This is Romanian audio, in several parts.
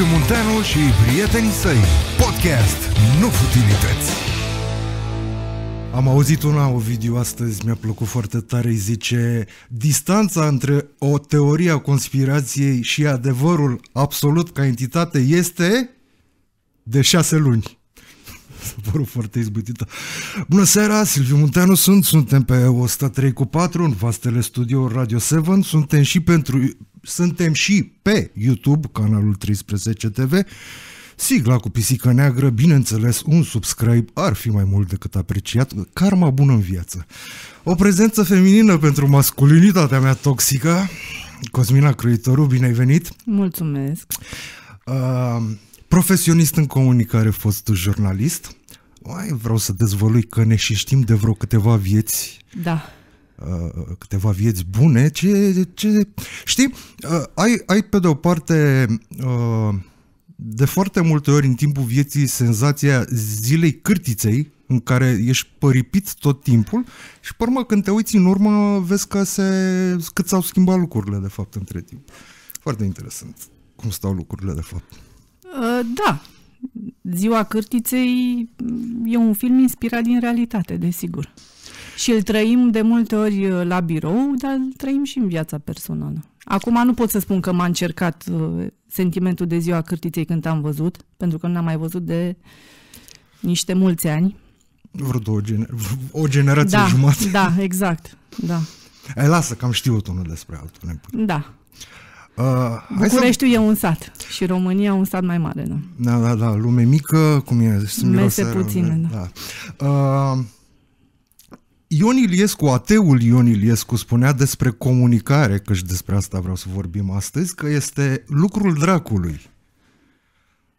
Liviu Munteanu și prietenii săi. Podcast Nu Futilități. Am auzit una, o video astăzi, mi-a plăcut foarte tare, îi zice Distanța între o teorie a conspirației și adevărul absolut ca entitate este de șase luni. Să foarte izbutită. Bună seara, Silviu Munteanu sunt, suntem pe 103 cu 4 în vastele studio Radio 7, suntem și pentru, suntem și pe YouTube, canalul 13 TV, Sigla cu pisică neagră, bineînțeles, un subscribe ar fi mai mult decât apreciat, karma bună în viață. O prezență feminină pentru masculinitatea mea toxică. Cosmina Cruitoru, bine ai venit! Mulțumesc! Uh, profesionist în comunicare, fost jurnalist. Mai vreau să dezvălui că ne și știm de vreo câteva vieți. Da. Uh, câteva vieți bune, ce, ce știi, uh, ai, ai pe de o parte uh, de foarte multe ori în timpul vieții senzația zilei cârtiței, în care ești păripit tot timpul și, pe urmă, când te uiți în urmă, vezi că se, cât s-au schimbat lucrurile, de fapt, între timp. Foarte interesant cum stau lucrurile, de fapt. Da. Ziua Cârtiței e un film inspirat din realitate, desigur. Și îl trăim de multe ori uh, la birou, dar îl trăim și în viața personală. Acum nu pot să spun că m-a încercat uh, sentimentul de ziua cârtiței când am văzut, pentru că nu am mai văzut de niște mulți ani. Vreo două gener- o generație da, jumătate. Da, exact. Da. Ai, lasă, că am știut unul despre altul. Da. Uh, Bucureștiul să... e un sat și România un sat mai mare, nu? Da. da, da, da, lume mică, cum e? Mese puține, da. da. Uh, Ion Iliescu, ateul Ion Iliescu spunea despre comunicare, că și despre asta vreau să vorbim astăzi, că este lucrul dracului.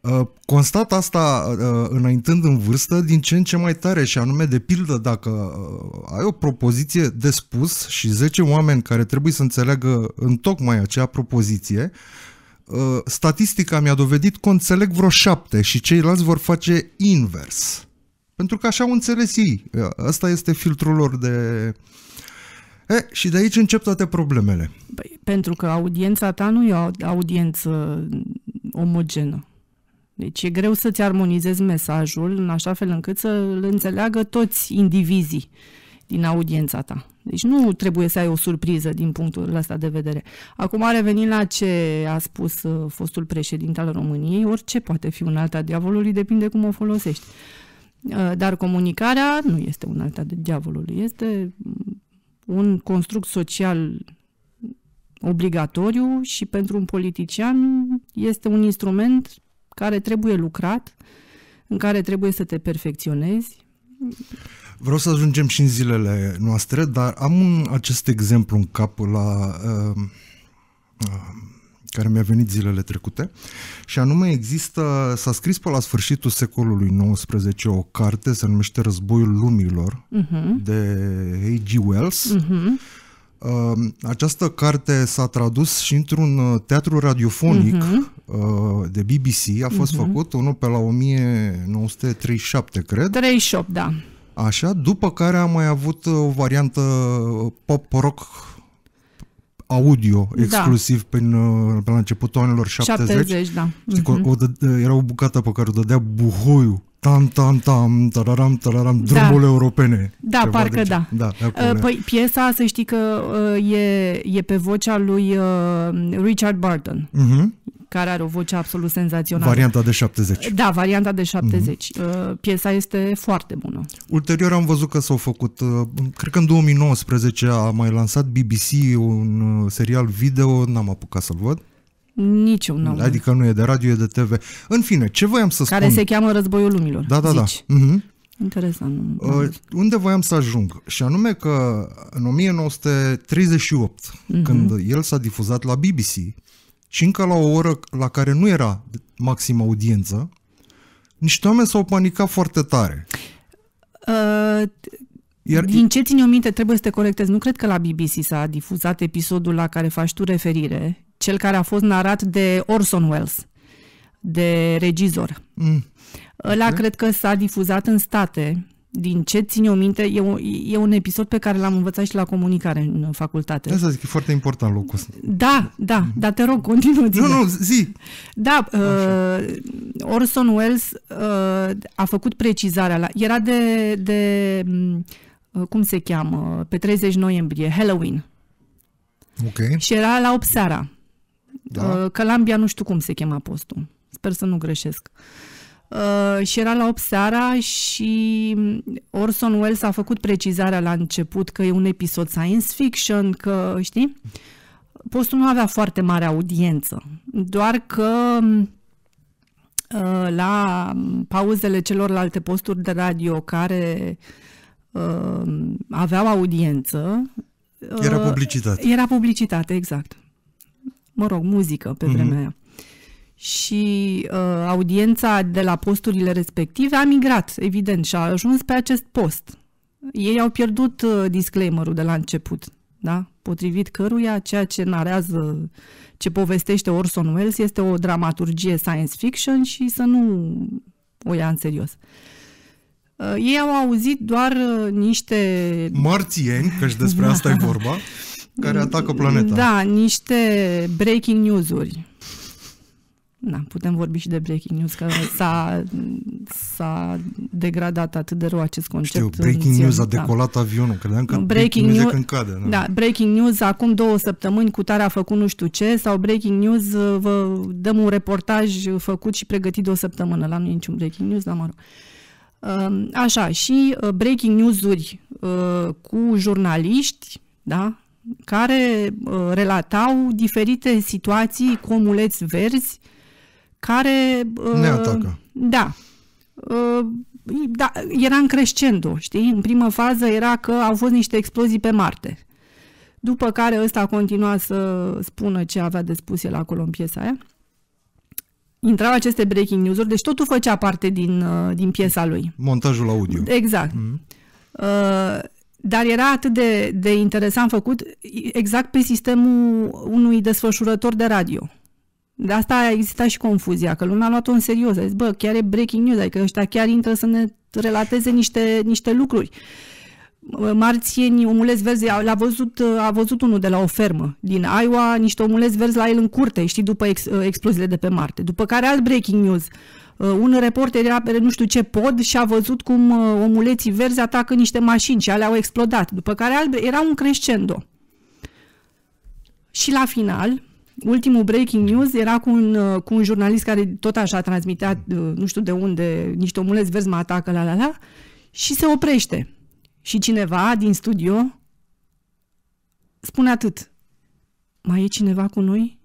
Uh, constat asta uh, înaintând în vârstă din ce în ce mai tare și anume de pildă dacă uh, ai o propoziție de spus și 10 oameni care trebuie să înțeleagă în tocmai acea propoziție, statistica mi-a dovedit că înțeleg vreo șapte și ceilalți vor face invers. Pentru că așa au înțeles ei. Asta ă, este filtrul lor de... E, și de aici încep toate problemele. Păi, pentru că audiența ta nu e o audiență omogenă. Deci e greu să-ți armonizezi mesajul în așa fel încât să-l înțeleagă toți indivizii din audiența ta. Deci nu trebuie să ai o surpriză din punctul ăsta de vedere. Acum, revenind la ce a spus ă, fostul președinte al României, orice poate fi un a diavolului, depinde cum o folosești. Eh, dar comunicarea nu este un alta de diavolului, este un construct social obligatoriu și pentru un politician este un instrument care trebuie lucrat, în care trebuie să te perfecționezi. Vreau să ajungem și în zilele noastre, dar am un, acest exemplu în cap la uh, uh care mi-a venit zilele trecute, și anume există, s-a scris pe la sfârșitul secolului XIX o carte, se numește Războiul Lumilor, uh-huh. de H.G. Wells. Uh-huh. Această carte s-a tradus și într-un uh, teatru radiofonic uh-huh. de BBC, a fost uh-huh. făcut unul pe la 1937, cred. 38, da. Așa, după care am mai avut uh, o variantă uh, pop rock audio da. exclusiv da. prin, uh, până la începutul anilor 70. 70 da. Știi, uh-huh. o, o, uh, era o bucată pe care o dădea Buhoiu Tam, tam, tam, tararam, tararam, da. drumurile europene. Da, parcă da. da uh, păi, piesa, să știi că uh, e, e pe vocea lui uh, Richard Barton. Uh-huh mhm. care are o voce absolut senzațională. Varianta de 70. Da, varianta de 70. Uh-huh. Mhm. Uh, piesa este foarte bună. Ulterior am văzut că s-au făcut, uh, cred că în 2019 a mai lansat BBC un uh, serial video, n-am apucat să-l văd, Niciun nou. Adică nu e de radio, e de TV. În fine, ce voiam să Care spun? Care se cheamă Războiul Lumilor. Da, da, da. zici. da. Uh-huh. Interesant. Uh, unde voiam să ajung? Și anume că în 1938, uh-huh. Mhm. când el s-a difuzat la BBC și încă la o oră la care nu era maximă audiență, niște oameni s-au panicat foarte tare. Uh, iar... Din ce țin eu minte, trebuie să te corectez. Nu cred că la BBC s-a difuzat episodul la care faci tu referire, cel care a fost narat de Orson Welles, de regizor. Mm. Ăla okay. cred că s-a difuzat în state. Din ce țin eu minte, e un, e un episod pe care l-am învățat și la comunicare în facultate. să zic, e foarte important locul ăsta. Da, da, mm. dar te rog, continuă. Nu, nu, zi! Da, uh, Orson Welles uh, a făcut precizarea la... Era de, de uh, cum se cheamă, pe 30 noiembrie, Halloween. Ok. Și era la 8 seara. Da. Uh, Calambia nu știu cum se chema postul. Sper să nu greșesc. Uh, și era la 8 seara și Orson Welles a făcut precizarea la început că e un episod science fiction, că știi? Postul nu avea foarte mare audiență, doar că uh, la pauzele celorlalte posturi de radio care uh, aveau audiență, era publicitate. Uh, era publicitate, exact mă rog, muzică pe mhm. vremea aia. Și uh, audiența de la posturile respective a migrat, evident, și a ajuns pe acest post. Ei au pierdut uh, disclaimerul de la început, da? potrivit căruia ceea ce narează, ce povestește Orson Welles este o dramaturgie science fiction și să nu o ia în serios. Uh, ei au auzit doar uh, niște... Marțieni, și despre asta e vorba care atacă planeta. Da, niște breaking news-uri. Na, putem vorbi și de breaking news, că s-a, s-a degradat atât de rău acest concept. Știu, breaking news a da. decolat da. avionul, credeam că breaking, breaking news, news când cade. Da. da, breaking news, acum două săptămâni cu tare a făcut nu știu ce, sau breaking news, vă dăm un reportaj făcut și pregătit de o săptămână. La nu e niciun breaking news, dar mă rog. Um, așa, și uh, breaking news-uri uh, cu jurnaliști, da? care uh, relatau diferite situații cu omuleți verzi care... Uh, ne atacă. Da. Uh, da, era în crescendo, știi? În prima fază era că au fost niște explozii pe Marte. După care ăsta continua să spună ce avea de spus el acolo în piesa aia. Intrau aceste breaking news-uri, deci totul făcea parte din, din piesa lui. Montajul audio. Exact. Mm-hmm. Uh, dar era atât de, de interesant făcut exact pe sistemul unui desfășurător de radio. De asta a existat și confuzia, că lumea a luat-o în serios. A zis, bă, chiar e breaking news, adică ăștia chiar intră să ne relateze niște, niște lucruri. Marțienii, omuleți verzi, l-a văzut, a văzut unul de la o fermă din Iowa, niște omuleți verzi la el în curte, știi, după ex, exploziile de pe Marte. După care alt breaking news. Uh, un reporter era pe nu știu ce pod și a văzut cum uh, omuleții verzi atacă niște mașini și alea au explodat, după care albe, era un crescendo. Și la final, ultimul breaking news era cu un, uh, cu un jurnalist care tot așa transmitea, nu știu de unde, niște omuleți verzi mă atacă, la la la, și se oprește. Și cineva din studio spune atât, mai e cineva cu noi?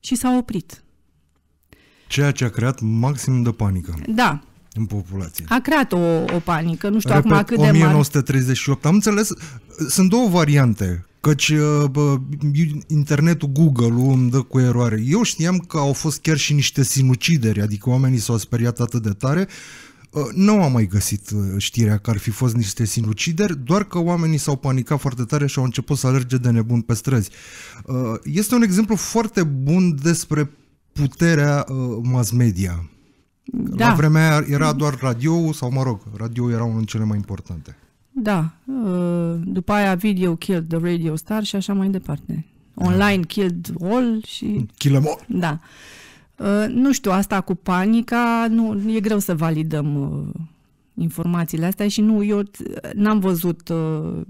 Și s-a oprit. Ceea ce a creat maxim de panică. Da, în populație. A creat o, o panică, nu știu Repet, acum cât 1938. de mare. Am înțeles, sunt două variante, căci uh, bă, internetul Google-ul îmi dă cu eroare. Eu știam că au fost chiar și niște sinucideri, adică oamenii s-au speriat atât de tare. Uh, nu am mai găsit uh, știrea că ar fi fost niște sinucideri, doar că oamenii s-au panicat foarte tare și au început să alerge de nebun pe străzi. Este un exemplu foarte bun despre puterea uh, mass media. Da. La vremea era doar radio sau, mă rog, radio era unul dintre cele mai importante. Da. Uh, după aia video killed the radio star și așa mai departe. Online da. killed all și... Kill them all. Da. Uh, nu știu, asta cu panica, nu, e greu să validăm uh, informațiile astea și nu, eu uh, n-am văzut, uh,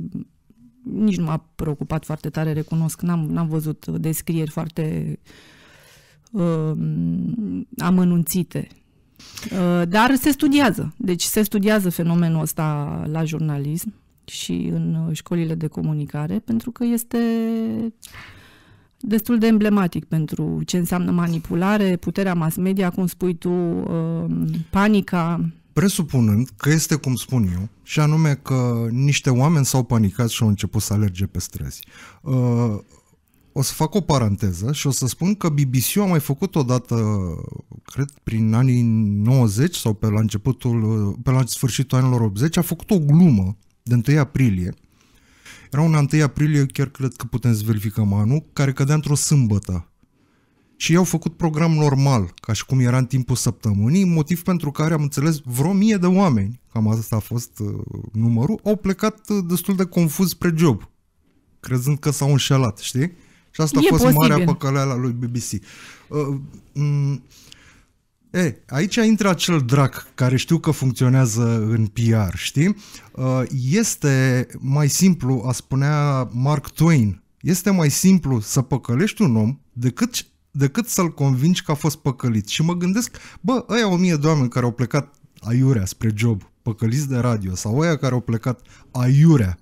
nici nu m-a preocupat foarte tare, recunosc, n-am, n-am văzut uh, descrieri foarte uh, uh, amănunțite. Uh, dar se studiază. Deci se studiază fenomenul ăsta la jurnalism și în uh, școlile de comunicare, pentru că este destul de emblematic pentru ce înseamnă manipulare, puterea mass media, cum spui tu, uh, panica. Presupunând că este cum spun eu, și anume că niște oameni s-au panicat și au început să alerge pe străzi. Uh, o să fac o paranteză și o să spun că BBC a mai făcut odată, cred, prin anii 90 sau pe la începutul, pe la sfârșitul anilor 80, a făcut o glumă de 1 aprilie. Era un 1 aprilie, chiar cred că putem să verificăm anul, care cădea într-o sâmbătă. Și ei au făcut program normal, ca și cum era în timpul săptămânii, motiv pentru care am înțeles vreo mie de oameni, cam asta a fost uh, numărul, au plecat uh, destul de confuz spre job, crezând că s-au înșelat, știi? Și asta e a fost posibil. marea păcăleală a lui BBC. Uh, um, E, aici intră acel drac care știu că funcționează în PR, știi? Uh, este mai simplu, a spunea Mark Twain, este mai simplu să păcălești un om decât, decât să-l convingi că a fost păcălit. Și mă gândesc, bă, ăia o mie de oameni care au plecat aiurea spre job, păcăliți de radio, sau ăia care au plecat aiurea,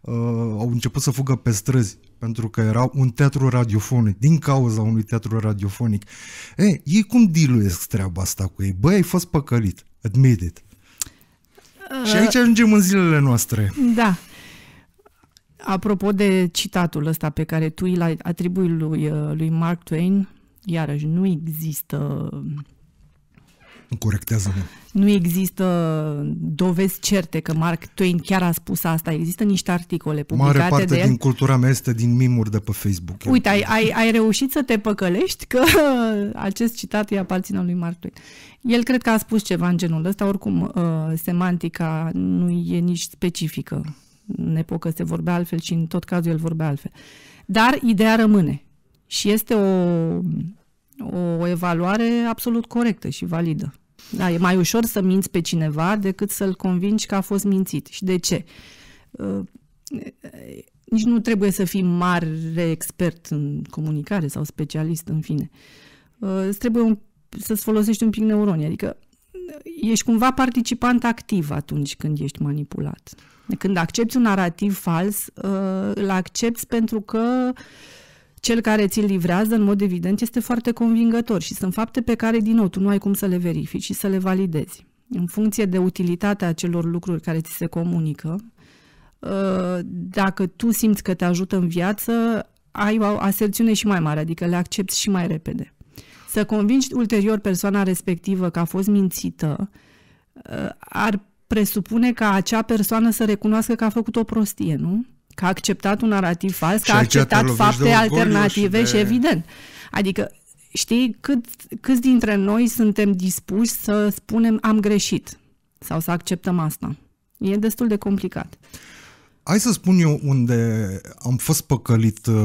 uh, au început să fugă pe străzi, pentru că era un teatru radiofonic, din cauza unui teatru radiofonic. E, ei cum diluiesc treaba asta cu ei? Băi, ai fost păcălit, admit it. Uh, și aici uh, ajungem în zilele noastre. Da. Apropo de citatul ăsta pe care tu îl atribui lui, uh, lui Mark Twain, iarăși nu există Corectează-mă. Nu există dovezi certe că Mark Twain chiar a spus asta. Există niște articole publicate Mare parte de el. din cultura mea este din mimuri de pe Facebook. Uite, ai, ai, ai reușit să te păcălești că acest citat îi aparține lui Mark Twain. El cred că a spus ceva în genul ăsta. Oricum, uh, semantica nu e nici specifică. În epocă se vorbea altfel și în tot cazul el vorbea altfel. Dar ideea rămâne. Și este o o evaluare absolut corectă și validă. Da, e mai ușor să minți pe cineva decât să-l convingi că a fost mințit. Și de ce? Uh, nici nu trebuie să fii mare expert în comunicare sau specialist, în fine. Uh, îți trebuie un, să-ți folosești un pic neuronii, adică uh, ești cumva participant activ atunci când ești manipulat. Când accepti un narativ fals, îl accepti pentru că uh, cel care ți-l livrează, în mod evident, este foarte convingător și sunt fapte pe care, din nou, tu nu ai cum să le verifici și să le validezi. În funcție de utilitatea acelor lucruri care ți se comunică, uh, dacă tu simți că te ajută în viață, ai o aserțiune și mai mare, adică le accepti și mai repede. Să convingi ulterior persoana respectivă că a fost mințită uh, ar presupune ca acea persoană să recunoască că a făcut o prostie, nu? că a acceptat un narativ fals, că a acceptat fapte alternative de... și evident. Adică știi cât, câți dintre noi suntem dispuși să spunem am greșit sau să acceptăm asta. E destul de complicat. Hai să spun eu unde am fost păcălit uh,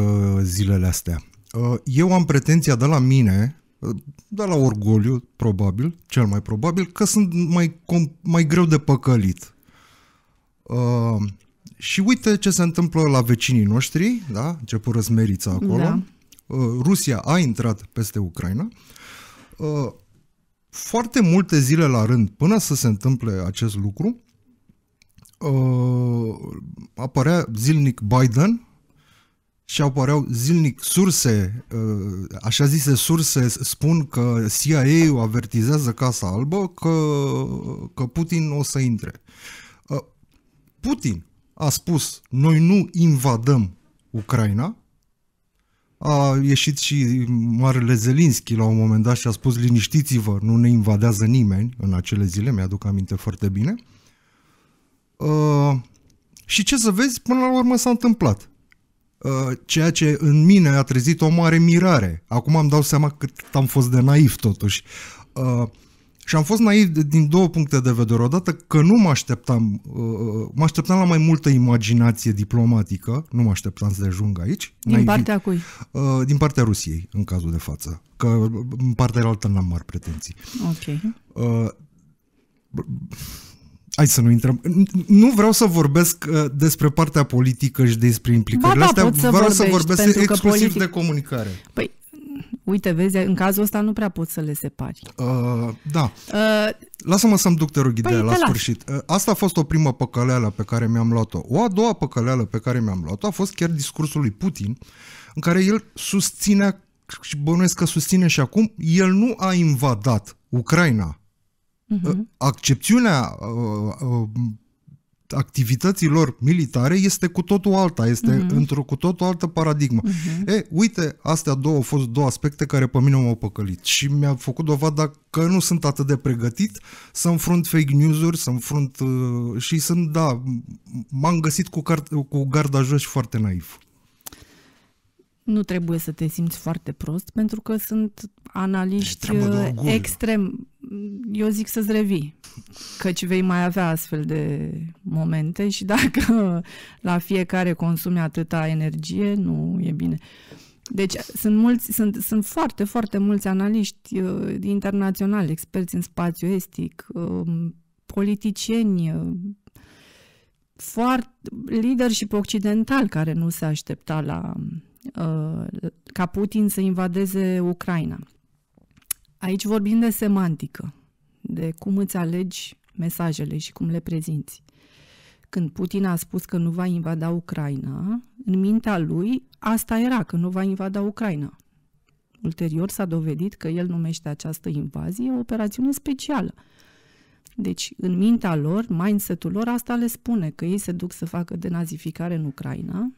zilele astea. Uh, eu am pretenția de la mine, uh, de la orgoliu, probabil, cel mai probabil, că sunt mai, mai greu de păcălit. Și uite ce se întâmplă la vecinii noștri, da? Început răzmerița acolo. Da. Uh, Rusia a intrat peste Ucraina. Uh, foarte multe zile la rând, până să se întâmple acest lucru, uh, apărea zilnic Biden și apăreau zilnic surse, așa zise surse, spun că cia avertizează Casa Albă că, că Putin o să intre. Putin a spus noi nu invadăm Ucraina, a ieșit și Marele Zelinski la un moment dat și a spus liniștiți-vă, nu ne invadează nimeni în acele zile, mi-aduc aminte foarte bine. Uh, și ce să vezi, până la urmă s-a întâmplat. Uh, ceea ce în mine a trezit o mare mirare. Acum m-am dau seama cât am fost de naiv totuși. Uh, și am fost naiv din două puncte de vedere. Odată că nu mă așteptam, uh, uh, mă așteptam la mai multă imaginație diplomatică, nu mă așteptam să ajung aici. Din naiv, partea cui? Uh, din partea Rusiei, în cazul de față. Că în partea altă n-am mari pretenții. Ok. Uh, Hai să nu intrăm. Nu vreau să vorbesc despre partea politică și despre implicările ba, da, astea. Să vreau să vorbesc exclusiv politic... de comunicare. Păi, Uite, vezi, în cazul ăsta nu prea poți să le separi. Uh, da. Uh, Lasă-mă să-mi duc, te rog, păi, ideea păi, la sfârșit. Las. Uh, asta a fost o primă păcăleală pe care mi-am luat-o. O a doua păcăleală pe care mi-am luat-o a fost chiar discursul lui Putin, în care el susținea și bănuiesc că susține și acum, el nu a invadat Ucraina. Uh-huh. Accepțiunea uh, uh, activității lor militare este cu totul alta, este mm-hmm. într-o cu totul altă paradigmă. Mm-hmm. E, uite, astea două au fost două aspecte care pe mine m-au păcălit și mi-a făcut dovada că nu sunt atât de pregătit să înfrunt fake news-uri, să înfrunt uh, și sunt, da, m-am găsit cu, car- cu garda jos și foarte naiv. Nu trebuie să te simți foarte prost, pentru că sunt analiști uh, extrem. Eu zic să-ți revii, căci vei mai avea astfel de momente și dacă la fiecare consumi atâta energie, nu e bine. Deci sunt, mulți, sunt, sunt foarte, foarte mulți analiști uh, internaționali, experți în spațiu estic, uh, politicieni, uh, foarte, leadership occidental care nu se aștepta la um, Uh, ca Putin să invadeze Ucraina. Aici vorbim de semantică, de cum îți alegi mesajele și cum le prezinți. Când Putin a spus că nu va invada Ucraina, în mintea lui asta era, că nu va invada Ucraina. Ulterior s-a dovedit că el numește această invazie o operațiune specială. Deci, în mintea lor, mindset-ul lor, asta le spune că ei se duc să facă denazificare în Ucraina,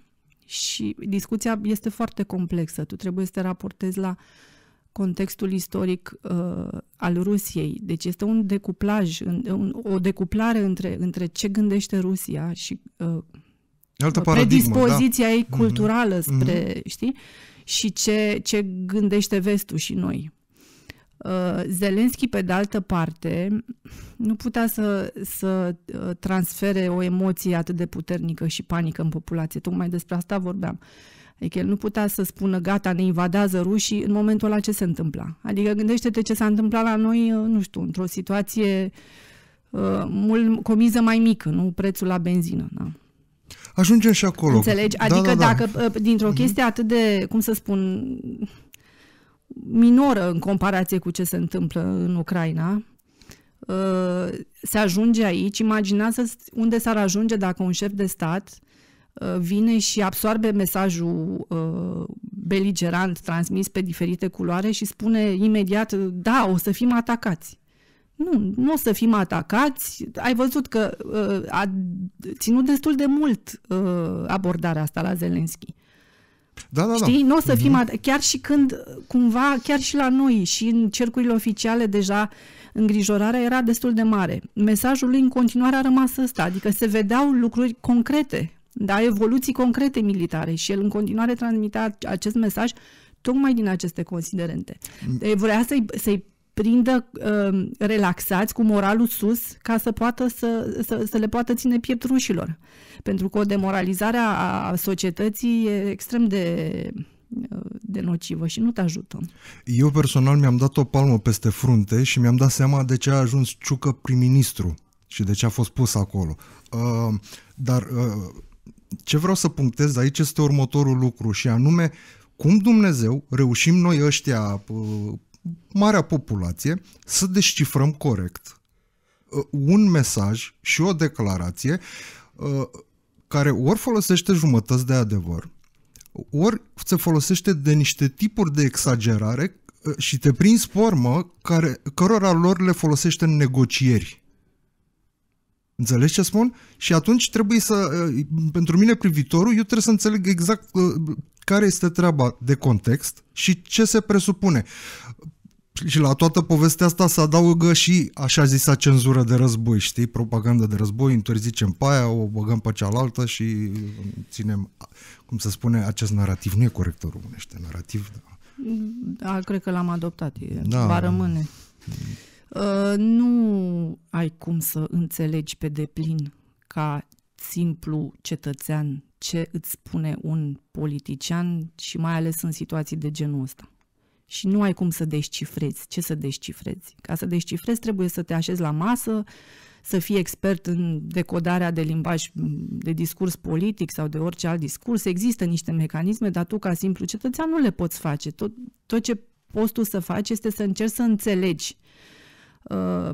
și discuția este foarte complexă. Tu trebuie să te raportezi la contextul istoric uh, al Rusiei. Deci este un decuplaj, un, un, o decuplare între, între ce gândește Rusia și uh, Altă uh, predispoziția da. ei culturală mm-hmm. spre, mm-hmm. știi, și ce, ce gândește vestul și noi. Uh, Zelenski, pe de altă parte, nu putea să, să uh, transfere o emoție atât de puternică și panică în populație. Tocmai despre asta vorbeam. Adică el nu putea să spună, gata, ne invadează rușii, în momentul ăla ce se întâmpla. Adică gândește-te ce s-a întâmplat la noi, uh, nu știu, într-o situație uh, mult, cu o miză mai mică, nu prețul la benzină. Da? Ajungem și acolo. Înțelegi? Da, adică da, da, da. dacă dintr-o mhm. chestie atât de, cum să spun, minoră în comparație cu ce se întâmplă în Ucraina. Uh, se ajunge aici, imaginează unde s-ar ajunge dacă un șef de stat uh, vine și absorbe mesajul uh, beligerant transmis pe diferite culoare și spune imediat, da, o să fim atacați. Nu, nu o să fim atacați. Ai văzut că uh, a ținut destul de mult uh, abordarea asta la Zelenski. Da, da, da. Nu o să fim, uh-huh. chiar și când, cumva, chiar și la noi și în cercurile oficiale deja îngrijorarea era destul de mare. Mesajul lui în continuare a rămas ăsta, adică se vedeau lucruri concrete, da, evoluții concrete militare și el în continuare transmitea acest mesaj tocmai din aceste considerente. Mm. Vrea să-i, să prindă uh, relaxați, cu moralul sus, ca să, poată să, să, să le poată ține piept rușilor. Pentru că o demoralizare a, a societății e extrem de uh, de nocivă și nu te ajută. Eu personal mi-am dat o palmă peste frunte și mi-am dat seama de ce a ajuns Ciucă prim-ministru și de ce a fost pus acolo. Uh, dar uh, ce vreau să punctez aici este următorul lucru și anume cum Dumnezeu reușim noi ăștia marea populație să descifrăm corect uh, un mesaj și o declarație uh, care ori folosește jumătăți de adevăr, ori se folosește de niște tipuri de exagerare uh, și te prinzi formă care, cărora lor le folosește în negocieri. Înțelegi ce spun? Și atunci trebuie să, pentru mine privitorul, eu trebuie să înțeleg exact care este treaba de context și ce se presupune și la toată povestea asta se adaugă și așa zisa cenzură de război, știi? Propaganda de război, interzicem pe aia, o băgăm pe cealaltă și ținem, cum se spune, acest narativ. Nu e corector românește, narativ, da. Da, cred că l-am adoptat, e, da. va rămâne. Uh, nu ai cum să înțelegi pe deplin ca simplu cetățean ce îți spune un politician și mai ales în situații de genul ăsta și nu ai cum să descifrezi. Ce să descifrezi? Ca să descifrezi trebuie să te așezi la masă, să fii expert în decodarea de limbaj, de discurs politic sau de orice alt discurs. Există niște mecanisme, dar tu ca simplu cetățean nu le poți face. Tot, tot ce poți tu să faci este să încerci să înțelegi uh,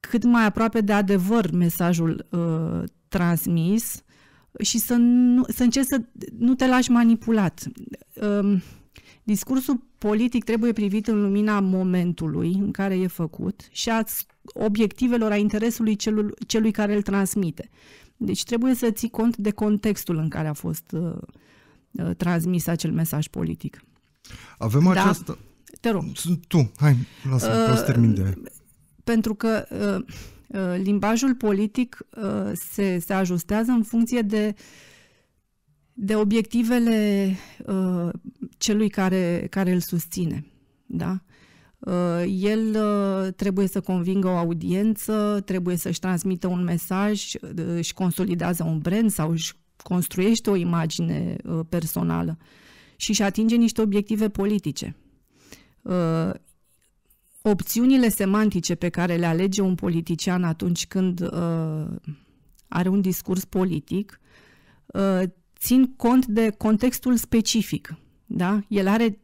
cât mai aproape de adevăr mesajul uh, transmis și să, nu, să încerci să nu te lași manipulat. Uh, Discursul politic trebuie privit în lumina momentului în care e făcut și a obiectivelor, a interesului celul, celui care îl transmite. Deci trebuie să ții cont de contextul în care a fost uh, uh transmis acel mesaj politic. Avem da. această... Te rog. Tu, hai, lasă, uh, să termin de... Pentru că uh, uh, limbajul politic uh, se, se ajustează în funcție de uh, de obiectivele uh, celui care, care îl susține. Da? Uh, el uh, trebuie să convingă o audiență, trebuie să-și transmită un mesaj, uh, își consolidează un brand sau își construiește o imagine uh, personală și își atinge niște obiective politice. Uh, opțiunile semantice pe care le alege un politician atunci când are un discurs politic țin cont de contextul specific. Da? El are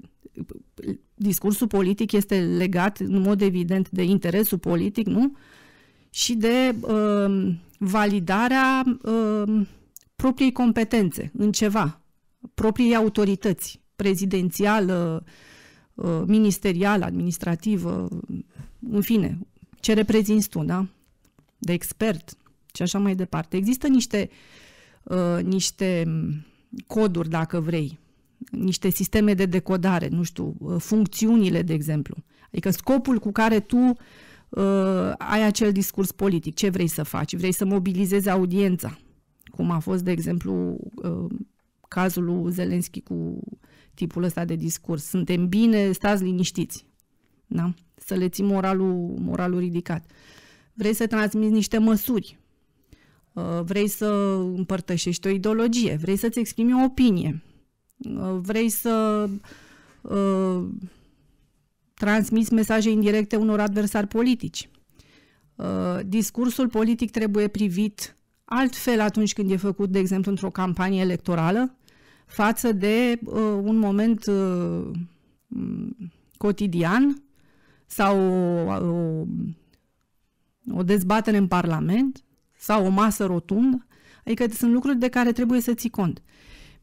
discursul politic este legat în mod evident de interesul politic, nu? Și de uh, validarea uh, propriei competențe în ceva, propriei autorități prezidențială, uh, ministerială, administrativă, în fine, ce reprezinți tu, da? De expert și așa mai departe. Există niște uh, Uh, niște coduri, dacă vrei, niște sisteme de decodare, nu știu, uh, funcțiunile, de exemplu. Adică scopul cu care tu uh, ai acel discurs politic, ce vrei să faci? Vrei să mobilizezi audiența, cum a fost, de exemplu, uh, cazul lui Zelenski cu tipul ăsta de discurs. Suntem bine, stați liniștiți. Da? Să le ții moralul, moralul ridicat. Vrei să transmiți niște măsuri, Uh, vrei să împărtășești o ideologie, vrei să-ți exprimi o opinie, uh, vrei să uh, transmiți mesaje indirecte unor adversari politici. discursul politic trebuie privit altfel atunci când e făcut, de exemplu, într-o campanie electorală, față de uh, un moment uh, cotidian sau o, o, o dezbatere în Parlament sau o masă rotundă. Adică sunt lucruri de care trebuie să ții cont.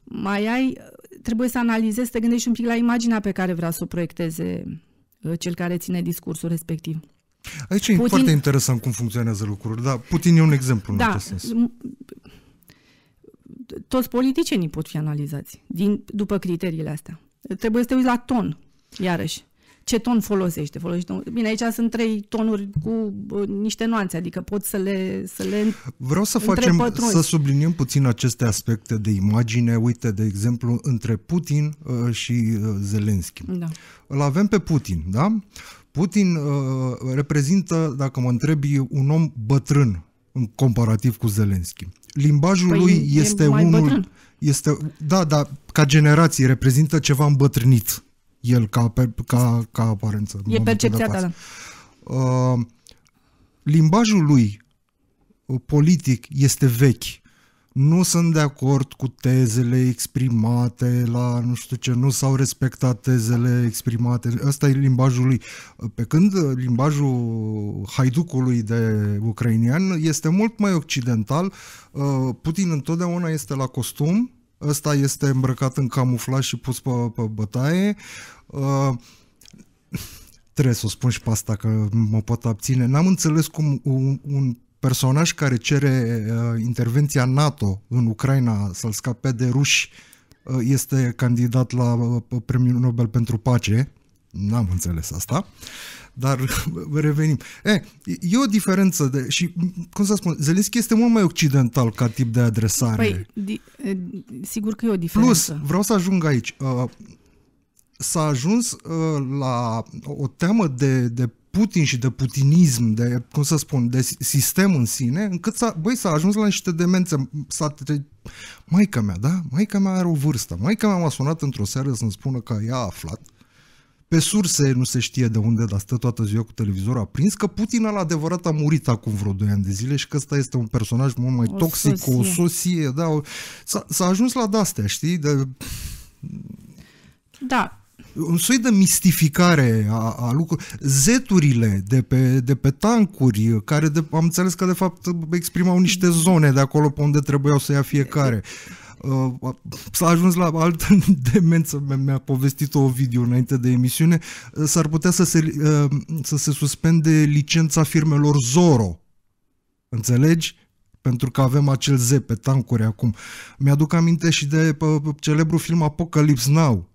Mai ai, trebuie să analizezi, să te gândești un pic la imaginea pe care vrea să o proiecteze uh, cel care ține discursul respectiv. Aici Putin... e foarte interesant cum funcționează lucrurile, dar Putin e un exemplu da, în acest sens. Toți politicienii pot fi analizați din, după criteriile astea. Trebuie să te uiți la ton, iarăși ce ton folosește. un... bine, aici sunt trei tonuri cu niște nuanțe, adică pot să le, să le Vreau să facem, pătrunzi. să subliniem puțin aceste aspecte de imagine. Uite, de exemplu, între Putin uh, și uh, Zelenski. Da. Îl avem pe Putin, da? Putin uh, reprezintă, dacă mă întrebi, un om bătrân în comparativ cu Zelenski. Limbajul păi lui este unul... Bătrân. Este, da, da, ca generație reprezintă ceva îmbătrânit el ca, ca, ca aparență. E percepția ta, da. Uh, limbajul lui uh, politic este vechi. Nu sunt de acord cu tezele exprimate la nu știu ce, nu s-au respectat tezele exprimate. Asta e limbajul lui. Uh, pe când uh, limbajul haiducului de ucrainian este mult mai occidental, Putin întotdeauna este la costum, ăsta este îmbrăcat în camuflaj și pus pe, pe bătaie. Uh, trebuie să o spun și pe asta că mă pot abține. N-am înțeles cum un, un personaj care cere uh, intervenția NATO în Ucraina să-l scape de ruși uh, este candidat la uh, premiul Nobel pentru pace. N-am înțeles asta. Dar revenim. E, e o diferență de, și, cum să spun, Zelenski este mult mai occidental ca tip de adresare. Păi, di, e, sigur că e o diferență. Plus, vreau să ajung aici. Uh, s-a ajuns uh, la o teamă de, de Putin și de putinism, de, cum să spun, de sistem în sine, încât s-a, băi, s-a ajuns la niște demențe. S-a tre... Maica mea, da? Maica mea are o vârstă. Maica mea m-a sunat într-o seară să-mi spună că ea a aflat pe surse nu se știe de unde, dar stă toată ziua cu televizorul aprins, că Putin al adevărat a murit acum vreo 2 ani de zile și că ăsta este un personaj mult mai o toxic, sosie. o sosie. Da, o... S-a, s-a ajuns la dastea, știi? De... Da, un soi de mistificare a, a lucrurilor. Zeturile de pe, de pe tancuri, care de, am înțeles că de fapt exprimau niște zone de acolo pe unde trebuiau să ia fiecare. S-a ajuns la altă demență, mi-a povestit o video înainte de emisiune, s-ar putea să se, uh, să se suspende licența firmelor Zoro. Înțelegi? pentru că avem acel Z pe tancuri acum. Mi-aduc aminte și de uh, celebrul film Apocalypse Now,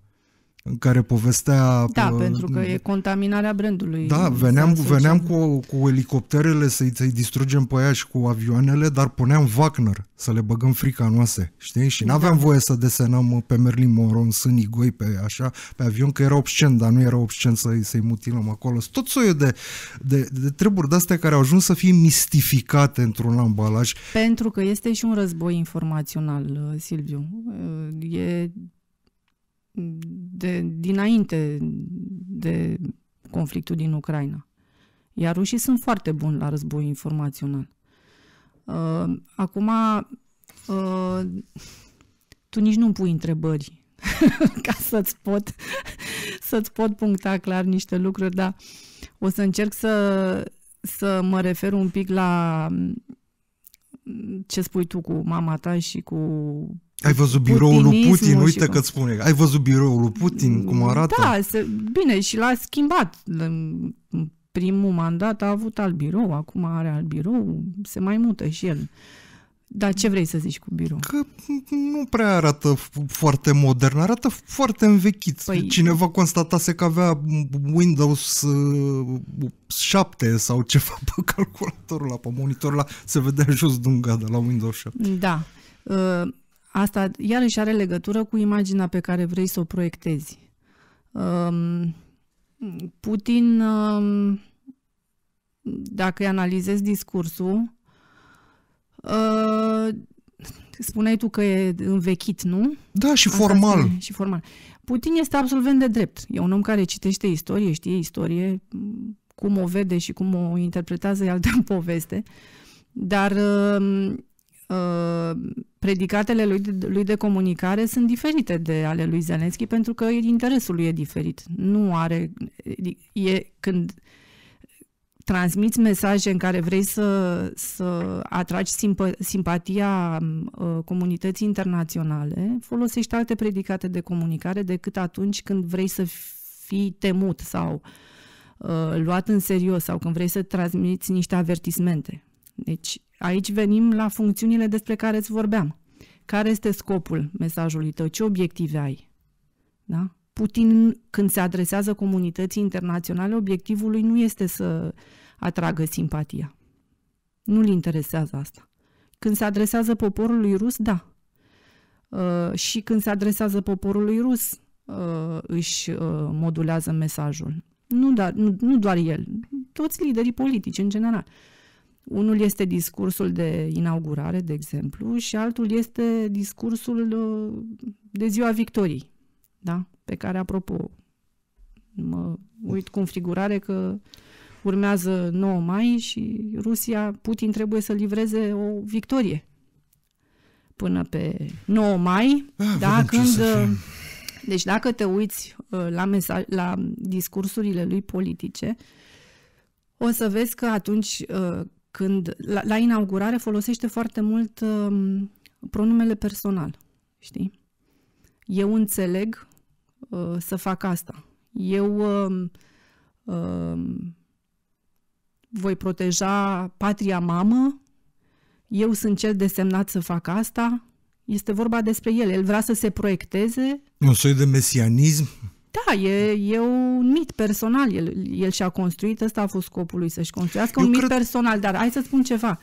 în care povestea... Da, uh, pentru că e contaminarea brandului. Da, veneam, veneam cu, cu elicopterele să-i, să distrugem pe aia și cu avioanele, dar puneam Wagner să le băgăm fricanoase, știi? Și n-aveam da. voie să desenăm pe Merlin Moron, sânii goi, pe așa, pe avion, că era obscen, dar nu era obscen să-i, să mutilăm acolo. Sunt tot soiul de, de, de treburi de-astea care au ajuns să fie mistificate într-un ambalaj. Pentru că este și un război informațional, uh, Silviu. Uh, e de, dinainte de conflictul din Ucraina. Iar rușii sunt foarte buni la război informațional. Uh, acum, uh, tu nici nu pui întrebări ca să-ți pot, să-ți pot puncta clar niște lucruri, dar o să încerc să, să mă refer un pic la ce spui tu cu mama ta și cu ai văzut biroul lui Putin, uite că spune. Ai văzut biroul lui Putin, cum arată? Da, se, bine, și l-a schimbat. Primul mandat a avut alt birou, acum are alt birou, se mai mută și el. Dar ce vrei să zici cu birou? Că nu prea arată foarte modern, arată foarte învechit. Păi... Cineva constatase că avea Windows 7 uh, sau ceva pe calculatorul la pe monitorul la, se vedea jos dungada la Windows 7. Da. Uh Asta iarăși are legătură cu imaginea pe care vrei să o proiectezi. Um, Putin, um, dacă îi analizezi discursul, uh, spuneai tu că e învechit, nu? Da, și Asta formal. și formal. Putin este absolvent de drept. E un om care citește istorie, știe istorie, cum o vede și cum o interpretează e altă poveste. Dar um, uh, predicatele lui de, lui de comunicare sunt diferite de ale lui Zelenski pentru că interesul lui e diferit. Nu are... E când transmiți mesaje în care vrei să, să atragi simpatia uh, comunității internaționale, folosești alte predicate de comunicare decât atunci când vrei să fii temut sau uh, luat în serios sau când vrei să transmiți niște avertismente. Deci Aici venim la funcțiunile despre care îți vorbeam. Care este scopul mesajului tău? Ce obiective ai? Da? Putin, când se adresează comunității internaționale, obiectivul lui nu este să atragă simpatia. Nu-l interesează asta. Când se adresează poporului rus, da. Uh, și când se adresează poporului rus, uh, își uh, modulează mesajul. Nu, da, nu, nu doar el, toți liderii politici în general. Uh, unul este discursul de inaugurare, de exemplu, și altul este discursul uh, de ziua victoriei, da? pe care, apropo, mă uit cu înfrigurare că urmează 9 mai și Rusia, Putin trebuie să livreze o victorie până pe 9 mai, ah, da, când... Uh, deci dacă te uiți uh, la, mesaj, la discursurile lui politice, o să vezi că atunci când la, la inaugurare folosește foarte mult uh, pronumele personal, știi? Eu înțeleg uh, să fac asta. Eu uh, uh, voi proteja patria mamă, eu sunt cel desemnat să fac asta. Este vorba despre el. El vrea să se proiecteze. Un soi de mesianism da, e, e un mit personal. El, el și-a construit, ăsta a fost scopul lui, să-și construiască Eu un cred... mit personal. Dar hai să spun ceva.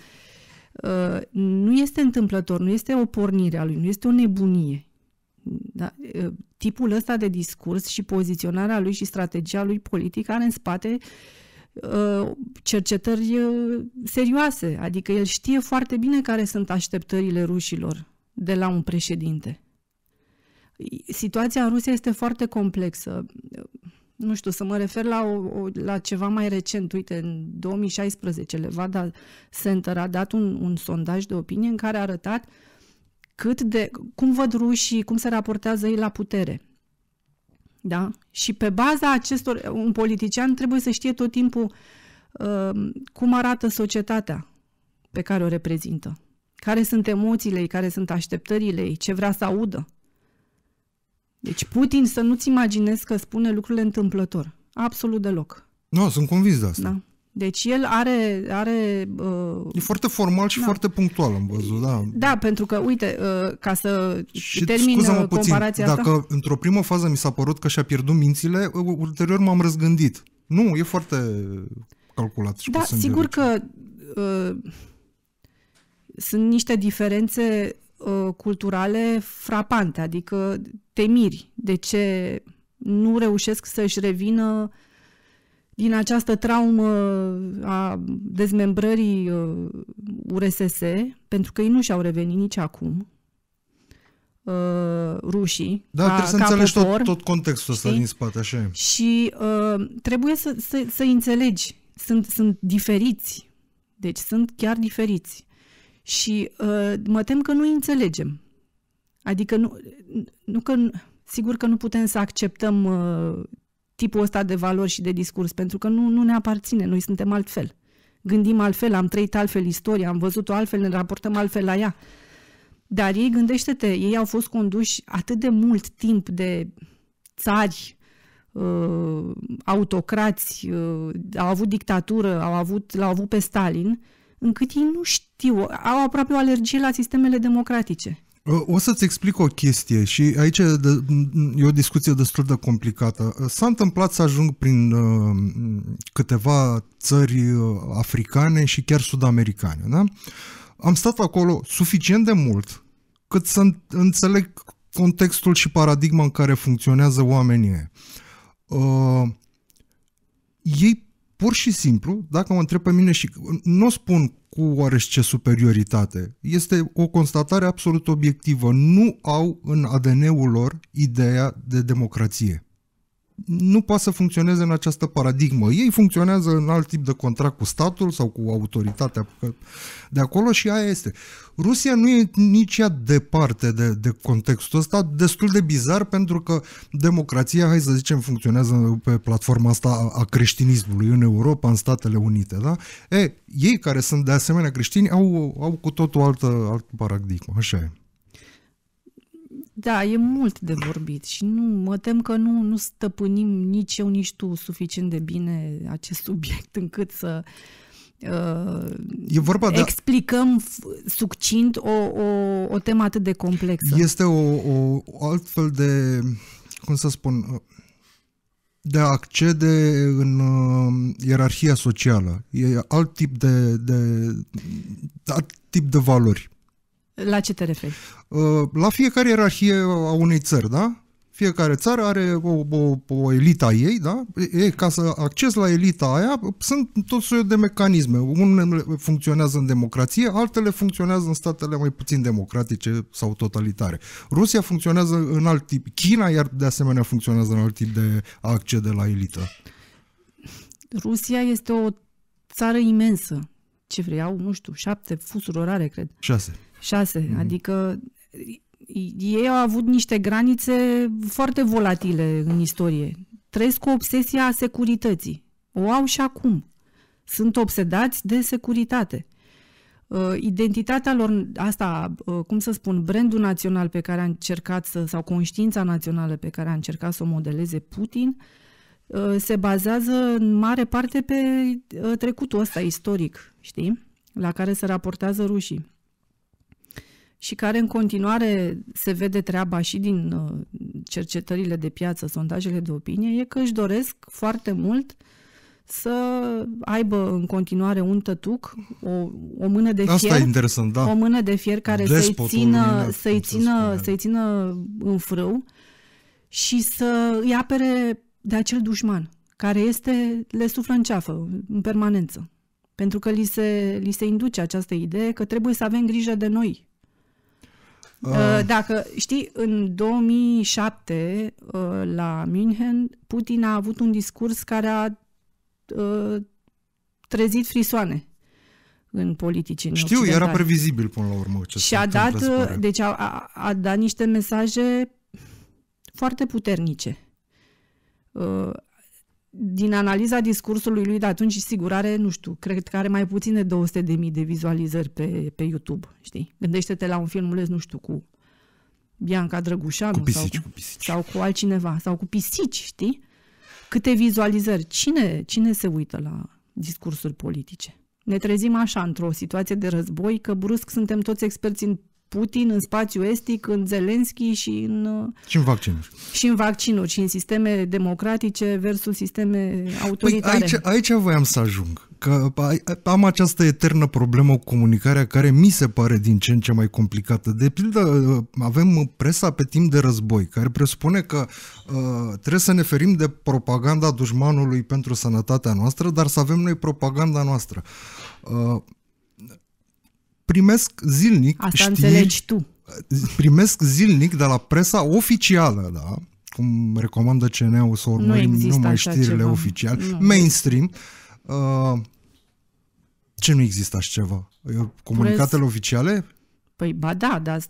Uh, nu este întâmplător, nu este o pornire a lui, nu este o nebunie. Da? Uh, tipul ăsta de discurs și poziționarea lui și strategia lui politică are în spate uh, cercetări uh, serioase. Adică el știe foarte bine care sunt așteptările rușilor de la un președinte situația în Rusia este foarte complexă. Nu știu, să mă refer la, o, la ceva mai recent. Uite, în 2016, Levada Center a dat un, un sondaj de opinie în care a arătat cât de, cum văd rușii, cum se raportează ei la putere. Da? Și pe baza acestor, un politician trebuie să știe tot timpul uh, cum arată societatea pe care o reprezintă, care sunt emoțiile ei, care sunt așteptările ei, ce vrea să audă. Deci Putin să nu-ți imaginezi că spune lucrurile întâmplător. Absolut deloc. Nu, no, sunt convins de asta. Da. Deci el are... are uh, e foarte formal și da. foarte punctual, am văzut, da. Da, pentru că, uite, uh, ca să și termin uh, comparația puțin, dacă asta... într-o primă fază mi s-a părut că și-a pierdut mințile, ulterior m-am răzgândit. Nu, e foarte calculat și Da, sigur că uh, sunt niște diferențe Uh, culturale frapante, adică te miri de ce nu reușesc să-și revină din această traumă a dezmembrării URSS, uh, pentru că ei nu și-au revenit nici acum, uh, rușii. Da, ca, trebuie să înțelegi tot, tot contextul ăsta din spate, așa e. Și uh, trebuie să, să, să înțelegi. Sunt, sunt diferiți. Deci sunt chiar diferiți. Și uh, mă tem că nu înțelegem. Adică nu, nu că, sigur că nu putem să acceptăm uh, tipul ăsta de valori și de discurs, pentru că nu, nu ne aparține, noi suntem altfel. Gândim altfel, am trăit altfel istoria, am văzut-o altfel, ne raportăm altfel la ea. Dar ei, gândește-te, ei au fost conduși atât de mult timp de țari, uh, autocrați, uh, au avut dictatură, au avut, l-au avut pe Stalin, încât ei nu știu, au aproape o alergie la sistemele democratice. O să-ți explic o chestie și aici e o discuție destul de complicată. S-a întâmplat să ajung prin uh, câteva țări uh, africane și chiar sudamericane. Da? Am stat acolo suficient de mult cât să înțeleg contextul și paradigma în care funcționează oamenii. Uh, ei pur și simplu, dacă mă întreb pe mine și nu spun cu oarește superioritate, este o constatare absolut obiectivă. Nu au în ADN-ul lor ideea de democrație nu poate să funcționeze în această paradigmă. Ei funcționează în alt tip de contract cu statul sau cu autoritatea de acolo și aia este. Rusia nu e nici ea departe de, de contextul ăsta, destul de bizar pentru că democrația, hai să zicem, funcționează pe platforma asta a creștinismului în Europa, în Statele Unite. Da? E, ei care sunt de asemenea creștini au, au cu totul altă, altă paradigmă, așa e. Da, e mult de vorbit și nu, mă tem că nu, nu stăpânim nici eu, nici tu suficient de bine acest subiect încât să uh, e vorba de... explicăm succint o, o, o temă atât de complexă. Este o, o, o altfel de, cum să spun, de a accede în uh, ierarhia socială. E alt tip de, de alt tip de valori. La ce te referi? Uh, la fiecare ierarhie a unei țări, da? Fiecare țară are o, o, o elita ei, da? E, ca să acces la elita aia, sunt tot soiul de mecanisme. Unele funcționează în democrație, altele funcționează în statele mai puțin democratice sau totalitare. Rusia funcționează în alt tip. China, iar de asemenea, funcționează în alt tip de a accede la elită. Rusia este o țară imensă. Ce vreau, nu știu, șapte fusuri orare, cred. Șase. Șase. Mm-hmm. Adică ei au avut niște granițe foarte volatile în istorie. Trăiesc cu obsesia a securității. O au și acum. Sunt obsedați de securitate. Uh, identitatea lor, asta, uh, cum să spun, brandul național pe care a încercat să, sau conștiința națională pe care a încercat să o modeleze Putin, uh, se bazează în mare parte pe trecutul ăsta istoric, știi, la care se raportează rușii și care în continuare se vede treaba și din uh, cercetările de piață, sondajele de opinie, e că își doresc foarte mult să aibă în continuare un tătuc, o, o mână de Asta fier, e interesant, da. o mână de fier care să-i țină, să-i, țină, să-i țină în frâu și să îi apere de acel dușman care este, le suflă în ceafă, în permanență. Pentru că li se, li se induce această idee că trebuie să avem grijă de noi, Ah. Uh, dacă, știi, în 2007 uh, la München, Putin a avut un discurs care a uh, trezit frisoane în În Știu, era previzibil până la urmă ce Și a dat, deci a, a, a dat niște mesaje foarte puternice din analiza discursului lui de atunci, sigur, are, nu știu, cred că are mai de 200 de, mii de vizualizări pe, pe YouTube, știi? Gândește-te la un filmuleț, nu știu, cu Bianca Drăgușanu cu pisici, sau, cu pisici. sau cu altcineva, sau cu pisici, știi? Câte vizualizări? Cine, cine se uită la discursuri politice? Ne trezim așa, într-o situație de război, că brusc suntem toți experți în Putin în spațiu estic, în Zelenski și în... Uh, și în vaccinuri. Și în vaccinuri și în sisteme democratice versus sisteme păi autoritare. Păi aici, aici voiam să ajung. Că am această eternă problemă cu comunicarea care mi se pare din ce în ce mai complicată. De pildă, uh, avem presa pe timp de război, care presupune că uh, trebuie să ne ferim de propaganda dușmanului pentru sănătatea noastră, dar să avem noi propaganda noastră. Uh, primesc zilnic Asta știri, înțelegi tu. Primesc zilnic de la presa oficială, da? Cum recomandă CNU să urmărim nu numai știrile ceva. oficiale, nu. mainstream. Uh, ce nu există așa ceva? Comunicatele Pres... oficiale? Păi ba da, dar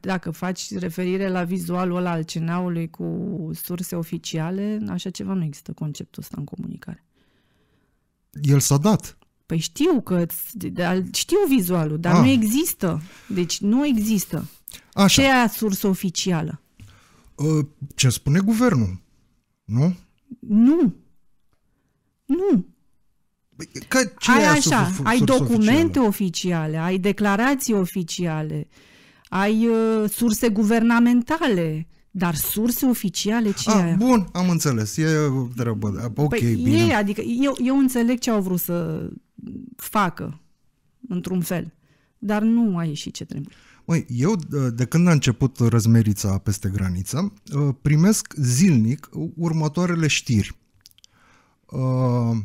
dacă faci referire la vizualul ăla al CNA-ului cu surse oficiale, așa ceva nu există conceptul ăsta în comunicare. El s-a dat. Păi știu că știu vizualul, dar ah. nu există. Deci nu există. Așa. Ce e sursă oficială? Ă, ce spune guvernul, nu? Nu. Nu. Păi, că ce ai așa, sursă ai documente oficiale. oficiale, ai declarații oficiale, ai uh, surse guvernamentale, dar surse oficiale ce ah, aia? Bun, am înțeles, e treabă, ok, păi bine. Ei, adică eu, eu înțeleg ce au vrut să facă, într-un fel. Dar nu a ieșit ce trebuie. Măi, eu, de când a început răzmerița peste graniță, ă, primesc zilnic următoarele știri. Uh,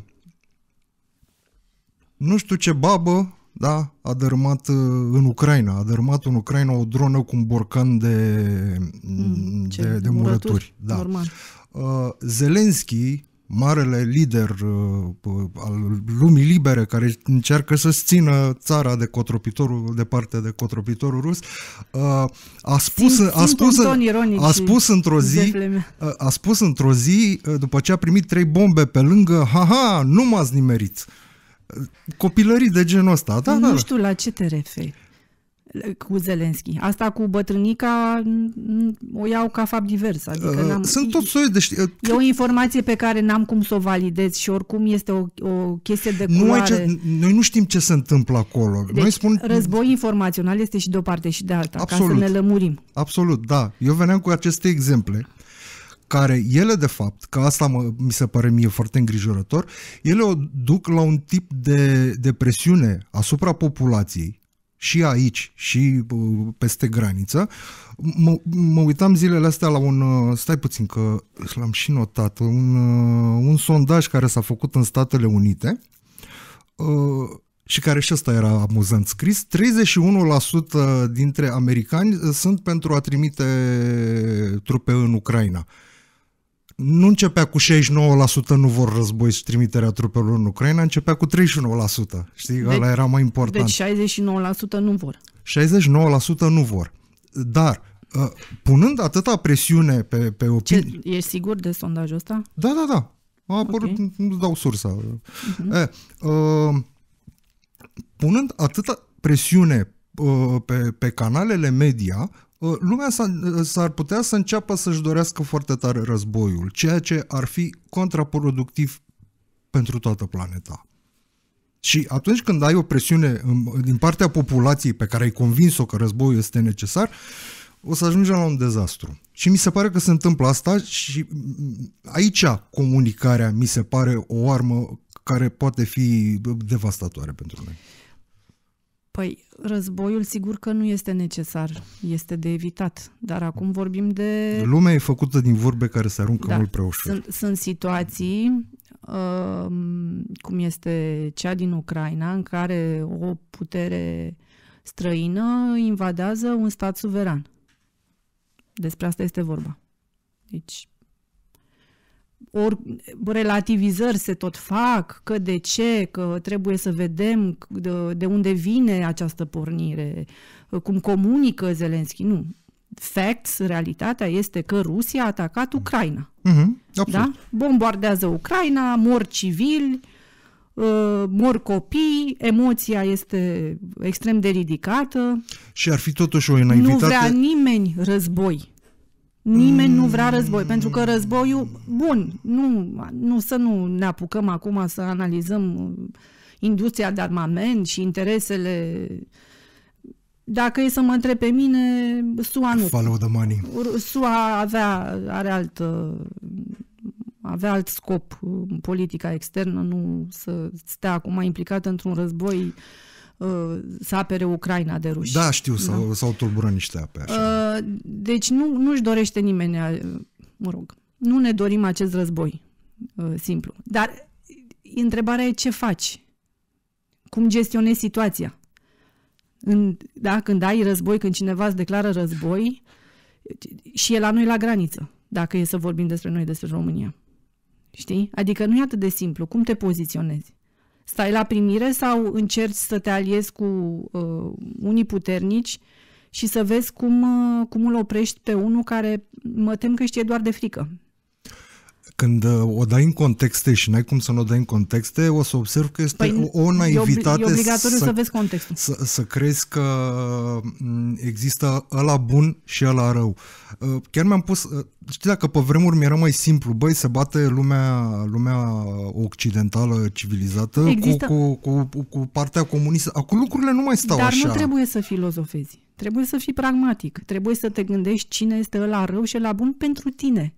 nu știu ce babă, da, a dărâmat ă, în Ucraina, a dărâmat în Ucraina o dronă cu un borcan de, mm, de, de murături. murături da. Uh, Zelenski marele lider uh, uh, al lumii libere care încearcă să țină țara de cotropitorul de parte de cotropitorul rus uh, a spus a spus a spus într-o zi a spus într-o zi după ce a primit trei bombe pe lângă ha ha nu m-ați nimerit copilării de genul ăsta da, da, nu da. știu la ce te referi cu Zelenski. Asta cu bătrânica o iau ca fapt divers. Adică uh, n-am, Sunt tot soiul de știri. Uh, e o informație pe care n-am cum să o validez și oricum este o, o chestie de culoare. Noi, ce, noi nu știm ce se întâmplă acolo. Deci, noi spun... război informațional este și de o parte și de alta, Absolut. ca să ne lămurim. Absolut, da. Eu veneam cu aceste exemple care ele de fapt, că asta mă, mi se pare mie foarte îngrijorător, ele o duc la un tip de, de presiune asupra populației și aici și uh, peste graniță. Mă, mă uitam zilele astea la un, uh, stai puțin că l-am și notat, un, uh, un sondaj care s-a făcut în Statele Unite și care și ăsta era amuzant scris, 31% dintre americani sunt pentru a trimite trupe în Ucraina nu începea cu 69% nu vor război și trimiterea trupelor în Ucraina, începea cu 31%. Știi, deci, ăla era mai important. Deci 69% nu vor. 69% nu vor. Dar ă, punând atâta presiune pe, pe opinie... Ești sigur de sondajul ăsta? Da, da, da. A apărut, okay. nu dau sursa. Uh-huh. E, uh, punând atâta presiune uh, pe, pe canalele media, Uh, lumea uh, s-ar putea să înceapă să-și dorească foarte tare războiul, ceea ce ar fi contraproductiv pentru toată planeta. Și atunci când ai o presiune um, din partea populației pe care ai convins-o că războiul este necesar, o să ajungem la un dezastru. Și mi se pare că se întâmplă asta și aici comunicarea mi se pare o armă care poate fi uh, devastatoare pentru noi. Păi, războiul sigur că nu este necesar, este de evitat, dar acum vorbim de... Lumea e făcută din vorbe care se aruncă da, mult prea ușor. Sunt, sunt situații, uh, cum este cea din Ucraina, în care o putere străină invadează un stat suveran. Despre asta este vorba. Deci, or, relativizări se tot fac, că de ce, că trebuie să vedem de, de unde vine această pornire, cum comunică Zelenski. Nu. Facts, realitatea este că Rusia a atacat mm. Ucraina. Mm-hmm, da? Bombardează Ucraina, mor civili, ă, mor copii, emoția este extrem de ridicată. Și ar fi totuși o naivitate... Nu vrea nimeni război. Nimeni nu vrea război, pentru că războiul, bun, nu, nu să nu ne apucăm acum să analizăm uh, industria de armament și interesele. Dacă e să mă întreb pe mine, SUA nu. Follow the money. SUA avea, are alt, uh, avea alt scop uh, politica externă, nu să stea acum implicată într-un război Uh, să apere Ucraina de ruși. Da, știu, s-au, da. s-au tulburat niște ape. Așa. Uh, deci nu, nu-și dorește nimeni, uh, mă rog, nu ne dorim acest război, simplu. Dar întrebarea e ce faci? Cum gestionezi situația? În, da, când ai război, când cineva îți declară război și e la noi la graniță, dacă e să vorbim despre noi, despre România. Știi? Adică nu e atât de simplu. Cum te poziționezi? Stai la primire sau încerci să te aliezi cu uh, unii puternici și să vezi cum, uh, cum îl oprești pe unul care mă tem că știe doar de frică. Când uh, o dai în contexte și n-ai cum să nu o dai în contexte, o să observ că este păi, o naivitate. E obligatoriu să, să vezi contextul. Să, să crezi că mm, există ăla bun și ăla rău. Uh, chiar mi-am pus, uh, știi dacă pe vremuri mi-era mai simplu, băi, se bate lumea, lumea occidentală, civilizată Există... cu, cu, cu, cu partea comunistă. Acum lucrurile nu mai stau Dar așa. Dar nu trebuie să filozofezi. Trebuie să fii pragmatic. Trebuie să te gândești cine este ăla rău și la bun pentru tine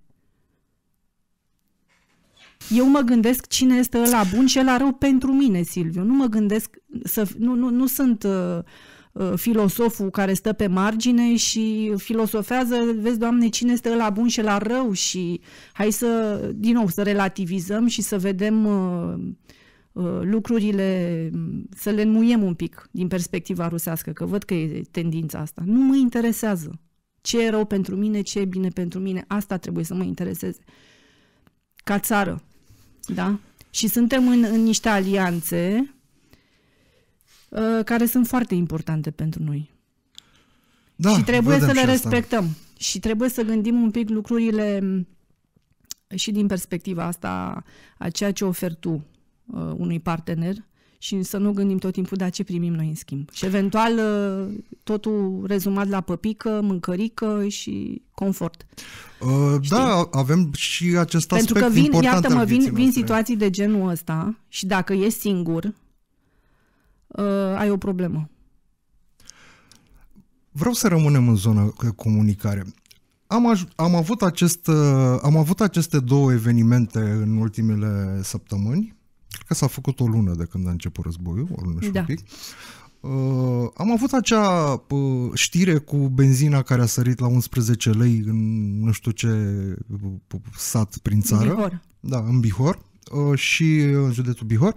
eu mă gândesc cine este ăla bun și ăla rău pentru mine, Silviu. Nu mă gândesc să... Nu, nu, nu sunt... Uh, uh, filosoful care stă pe margine și filosofează, vezi, Doamne, cine este la bun și la rău și hai să, din nou, să relativizăm și să vedem uh, uh, lucrurile, să le înmuiem un pic din perspectiva rusească, că văd că e tendința asta. Nu mă interesează ce e rău pentru mine, ce e bine pentru mine, asta trebuie să mă intereseze. Ca țară, da? Și suntem în, în niște alianțe uh, care sunt foarte importante pentru noi. Da, și trebuie să le și respectăm. Asta. Și trebuie să gândim un pic lucrurile și din perspectiva asta a ceea ce oferi tu uh, unui partener și să nu gândim tot timpul, de da, ce primim noi în schimb. Și eventual uh, totul rezumat la păpică, mâncărică și confort. Uh, da, avem și acest Pentru aspect Pentru că vin, iartă-mă, vin, vin situații de genul ăsta și dacă e singur, uh, ai o problemă. Vreau să rămânem în zona comunicare. Am, aj- am, avut acest, uh, am avut aceste două evenimente în ultimele săptămâni că s-a făcut o lună de când a început războiul, o lună și da. un pic, Uh, am avut acea uh, știre cu benzina care a sărit la 11 lei în nu știu ce uh, uh, sat prin țară. În Bihor. Da, în Bihor uh, și uh, în județul Bihor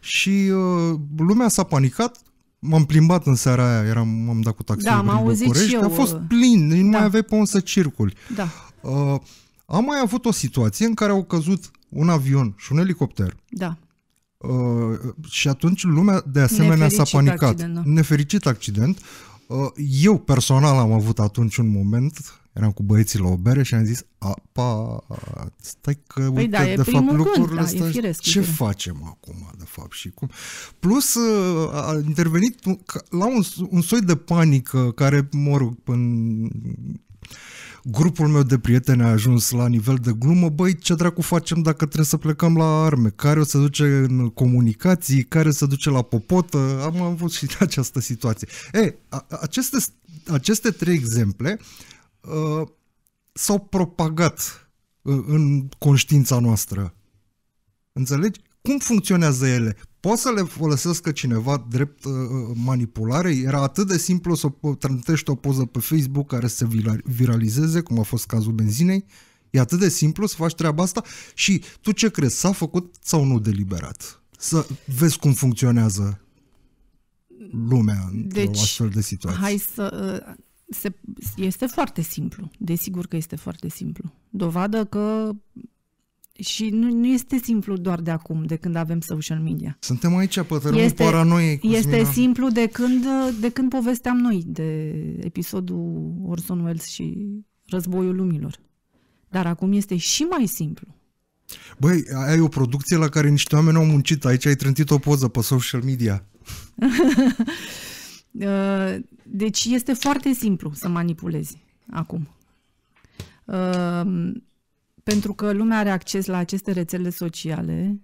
și uh, lumea s-a panicat m-am plimbat în seara aia, eram, am dat cu taxiul da, prin auzit București, și eu. a fost plin, nu da. mai aveai pe unde să circuli. Da. Uh, am mai avut o situație în care au căzut un avion și un elicopter. Da. Uh, și atunci lumea de asemenea Nefericit s-a panicat. Accident, da. Nefericit accident. Uh, eu personal am avut atunci un moment, eram cu băieții la o bere și am zis, apa, stai că păi uite, da, de fapt lucrurile gând, da, firesc, ce e. facem acum, de fapt, și cum. Plus uh, a intervenit la un, un soi de panică care, mă rog, până grupul meu de prieteni a ajuns la nivel de glumă, băi, ce dracu facem dacă trebuie să plecăm la arme? Care o să duce în comunicații? Care să duce la popotă? Am avut și această situație. E, aceste, aceste trei exemple uh, s-au propagat ă, în conștiința noastră. Înțelegi? Cum funcționează ele? Poți să le folosească cineva drept uh, uh, manipulare? Era atât de simplu să trântești o poză pe Facebook care să se viralizeze, cum a fost cazul benzinei? E atât de simplu să faci treaba asta? Și tu ce crezi? S-a făcut sau nu deliberat? Să vezi cum funcționează lumea deci, într-o astfel de situație. Hai să... Uh, se, este foarte simplu. Desigur că este foarte simplu. Dovadă că și nu, nu este simplu doar de acum, de când avem social media. Suntem aici, pătărâm este, paranoie. Este Cosmina. simplu de când, de când povesteam noi de episodul Orson Welles și războiul lumilor. Dar acum este și mai simplu. Băi, ai o producție la care niște oameni au muncit. Aici ai trântit o poză pe social media. Uh, deci este foarte simplu să manipulezi acum. Uh, pentru că lumea are acces la aceste rețele sociale,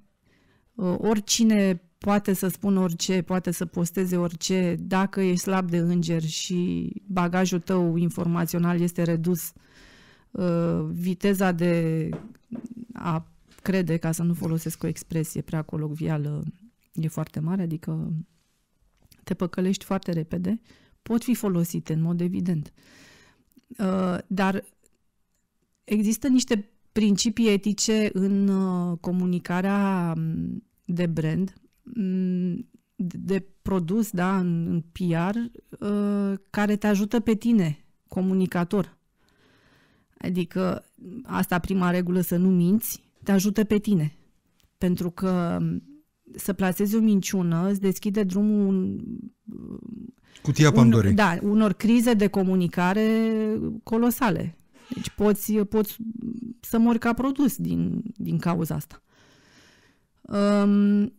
uh, oricine poate să spună orice, poate să posteze orice, dacă ești slab de înger și bagajul tău informațional este redus, uh, viteza de a crede, ca să nu folosesc o expresie prea cologvială, e foarte mare, adică te păcălești foarte repede, pot fi folosite în mod evident. Uh, dar există niște principii etice în uh, comunicarea mm, de brand, mm, de produs, da, în, PR, uh, care te ajută pe tine, comunicator. Adică, asta prima regulă, să nu minți, te ajută pe tine. Pentru că mm, să placezi o minciună îți deschide drumul un, Cutia Pandorei. Un, da, unor crize de comunicare colosale. Deci poți, poți să mori ca produs din, din cauza asta. Um,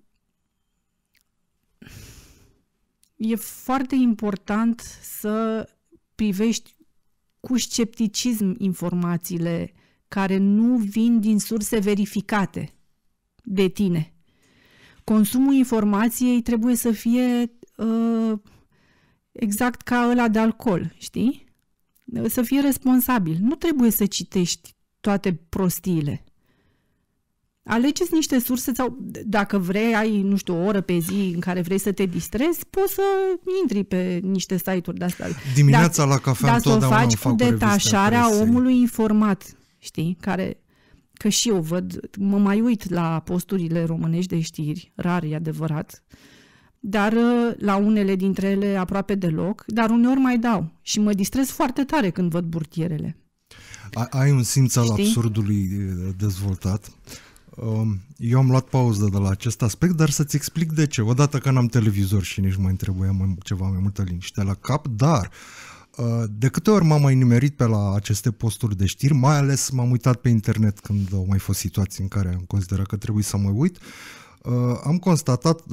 e foarte important să privești cu scepticism informațiile care nu vin din surse verificate de tine. Consumul informației trebuie să fie uh, exact ca ăla de alcool, știi? să fii responsabil. Nu trebuie să citești toate prostiile. Alegeți niște surse sau dacă vrei, ai, nu știu, o oră pe zi în care vrei să te distrezi, poți să intri pe niște site-uri de astea. Dimineața dar, la cafea dar să o faci cu detașarea omului informat, știi, care că și eu văd, mă mai uit la posturile românești de știri, rar e adevărat, uh, dar uh, la unele dintre ele aproape deloc, dar uneori mai dau și mă distrez foarte tare când văd burtierele. Ai un simț al Știi? absurdului uh, dezvoltat. Um, eu am luat pauză de la acest aspect, dar să-ți explic de ce. Odată că n-am televizor și nici mai trebuia mai, ceva mai multă liniște la cap, dar uh, de câte ori m-am mai nimerit pe la aceste posturi de știri, mai ales m-am uitat pe internet când au mai fost situații în care am considerat că trebuie să mă uit, uh, Uh, am constatat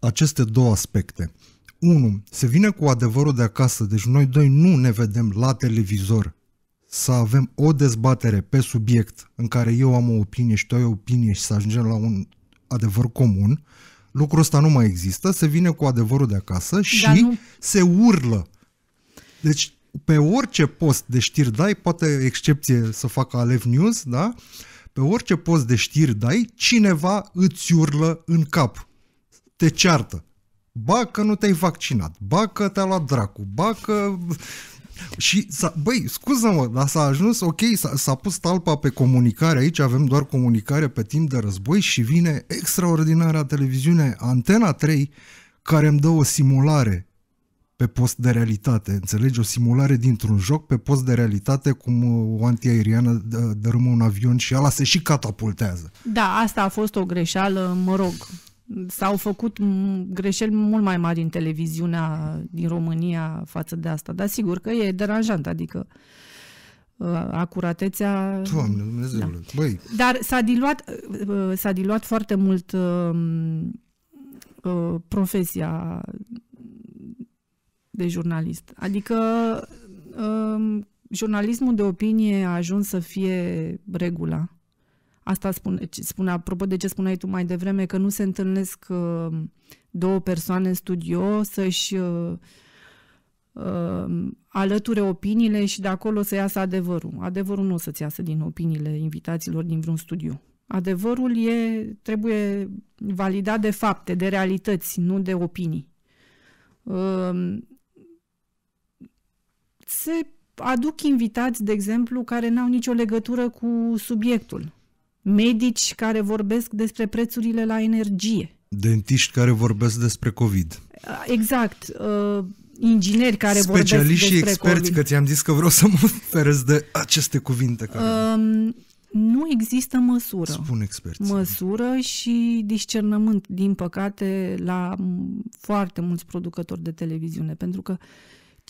aceste două aspecte. 1. Se vine cu adevărul de acasă, deci noi doi nu ne vedem la televizor să avem o dezbatere pe subiect în care eu am o opinie și tu ai o opinie și să ajungem la un adevăr comun, lucrul ăsta nu mai există, se vine cu adevărul de acasă da, și nu... se urlă. Deci pe orice post de știri dai, poate excepție să facă Alev News, da? Uh, pe orice post de știri dai, cineva îți urlă în cap. Te ceartă. Ba că nu te-ai vaccinat, ba că te-a luat dracu, ba că... Și, s-a, băi, scuză-mă, dar s-a ajuns, ok, s-a, s-a pus talpa pe comunicare, aici avem doar comunicare pe timp de război și vine extraordinarea televiziune Antena 3, care îmi dă o simulare pe post de realitate, înțelegi? O simulare dintr-un joc pe post de realitate, cum uh, o antiaeriană uh, dărâmă un avion și ala se și catapultează. Da, asta a fost o greșeală, mă rog. S-au făcut greșeli mult mai mari în televiziunea din România față de asta, dar sigur că e deranjant, adică uh, acuratețea... Doamne, Dumnezeule, da. băi... Dar s-a diluat, s-a diluat foarte mult profesia de jurnalist. Adică um, jurnalismul de opinie a ajuns să fie regula. Asta spune, spune, apropo de ce spuneai tu mai devreme, că nu se întâlnesc um, două persoane în studio să-și uh, um, alăture opiniile și de acolo să iasă adevărul. Adevărul nu o să-ți iasă din opiniile invitaților din vreun studiu. Adevărul e, trebuie validat de fapte, de realități, nu de opinii se aduc invitați, de exemplu, care n-au nicio legătură cu subiectul. Medici care vorbesc despre prețurile la energie. Dentiști care vorbesc despre COVID. Exact. Uh, ingineri care vorbesc despre și experți, COVID. că ți-am zis că vreau să mă feresc de aceste cuvinte. Care... Um, nu există măsură. Spun experți. Măsură și discernământ, din păcate, la foarte mulți producători de televiziune, pentru că uh,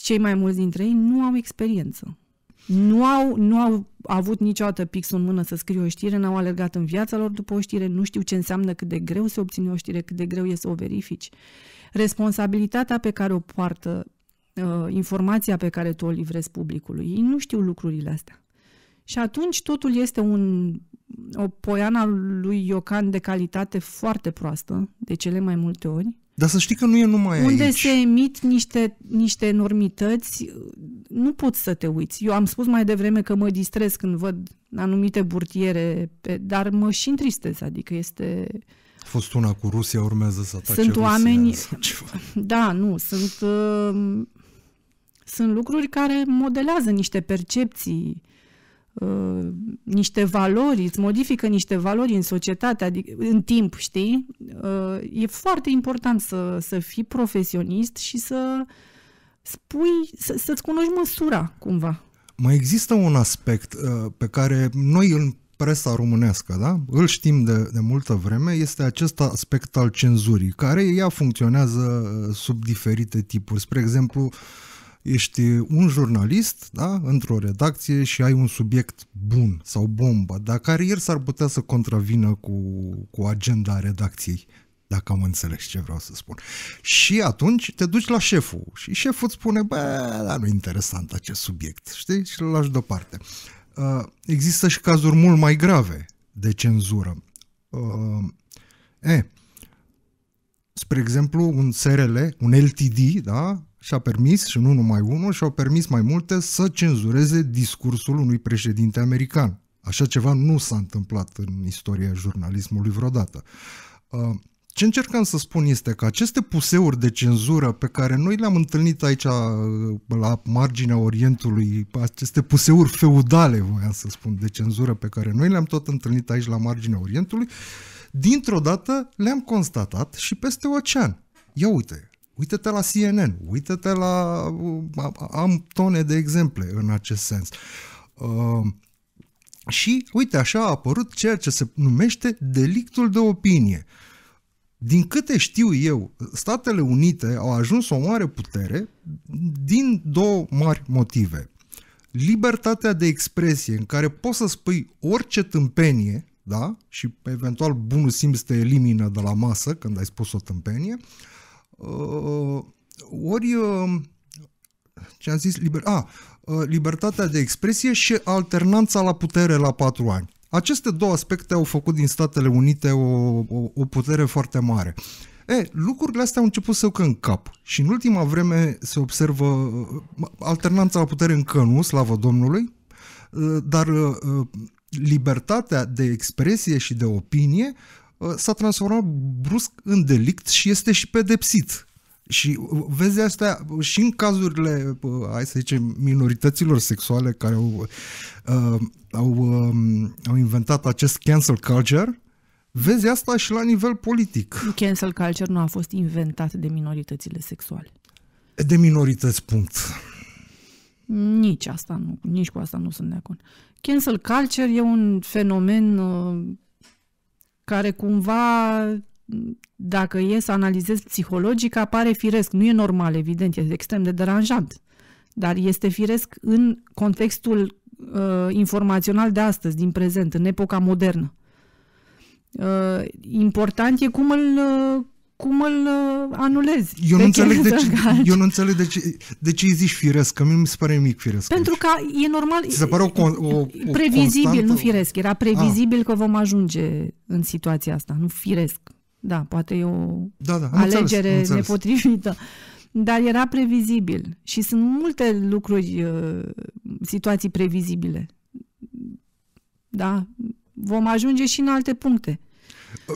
cei mai mulți dintre ei nu au experiență. Nu au, nu au avut niciodată pixul în mână să scrie o știre, n-au alergat în viața lor după o știre, nu știu ce înseamnă cât de greu se obține o știre, cât de greu e să o verifici. Responsabilitatea pe care o poartă, uh, informația pe care tu o livrezi publicului, ei nu știu lucrurile astea. Și atunci totul este un, o poiana lui Iocan de calitate foarte proastă, de cele mai multe ori, dar să știi că nu e numai Unde aici. se emit niște, niște enormități, nu poți să te uiți. Eu am spus mai devreme că mă distrez când văd anumite burtiere, pe, dar mă și întristez, adică este... A fost una cu Rusia, urmează să atace Sunt Rusia, oameni... Da, nu, sunt... Uh, sunt lucruri care modelează niște percepții Uh, niște valori, îți modifică niște valori în societate, adică în timp, știi? Uh, e foarte important să, să fii profesionist și să spui, să, să-ți cunoști măsura, cumva. Mai există un aspect uh, pe care noi în presa românească, da? Îl știm de, de multă vreme, este acest aspect al cenzurii, care ea funcționează uh, sub diferite tipuri. Spre exemplu, uh, ești un jurnalist da, într-o redacție și ai un subiect bun sau bombă, dar care el s-ar putea să contravină cu, cu agenda redacției dacă am înțeles ce vreau să spun. Și atunci te duci la șeful și șeful îți spune, bă, dar nu interesant acest subiect, știi? Și îl lași deoparte. Uh, există și cazuri mult mai grave de cenzură. Uh, e, spre exemplu, un SRL, un LTD, da? și-a permis, și nu numai unul, și-au permis mai multe să cenzureze discursul unui președinte american. Așa ceva nu s-a întâmplat în istoria jurnalismului vreodată. Uh, ce încercam să spun este că aceste puseuri de cenzură pe care noi le-am întâlnit aici uh, la marginea Orientului, aceste puseuri feudale, voiam să spun, de cenzură pe care noi le-am tot întâlnit aici la marginea Orientului, dintr-o dată le-am constatat și peste ocean. Ia uite, Uită-te la CNN, uită-te la... Uh, am tone de exemple în acest sens. Uh, și, uite, așa a apărut ceea ce se numește delictul de opinie. Din câte știu eu, Statele Unite au ajuns o mare putere din două mari motive. Libertatea de expresie, în care poți să spui orice tâmpenie, da? Și eventual bunul simț te elimină de la masă când ai spus o tâmpenie. Uh, Uh, ori, uh, ce am zis, liber, a, ah, uh, libertatea de expresie și alternanța la putere la patru ani. Aceste două aspecte au făcut din Statele Unite o, o, o putere foarte mare. E, lucrurile astea au început să săcă în cap și în ultima vreme se observă alternanța la putere încă nu, slavă Domnului, dar libertatea de expresie și de opinie s-a transformat brusc în delict și este și pedepsit. Și uh, vezi asta și în cazurile, uh, hai să zicem, minorităților sexuale care au, uh, au, um, au inventat acest cancel culture, vezi asta și la nivel politic. Cancel culture nu a fost inventat de minoritățile sexuale. De minorități, punct. Nici asta nu, nici cu asta nu sunt de acord. Cancel culture e un fenomen uh, care cumva, dacă e să analizezi psihologic, apare firesc. Nu e normal, evident, este extrem de deranjant, dar este firesc în contextul uh, informațional de astăzi, din prezent, în epoca modernă. Uh, important e cum îl, uh, cum îl uh, anulezi. Eu nu, înțeleg de ce, eu nu înțeleg de ce, de ce îi zici firesc, că mi se pare mic firesc. Pentru că e normal... se pare o, o, o Previzibil, constantă? nu firesc. Era ah. previzibil ah. că vom ajunge în situația asta, nu firesc. Da, poate e o da, da, alegere înțeles, înțeles. nepotrivită. Dar era previzibil și sunt multe lucruri, uh, situații previzibile. Da, vom ajunge și în alte puncte.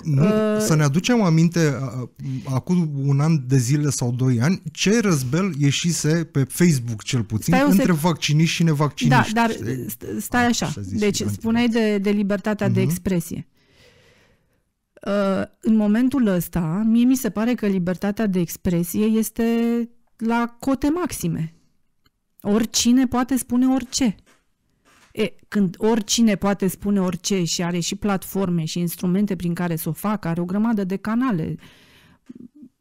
Nu, uh, să ne aducem aminte, acum un an de zile sau doi ani, ce răzbel ieșise pe Facebook cel puțin între sec... vacciniști și nevacciniști. Da, dar stai așa. așa deci spuneai de, de libertatea uh-huh. de mhm. expresie. Uh, în momentul ăsta, mie mi se pare că libertatea de expresie este la cote maxime. Oricine poate spune orice. E, când oricine poate spune orice și are și platforme și instrumente prin care să o facă, are o grămadă de canale.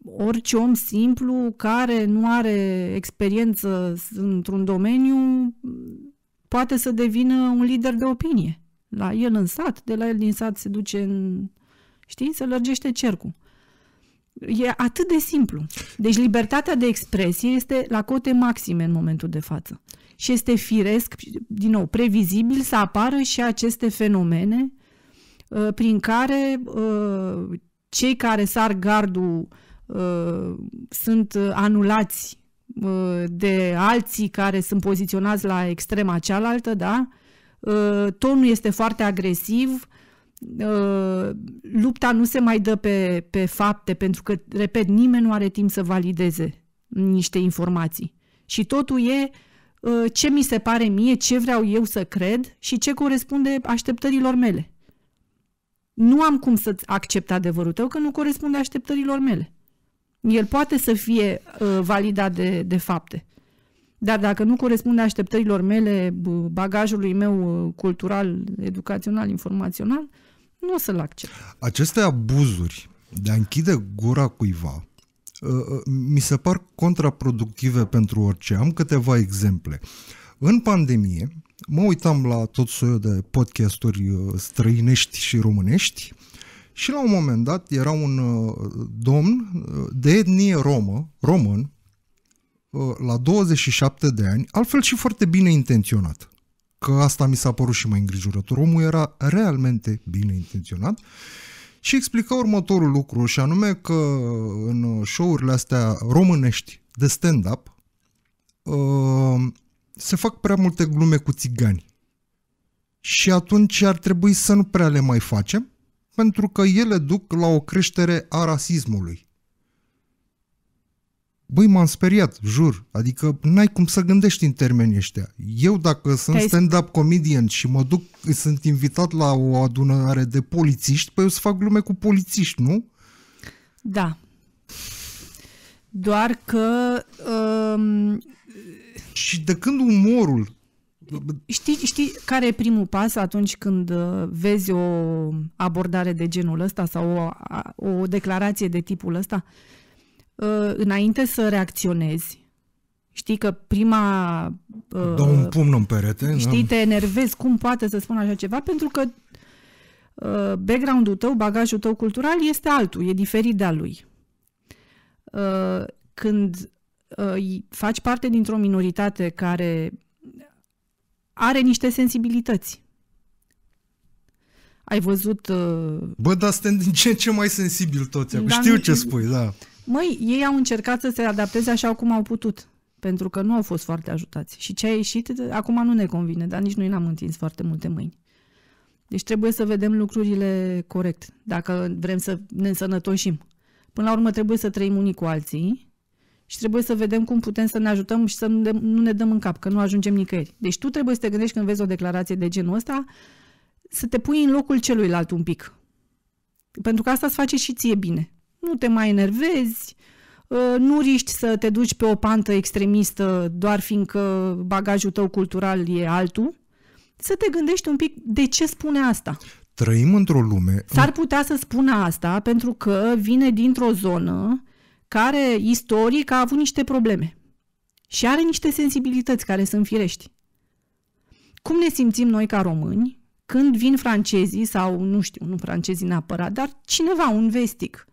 Orice om simplu care nu are experiență într-un domeniu poate să devină un lider de opinie. La el în sat, de la el din sat se duce în... știi? Se lărgește cercul. E atât de simplu. Deci libertatea de expresie este la cote maxime în momentul de față și este firesc, din nou, previzibil să apară și aceste fenomene uh, prin care uh, cei care sar gardul uh, sunt anulați de alții care sunt poziționați la extrema cealaltă, da? Tonul este foarte agresiv, lupta nu se mai dă pe, pe fapte, pentru că, repet, nimeni nu are timp să valideze niște informații. Și totul e Ă, ce mi se pare mie, ce vreau eu să cred și ce corespunde așteptărilor mele. Nu am cum să accept adevărul tău că nu corespunde așteptărilor mele. El poate să fie uh, validat de, de fapte. Dar dacă nu corespunde așteptărilor mele, bagajului meu ă, cultural, educațional, informațional, nu o să-l accept. Aceste abuzuri de a închide gura cuiva mi se par contraproductive pentru orice. Am câteva exemple. În pandemie, mă uitam la tot soiul de podcasturi uh, străinești și românești și la un moment dat era un uh, domn uh, de etnie romă, român, la 27 de ani, altfel și foarte bine intenționat. Că asta mi s-a părut și mai îngrijorător. Omul era realmente bine intenționat și explica următorul lucru și anume că în show-urile astea românești de stand-up uh, se fac prea multe glume cu țigani și atunci ar trebui să nu prea le mai facem pentru că ele duc la o creștere a rasismului. Băi, m-am speriat, jur. Adică n-ai cum să gândești în termenii ăștia. Eu dacă sunt stand-up comedian și mă duc, sunt invitat la o adunare de polițiști, păi eu să fac glume cu polițiști, nu? Da. Doar că... Um... Și de când umorul... Știi, știi care e primul pas atunci când uh, vezi o abordare de genul ăsta sau o, o declarație de tipul ăsta? Uh, Uh, înainte să reacționezi, Știi că prima... Uh, Dă un pumn în perete. Știi, te enervezi cum poate să spun așa ceva, pentru că uh, background-ul tău, bagajul tău cultural este altul, e diferit de-al lui. când faci parte dintr-o minoritate care are niște sensibilități, ai văzut... Uh... Bă, dar suntem din ce în ce mai sensibil toți. Da, Știu nu... ce spui, da. Măi, ei au încercat să se adapteze așa cum au putut, pentru că nu au fost foarte ajutați. Și ce a ieșit, acum nu ne convine, dar nici noi n-am întins foarte multe mâini. Deci trebuie să vedem lucrurile corect, dacă vrem să ne însănătoșim. Până la urmă trebuie să trăim unii cu alții și trebuie să vedem cum putem să ne ajutăm și să nu ne dăm în cap, că nu ajungem nicăieri. Deci tu trebuie să te gândești când vezi o declarație de genul ăsta, să te pui în locul celuilalt un pic. Pentru că asta îți face și ție bine nu te mai enervezi, ă, nu riști să te duci pe o pantă extremistă doar fiindcă bagajul tău cultural e altul, să te gândești un pic de ce spune asta. Trăim într-o lume... S-ar putea să spună asta pentru că vine dintr-o zonă care istoric a avut niște probleme și are niște sensibilități care sunt firești. Cum ne simțim noi ca români când vin francezii sau, nu știu, nu francezii neapărat, dar cineva, un vestic,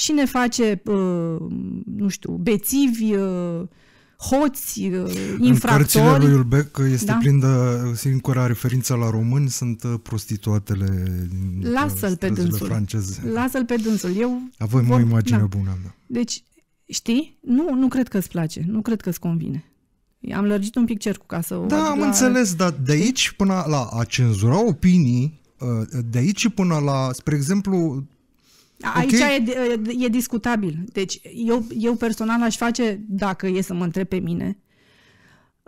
și ne face, uh, nu știu, bețivi, uh, hoți, uh, infractori. În lui Ulbec este da? plin de singura referință la români, sunt prostituatele din Lasă-l pe dânsul. franceze. Lasă-l pe dânsul. Eu Avem vor... o imagine da. bună. Da. Deci, știi? Nu, nu cred că îți place, nu cred că îți convine. Am lărgit un pic cercul ca să... Da, am la... înțeles, dar de aici până la a cenzura opinii, de aici până la, spre exemplu, Aici okay? e, e discutabil. Deci eu, eu personal aș face, dacă e să mă întreb pe mine,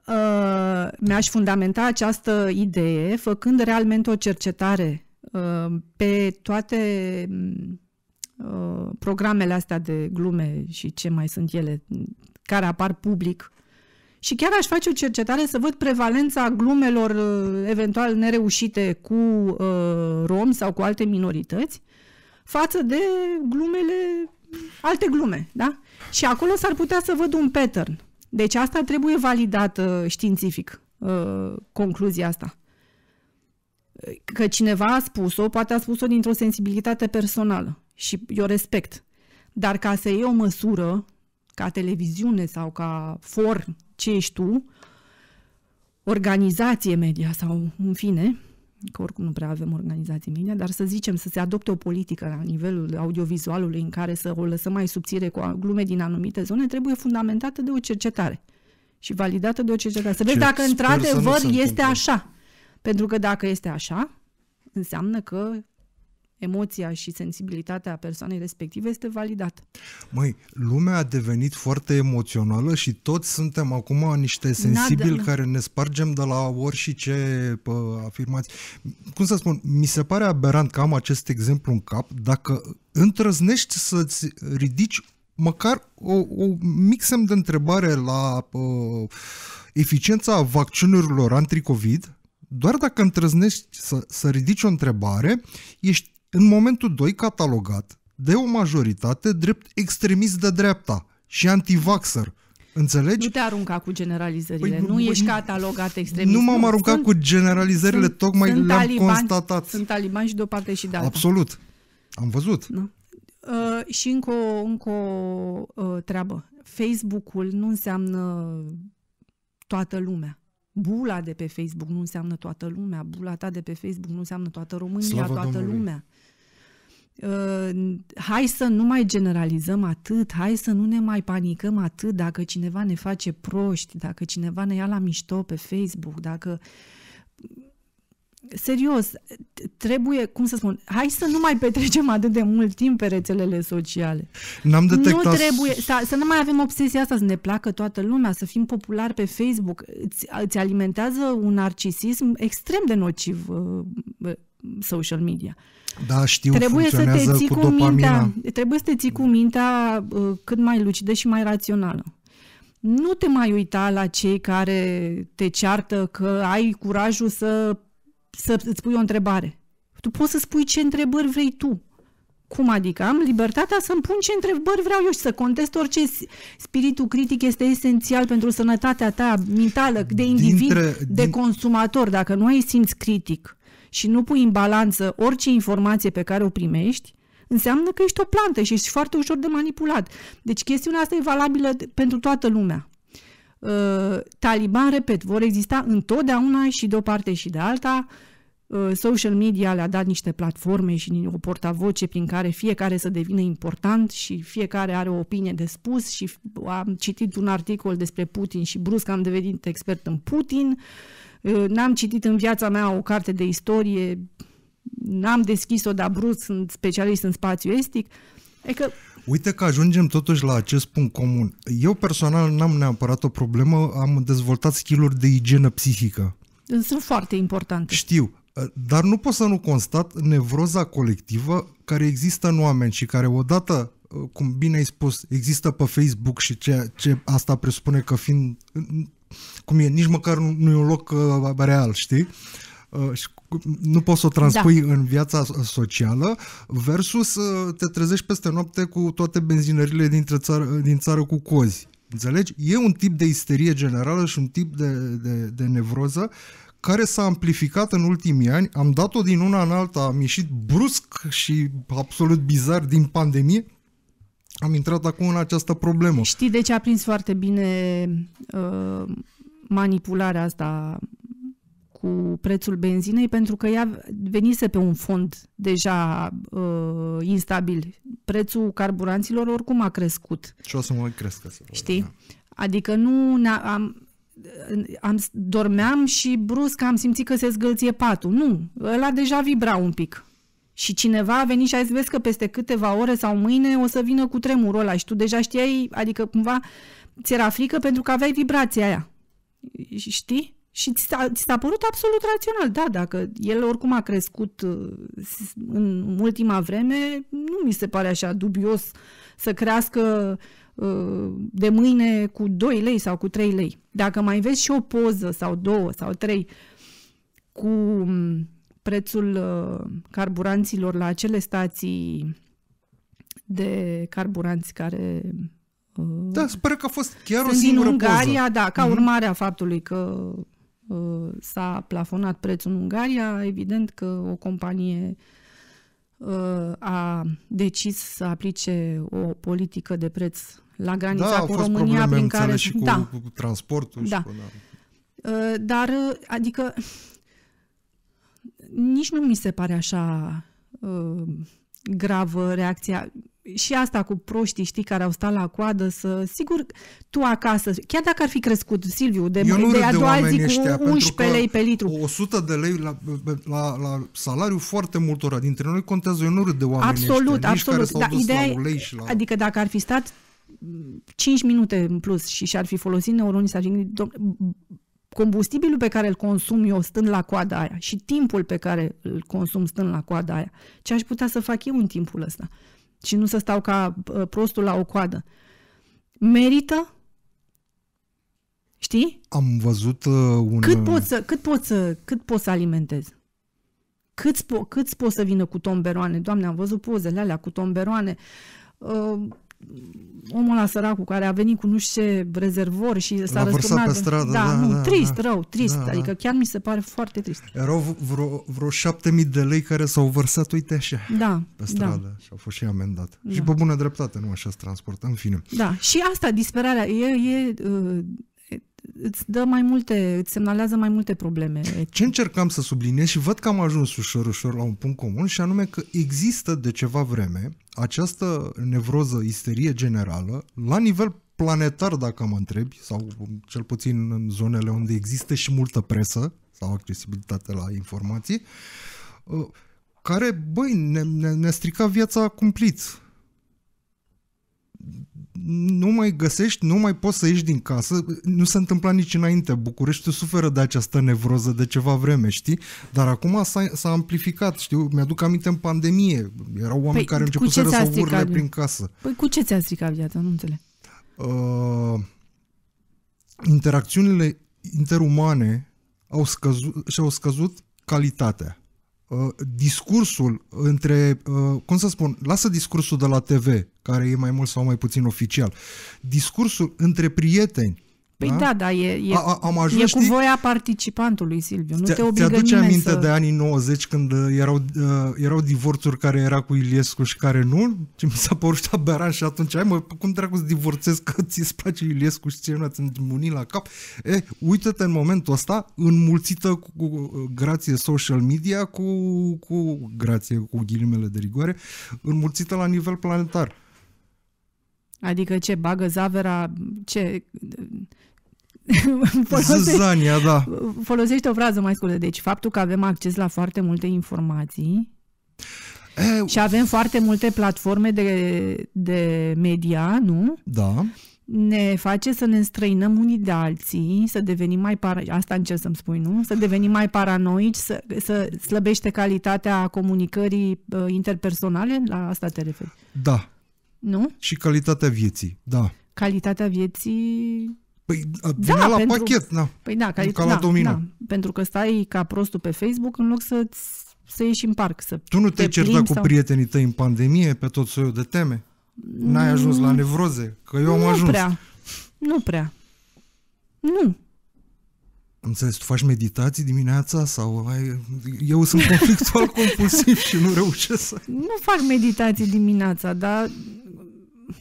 uh, mi-aș fundamenta această idee făcând realmente o cercetare uh, pe toate uh, programele astea de glume și ce mai sunt ele care apar public și chiar aș face o cercetare să văd prevalența glumelor uh, eventual nereușite cu uh, rom sau cu alte minorități față de glumele, alte glume, da? Și acolo s-ar putea să văd un pattern. Deci asta trebuie validată științific, uh, concluzia asta. Că cineva a spus-o, poate a spus-o dintr-o sensibilitate personală și eu respect. Dar ca să iei o măsură, ca televiziune sau ca for, ce ești tu, organizație media sau în fine, că oricum nu prea avem organizații media, dar să zicem să se adopte o politică la nivelul audiovizualului în care să o lăsăm mai subțire cu glume din anumite zone, trebuie fundamentată de o cercetare și validată de o cercetare. Să vezi Ce dacă într-adevăr este întâmplă. așa. Pentru că dacă este așa, înseamnă că emoția și sensibilitatea persoanei respective este validată. Măi, lumea a devenit foarte emoțională și toți suntem acum niște da, sensibili Nad... care ne spargem de la ori și ce pă, afirmați. Cum să spun, mi se pare aberant că am acest exemplu în cap, dacă întrăznești să-ți ridici măcar o, o mic semn de întrebare la uh, eficiența vaccinurilor anticovid, doar dacă întrăznești să, să ridici o întrebare, ești în momentul 2 catalogat de o majoritate drept extremist de dreapta și antivaxer. Înțelegi? Nu te arunca cu generalizările, păi, nu, ești catalogat extremist. Nu m-am aruncat sunt, cu generalizările, sunt, tocmai sunt le-am constatat. Sunt talibani și de o parte și de alta. Absolut. Am văzut. Nu. Uh, și încă o, încă o uh, treabă. Facebook-ul nu înseamnă toată lumea. Bula de pe Facebook nu înseamnă toată lumea, bula ta de pe Facebook nu înseamnă toată România, Slavă toată Domnului. lumea uh, hai să nu mai generalizăm atât, hai să nu ne mai panicăm atât dacă cineva ne face proști, dacă cineva ne ia la mișto pe Facebook, dacă... Serios, trebuie, cum să spun, hai să nu mai petrecem atât de mult timp pe rețelele sociale. N-am detectat... Nu trebuie, să, să nu mai avem obsesia asta, să ne placă toată lumea, să fim populari pe Facebook. Îți, îți alimentează un narcisism extrem de nociv uh, social media. Uh, da, știu, trebuie să te ții cu, cu mintea, Trebuie să te ții cu mintea uh, cât mai lucidă și mai rațională. Nu te mai uita la cei care te ceartă că ai curajul să, să îți pui o întrebare. Tu poți să spui ce întrebări vrei tu. Cum adică? Am libertatea să-mi pun ce întrebări vreau eu și să contest orice spiritul critic este esențial pentru sănătatea ta mentală, de individ, dintre, de din... consumator. Dacă nu ai simț critic, și nu pui în balanță orice informație pe care o primești, înseamnă că ești o plantă și ești foarte ușor de manipulat. Deci chestiunea asta e valabilă pentru toată lumea. Uh, Taliban, repet, vor exista întotdeauna și de o parte și de alta. Uh, social media le-a dat niște platforme și o portavoce prin care fiecare să devină important și fiecare are o opinie de spus și am citit un articol despre Putin și brusc am devenit expert în Putin. Uh, Uh, n-am citit în viața mea o carte de istorie, n-am deschis-o, dar brut sunt specialist în spațiu estic. E că adică, Uite că ajungem totuși la acest punct comun. Eu personal n-am neapărat o problemă, am dezvoltat skill de igienă psihică. Sunt foarte importante. Știu, uh, dar nu pot să nu constat nevroza colectivă care există în oameni și care odată uh, cum bine ai spus, există pe Facebook și ceea ce asta presupune că fiind cum e, nici măcar nu e un loc uh, real, știi? Uh, nu poți să o transpui da. în viața socială versus uh, te trezești peste noapte cu toate benzinările dintre țară, din țară cu cozi. Înțelegi? E un tip de isterie generală și un tip de, de, de nevroză care s-a amplificat în ultimii ani. Am dat-o din una în alta, am ieșit brusc și absolut bizar din pandemie am intrat acum în această problemă. Știi de deci ce a prins foarte bine uh, manipularea asta cu prețul benzinei? Pentru că ea venise pe un fond deja uh, instabil. Prețul carburanților oricum a crescut. Și o să mai crească. Să Știi? Vorbim. Da. Adică nu am, am, dormeam și brusc am simțit că se zgâlție patul. Nu, ăla deja vibra un pic și cineva a venit și a zis, vezi că peste câteva ore sau mâine o să vină cu tremurul ăla și tu deja știai, adică cumva ți era frică pentru că aveai vibrația aia. Știi? Și ți s-a, ți s-a părut absolut rațional. Da, dacă el oricum a crescut uh, în ultima vreme, nu mi se pare așa dubios să crească uh, de mâine cu 2 lei sau cu 3 lei. Dacă mai vezi și o poză sau două sau trei cu prețul uh, carburanților la acele stații de carburanți care uh, da, sper că a fost chiar o singură în Ungaria, poză. da, ca mhm. urmare a faptului că uh, s-a plafonat prețul în Ungaria, evident că o companie a decis să aplice o politică de preț la granița da, cu România prin care și da. Da. cu da, transportul da. Și cu, da. dar adică nici nu mi se pare așa uh, gravă reacția. Și asta cu proștii, știi, care au stat la coadă să... Sigur, tu acasă, chiar dacă ar fi crescut, Silviu, de, Eu nu de a doua zi cu 11 lei pe litru. 100 de lei la, la, la salariu foarte multora dintre noi contează. Eu nu râd de oameni Absolut, ăștia, absolut. Da, ideea, la ulei și la... Adică dacă ar fi stat 5 minute în plus și și-ar fi folosit neuronii, s-ar fi gândit, combustibilul pe care îl consum eu stând la coada aia și timpul pe care îl consum stând la coada aia, ce aș putea să fac eu în timpul ăsta și nu să stau ca prostul la o coadă. Merită? Știi? Am văzut uh, un... Cât uh, pot să, cât pot să, cât pot să alimentez? Câți, po- câți pot să vină cu tomberoane? Doamne, am văzut pozele alea cu tomberoane. Uh, omul ăla sărac cu care a venit cu nu știu ce rezervor și s-a răsturnat. pe stradă. Da, da, nu, da, da. trist, da, rău, trist. Da, adică chiar mi se pare foarte trist. Erau vreo, vreo șapte mii de lei care s-au vărsat, uite așa, da, pe da. stradă da. și au fost și amendat. Da. Și pe bună dreptate, nu așa se transportă, în fine. Da, și asta, disperarea, e, e uh, îți dă mai multe, îți semnalează mai multe probleme. Ce încercam să subliniez și văd că am ajuns ușor, ușor la un punct comun și anume că există de ceva vreme această nevroză, isterie generală la nivel planetar, dacă mă întrebi, sau cel puțin în zonele unde există și multă presă sau accesibilitate la informații, uh, care, băi, ne, ne, ne strica viața cumpliți nu mai găsești, nu mai poți să ieși din casă. Nu se întâmpla nici înainte. Bucureștiul suferă de această nevroză de ceva vreme, știi? Dar acum s-a, s-a amplificat, știu? Mi-aduc aminte în pandemie. Erau oameni păi, care începuseră să urle prin casă. Păi cu ce ți-a stricat viața? Nu înțeleg. Uh, interacțiunile interumane au scăzut, și-au scăzut calitatea. Uh, discursul între, uh, cum să spun, lasă discursul de la TV, care e mai mult sau mai puțin oficial. Discursul între prieteni Păi da, da, da e, e, a, am ajuns, e știi? cu voia participantului, Silviu. Nu te, te obligă aduce nimeni aminte să... de anii 90 când uh, erau, uh, erau divorțuri care era cu Iliescu și care nu? Ce mi s-a părut aberan și atunci, ai mă, cum dracu să divorțez că ți e place Iliescu și ție nu ați munit la cap? E, uită-te în momentul ăsta, înmulțită cu, cu uh, grație social media, cu, cu grație, cu ghilimele de rigoare, înmulțită la nivel planetar. Adică ce, bagă zavera, ce... folosește, Zania, da. folosește o frază mai scurtă. Deci faptul că avem acces la foarte multe informații e... și avem foarte multe platforme de, de media, nu? Da ne face să ne înstrăinăm unii de alții, să devenim mai para... asta încerc să-mi spui, nu? Să devenim mai paranoici, să, să slăbește calitatea comunicării uh, interpersonale? La asta te referi? Da. Nu? Și calitatea vieții, da. Calitatea vieții... Păi da, la pentru... pachet, da. Păi da, cali... ca la da, domino. Da, pentru că stai ca prostul pe Facebook în loc să să ieși în parc, să Tu nu te-ai te certat cu prietenii tăi în pandemie pe tot soiul de teme? N-ai mm. ajuns la nevroze? Că eu am ajuns. Nu prea. Nu prea. Nu. înțeles, tu faci meditații dimineața sau ai... eu sunt conflictual compulsiv și nu reușesc să... Nu fac meditații dimineața, dar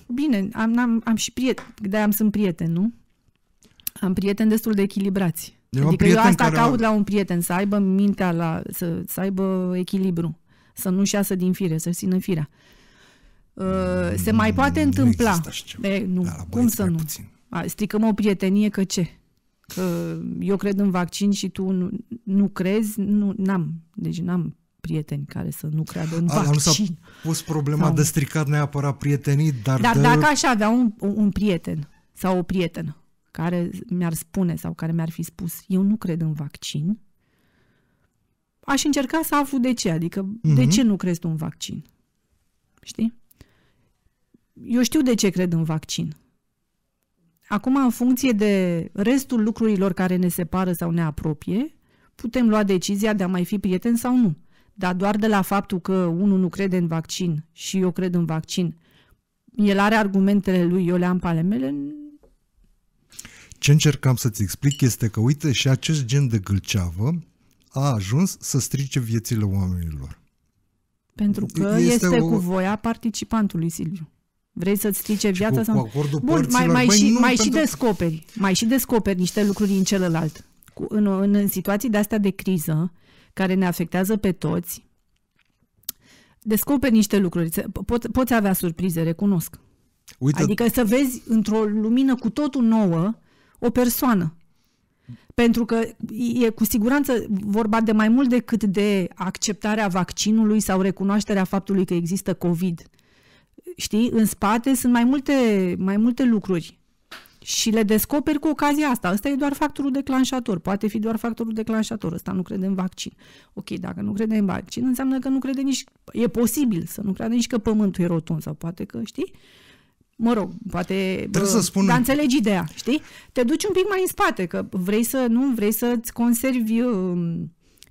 bine, am, am, am și prieteni, de am sunt prieteni nu? Am prieteni destul de echilibrați. Eu adică eu asta care... caut la un prieten, să aibă mintea, la, să, să aibă echilibru, să nu-și iasă din fire, să țină firea. Uh, se mm, mai poate întâmpla. Nu, e, nu. Da, cum să nu? A, stricăm o prietenie că ce? Că eu cred în vaccin și tu nu, nu crezi? Nu, n-am. Deci n-am prieteni care să nu creadă în vaccin. Nu s-a pus problema sau... de stricat neapărat prietenii, dar... Dar de... dacă aș avea un, un prieten sau o prietenă care mi-ar spune sau care mi-ar fi spus eu nu cred în vaccin, aș încerca să aflu de ce, adică mm-hmm. de mhm. ce nu crezi tu în vaccin? Știi? Eu știu de ce cred în vaccin. Acum, în funcție de restul lucrurilor care ne separă sau ne apropie, putem lua decizia de a mai fi prieteni sau nu dar doar de la faptul că unul nu crede în vaccin și eu cred în vaccin, el are argumentele lui, eu le am pe ale mele, ce încercam să-ți explic este că, uite, și acest gen de gâlceavă a ajuns să strice viețile oamenilor. Pentru că este, este o... cu voia participantului, Silviu. Vrei să-ți strice viața? Cu, cu acordul Bun, mai, mai, și, nu, mai pentru... și descoperi. Mai și descoperi niște lucruri din celălalt. Cu, în, în, în situații de-astea de criză, care ne afectează pe toți, descoperi niște lucruri. Pot, poți avea surprize, recunosc. Uite... Adică să vezi într-o lumină cu totul nouă o persoană. Pentru că e cu siguranță vorba de mai mult decât de acceptarea vaccinului sau recunoașterea faptului că există COVID. Știi, în spate sunt mai multe, mai multe lucruri și le descoperi cu ocazia asta. Ăsta e doar factorul declanșator, poate fi doar factorul declanșator, ăsta nu crede în vaccin. Ok, dacă nu crede în vaccin, înseamnă că nu crede nici, e posibil să nu crede nici că pământul e rotund sau poate că, știi? Mă rog, poate Trebuie să spun... dar înțelegi ideea, știi? Te duci un pic mai în spate, că vrei să, nu, vrei să-ți conservi uh,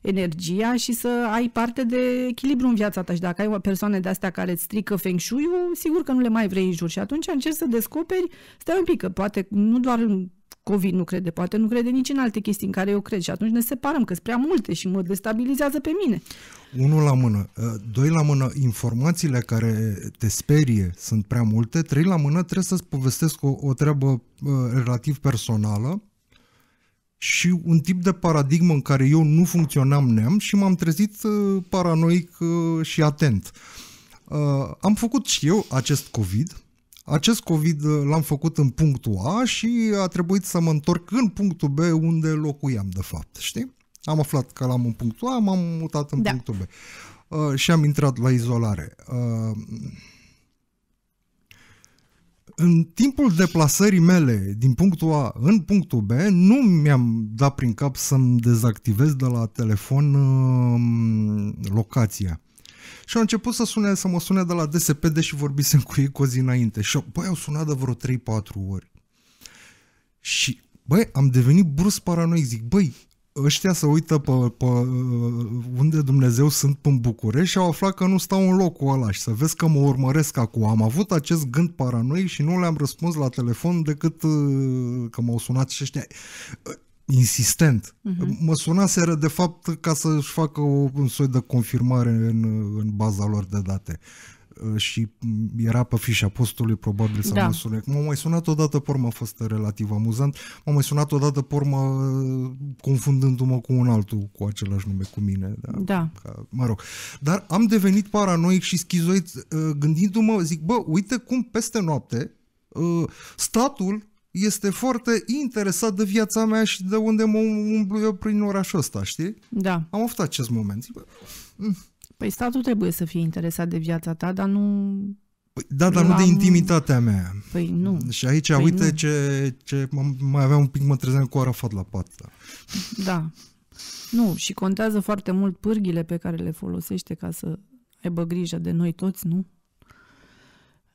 energia și să ai parte de echilibru în viața ta și dacă ai o persoană de astea care îți strică feng shui sigur că nu le mai vrei în jur și atunci încerci să descoperi, stai un pic, că poate nu doar în COVID nu crede, poate nu crede nici în alte chestii în care eu cred și atunci ne separăm, că sunt prea multe și mă destabilizează pe mine. Unul la mână, ă, doi la mână, informațiile care te sperie sunt prea multe, trei la mână trebuie să-ți povestesc o, o treabă uh, relativ personală și un tip de paradigmă în care eu nu funcționam neam și m-am trezit uh, paranoic uh, și atent. Uh, am făcut și eu acest COVID. Acest COVID l-am făcut în punctul A și a trebuit să mă întorc în punctul B unde locuiam de fapt, știi? Am aflat că l-am în punctul A, m-am mutat în da. punctul B. Uh, și am intrat la izolare. Uh, în timpul deplasării mele din punctul A în punctul B, nu mi-am dat prin cap să-mi dezactivez de la telefon uh, locația. Și au început să, sune, să mă sune de la DSP, deși vorbisem cu ei cu o zi înainte. Și băi, au sunat de vreo 3-4 ori. Și, băi, am devenit brusc paranoic. Zic, băi, ăștia se uită pe, pe unde Dumnezeu sunt în București și au aflat că nu stau în locul ăla și să vezi că mă urmăresc acum. Am avut acest gând paranoic și nu le-am răspuns la telefon decât uh, că m-au sunat și ăștia uh, insistent. Uh-huh. Mă sunaseră de fapt ca să-și facă un soi de confirmare în, în baza lor de date. Uh, Uh, și era pe fișa postului, probabil să da. mă sună. M-am mai sunat odată, pe urmă a fost relativ amuzant, m-am mai sunat odată, pe urmă uh, confundându-mă cu un altul cu același nume cu mine. Da. da. Ca, mă rog. Dar am devenit paranoic și schizoid uh, gândindu-mă, zic, bă, uite cum peste noapte statul este foarte interesat de viața mea și de unde mă umblu eu prin orașul ăsta, știi? Da. Am avut acest moment. Zic, bă, mm, Păi statul trebuie să fie interesat de viața ta, dar nu... Păi, da, dar nu de intimitatea mea. Păi nu. Și aici, păi uite nu. ce, ce mai aveam un pic, mă trezeam cu Arafat la pat. Da. Nu, și contează foarte mult pârghile pe care le folosește ca să aibă grijă de noi toți, nu?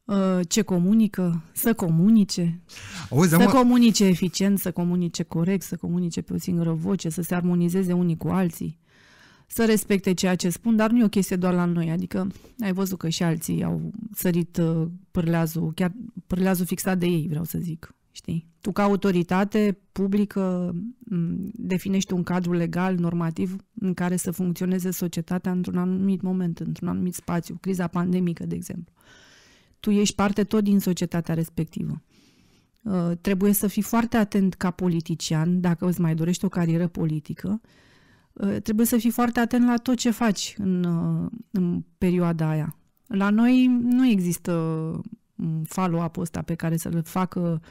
Ă, ce comunică, să comunice, Auzi, să am... comunice eficient, să comunice corect, să comunice pe o singură voce, să se armonizeze unii cu alții să respecte ceea ce spun, dar nu e o chestie doar la noi, adică ai văzut că și alții au sărit uh, pârleazul, chiar pârleazul fixat de ei, vreau să zic, știi? Tu ca autoritate publică definești un cadru legal, normativ, în care să funcționeze societatea într-un anumit moment, într-un anumit spațiu, criza pandemică, de exemplu. Tu ești parte tot din societatea respectivă. Uh, trebuie să fii foarte atent ca politician, dacă îți mai dorești o carieră politică, uh, Ă, trebuie să fii foarte atent la tot ce faci în, ă, în perioada aia. La noi nu există follow-up-ul ăsta pe care să-l facă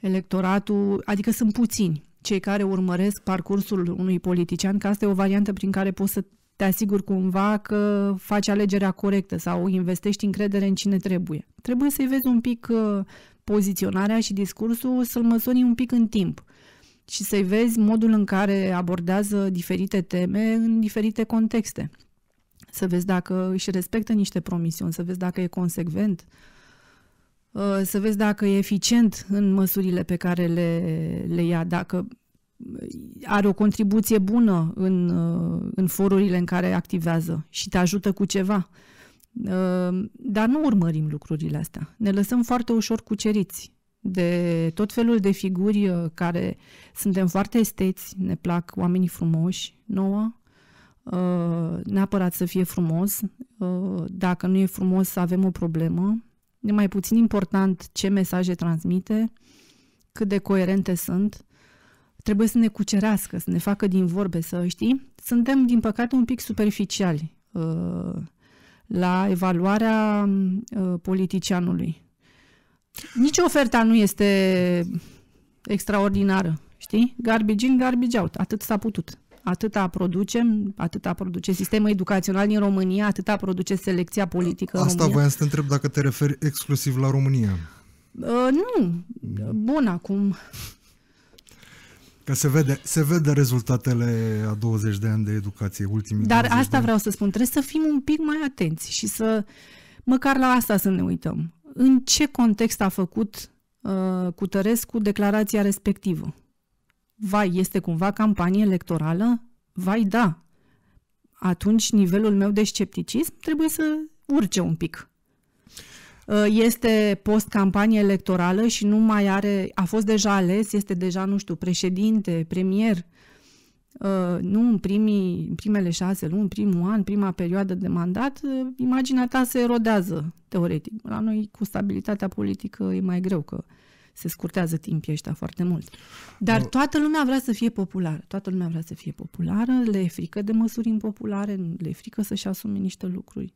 electoratul, adică sunt puțini cei care urmăresc parcursul unui politician, că asta e o variantă prin care poți să te asiguri cumva că faci alegerea corectă sau investești încredere în cine trebuie. Trebuie să-i vezi un pic ă, poziționarea și discursul, să-l măsori un pic în timp și să-i vezi modul în care abordează diferite teme în diferite contexte. Să vezi dacă își respectă niște promisiuni, să vezi dacă e consecvent, uh, să vezi dacă e eficient în măsurile pe care le, le ia, dacă are o contribuție bună în, uh, în forurile în care activează și te ajută cu ceva. Uh, dar nu urmărim lucrurile astea. Ne lăsăm foarte ușor cuceriți de tot felul de figuri uh, care suntem foarte esteți, ne plac oamenii frumoși nouă, uh, neapărat să fie frumos. Uh, dacă nu e frumos, să avem o problemă. E mai puțin important ce mesaje transmite, cât de coerente sunt. Trebuie să ne cucerească, să ne facă din vorbe, să știi. Suntem, din păcate, un pic superficiali la evaluarea politicianului nici oferta nu este extraordinară, știi? Garbage in, garbage out. Atât s-a putut. Atâta producem, atâta produce sistemul educațional din România, atâta produce selecția politică Asta România. voiam să te întreb dacă te referi exclusiv la România. Uh, nu. Bun, acum... Că se vede, se vede rezultatele a 20 de ani de educație, ultimii Dar asta vreau să spun, trebuie să fim un pic mai atenți și să... Măcar la asta să ne uităm în ce context a făcut uh, Cutărescu declarația respectivă. Vai, este cumva campanie electorală? Vai, da. Atunci nivelul meu de scepticism trebuie să urce un pic. Uh, este post-campanie electorală și nu mai are, a fost deja ales, este deja, nu știu, președinte, premier, Uh, nu în, primii, în primele șase luni, primul an, prima perioadă de mandat, uh, imaginea ta se erodează, teoretic. La noi, cu stabilitatea politică, e mai greu că se scurtează timpii ăștia foarte mult. Dar toată lumea vrea să fie populară. Toată lumea vrea să fie populară, le e frică de măsuri impopulare, le e frică să-și asume niște lucruri.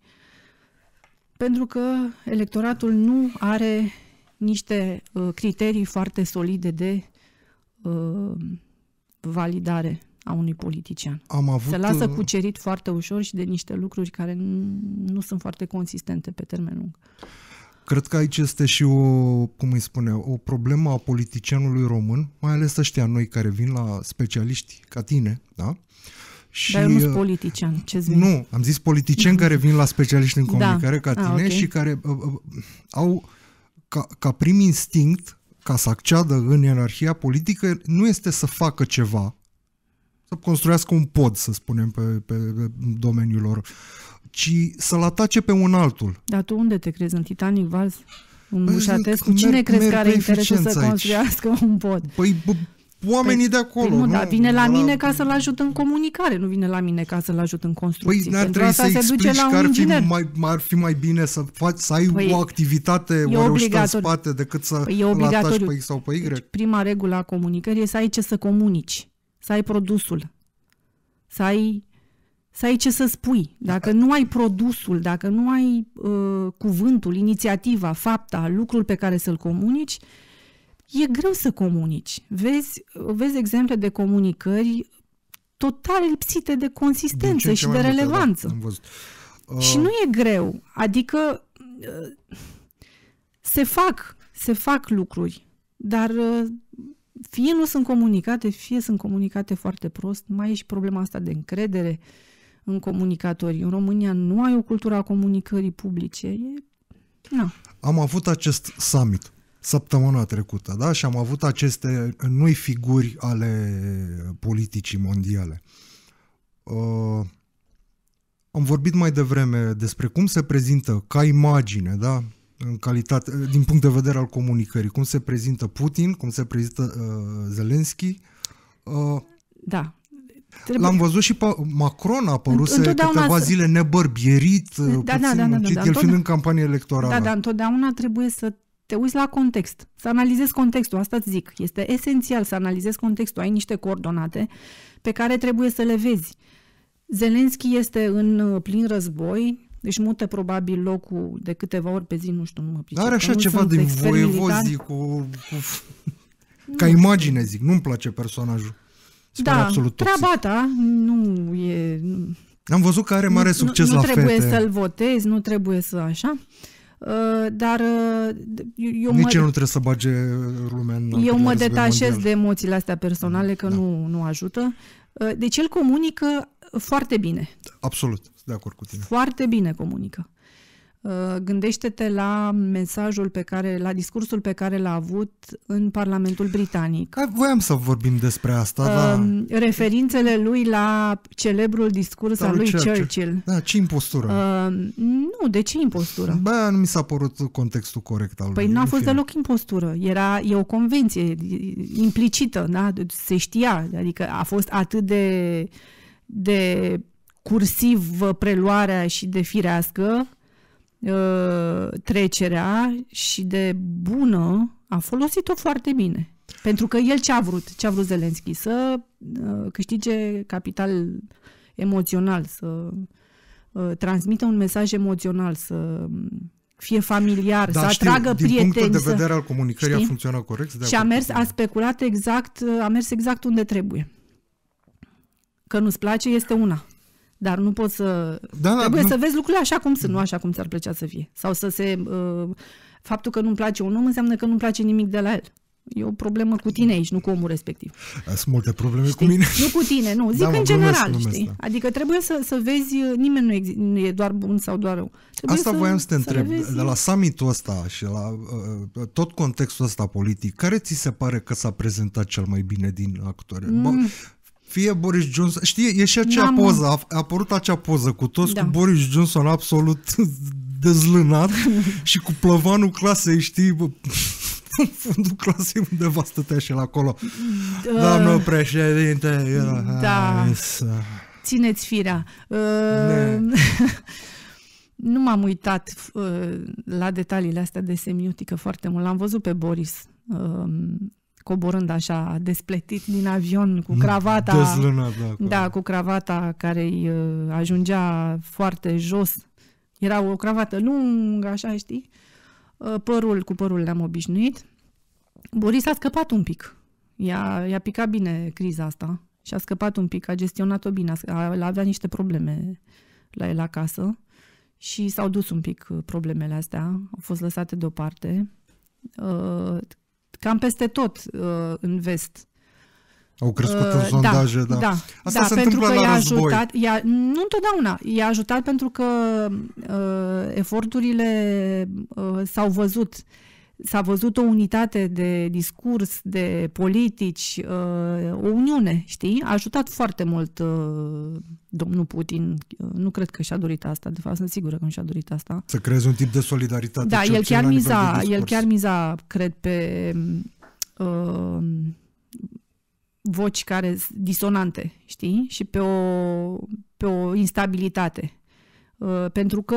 Pentru că electoratul nu are niște uh, criterii foarte solide de uh, validare a unui politician. Am avut... Se lasă uh, cucerit foarte ușor și de niște lucruri care nu sunt foarte consistente pe termen lung. Cred că aici este și o, cum îi spune, o problemă a politicianului român, mai ales ăștia noi care vin la specialiști ca tine, da? Și, Dar eu nu sunt uh, politician, ce zic? Nu, am zis politicieni care vin la specialiști în da. comunicare da. ca ah, tine a, okay. și care uh, uh, au ca, ca prim instinct ca să acceadă în ierarhia politică nu este să facă ceva să construiască un pod, să spunem, pe, pe, domeniul lor, ci să-l atace pe un altul. Dar tu unde te crezi? În Titanic Vals? În păi, Cine merg, crezi merg că are interesul să aici. construiască un pod? Păi, bă, oamenii păi, de acolo. Păi nu, nu, dar vine la, la mine ca să-l ajut în comunicare, nu vine la mine ca să-l ajut în construcție. Păi n-ar trebui să se duce la că ar fi, mai, ar fi mai bine să, faci, să ai păi, o activitate o în spate decât să păi, pe X sau pe Y. Deci, prima regulă a comunicării e să ai ce să comunici să ai produsul, să ai, să ai ce să spui. Dacă nu ai produsul, dacă nu ai uh, cuvântul, inițiativa, fapta, lucrul pe care să-l comunici, e greu să comunici. Vezi, vezi exemple de comunicări total lipsite de consistență ce și ce de da, relevanță. Văzut, am văzut. Uh... Și nu e greu. Adică uh, se fac, se fac lucruri, dar uh, fie nu sunt comunicate, fie sunt comunicate foarte prost. Mai e și problema asta de încredere în comunicatori. În România nu ai o cultură a comunicării publice. E... Na. Am avut acest summit săptămâna trecută, da? Și am avut aceste noi figuri ale politicii mondiale. Uh, am vorbit mai devreme despre cum se prezintă ca imagine, da? în calitate, din punct de vedere al comunicării, cum se prezintă Putin, cum se prezintă uh, Zelenski. Uh, da. Trebuie... L-am văzut și pe Macron a apărut întotdeauna... câteva zile nebărbierit, da, uh, da, puțin da, da, da, da, da, da, el fiind în campanie electorală. Da, da, întotdeauna trebuie să te uiți la context, să analizezi contextul, asta îți zic. Este esențial să analizezi contextul, ai niște coordonate pe care trebuie să le vezi. Zelenski este în uh, plin război, deci mută probabil locul de câteva ori pe zi, nu știu, nu mă pricep. Dar așa nu ceva de voievozi cu, cu... Ca imagine, zic, nu-mi place personajul. Spune da, absolut toxic. treaba ta nu e... Am văzut că are mare nu, succes nu, nu la fete. Nu trebuie să-l votezi, nu trebuie să așa. Uh, dar uh, eu Nici mă, nu trebuie să bage lumea în Eu mă detașez mondial. de emoțiile astea personale, că da. nu, nu ajută. Uh, deci el comunică foarte bine. Absolut, de acord cu tine. Foarte bine comunică. Uh, gândește-te la mesajul pe care, la discursul pe care l-a avut în Parlamentul Britanic. Voiam să vorbim despre asta, uh, dar... Referințele lui la celebrul discurs da, al lui Churchill. Churchill. Da, ce impostură? Uh, nu, de ce impostură? Bă, nu mi s-a părut contextul corect al păi lui. Păi n-a fost fie. deloc impostură. Era, e o convenție implicită, da? Se știa, adică a fost atât de uh, de cursiv preluarea și de firească ă, trecerea și de bună, a folosit-o foarte bine. Pentru că el ce a vrut? Ce a vrut Zelenski? Să ă, câștige capital emoțional, să ă, transmită un mesaj emoțional, să fie familiar, da, să știu, atragă din prieteni. Din punctul de vedere să... al comunicării știi? a funcționat corect. și a mers, a speculat exact, a mers exact unde trebuie că nu-ți place este una. Dar nu poți să... Da, da, Trebuie nu... să vezi lucrurile așa cum sunt, nu așa cum ți-ar plăcea să fie. Sau să se... Uh, faptul că nu-mi place un om înseamnă că nu-mi place nimic de la el. E o problemă cu tine aici, nu cu omul respectiv. Sunt multe probleme știi? cu mine. Nu cu tine, nu. Zic da, în general, glumesc, știi? Da. Adică trebuie să, să vezi, uh, nimeni nu, ex- nu e doar bun sau doar rău. Trebuie Asta să, voiam să te întreb. Revezi... de la summitul ăsta și la uh, uh, tot contextul ăsta politic, care ți se pare că s-a prezentat cel mai bine din actori? Mm fie Boris Johnson, știi, e și acea da, poză, a, a apărut acea poză cu toți da. cu Boris Johnson absolut dezlânat și cu plăvanul clasei, știi, bă, în fundul clasei undeva stătea și el acolo. Uh, Doamnă președinte, era, da. să... Țineți firea. Uh, nu m-am uitat uh, la detaliile astea de semiotică foarte mult. L-am văzut pe Boris uh, coborând așa, despletit din avion cu mm, cravata. Deslânat, da, da, cu cravata care îi uh, ajungea foarte jos. Era o cravată lungă, așa, știi? Uh, părul, cu părul le-am obișnuit. Boris a scăpat un pic. I-a, i-a picat bine criza asta și a scăpat un pic, a gestionat-o bine, a, avea niște probleme la el acasă și s-au dus un pic uh, problemele astea, au fost lăsate deoparte cam peste tot uh, în vest. Au crescut în uh, da, sondaje, da. da. da Asta da, se pentru că i-a ajutat, i-a, nu întotdeauna, i-a ajutat pentru că uh, eforturile uh, s-au văzut. Uh, S-a văzut o unitate de discurs, de politici, uh, o uniune, știi? A ajutat foarte mult uh, domnul Putin. Uh, nu cred că și-a dorit asta, de fapt sunt sigură că nu și-a dorit asta. Să creeze un tip de solidaritate. Da, el chiar, miza, el chiar miza, cred, pe uh, voci care disonante, știi? Și pe o, pe o instabilitate. Uh, pentru că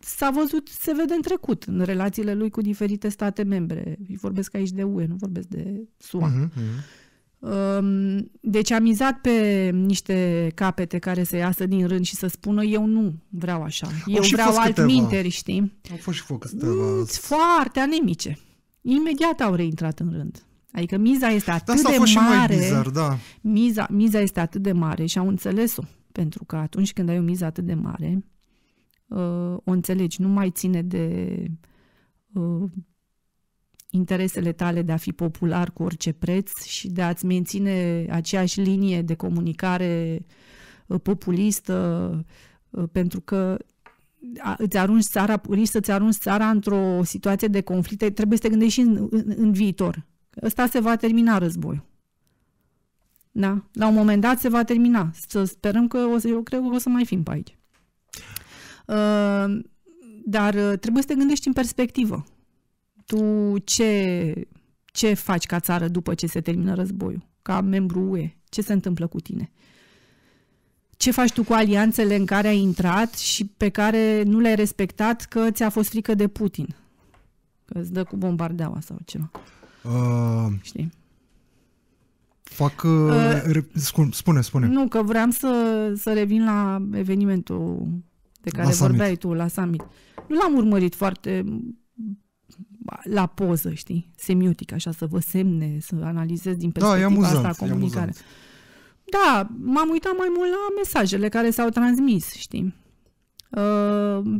s-a văzut, se vede în trecut, în relațiile lui cu diferite state membre. Vorbesc aici de UE, nu vorbesc de SUA. Uh-huh, mhm, mhm. uh-huh. Um, deci am mizat pe niște capete care să iasă din rând și să spună eu nu vreau așa, eu vreau minteri, știi? Au fost și fost câteva... Mm, foarte anemice. Imediat au reintrat în rând. Adică miza este atât de, de mare. bizar, da. miza, miza este atât de mare și au înțeles-o. Pentru că atunci când ai o miză atât de mare, uh, o înțelegi, nu mai ține de uh, interesele tale de a fi popular cu orice preț și de a-ți menține aceeași linie de comunicare uh, populistă, uh, pentru că îți arunci țara, risc să-ți arunci țara într-o situație de conflicte, trebuie să te gândești și în, în, în viitor. Ăsta se va termina războiul. Da? La un moment dat se va termina. Să sperăm că o să, eu cred că o să mai fim pe aici. Ehm, dar eh, trebuie să te gândești în perspectivă. Tu ce, ce faci ca țară după ce se termină războiul? Ca membru UE? Ce se întâmplă cu tine? ce faci tu cu alianțele în care ai intrat și pe care nu le-ai respectat că ți-a fost frică de Putin? Că îți dă cu bombardeaua sau ceva. Uh, Știi? Fac... Uh, uh, spune, spune. Nu, că vreau să, să revin la evenimentul de care la vorbeai summit. tu la summit. Nu l-am urmărit foarte la poză, știi, semiotic, așa, să vă semne, să analizez din da, perspectiva da, amuzant, asta comunicare. Da, m-am uitat mai mult la mesajele care s-au transmis, știi. Uh,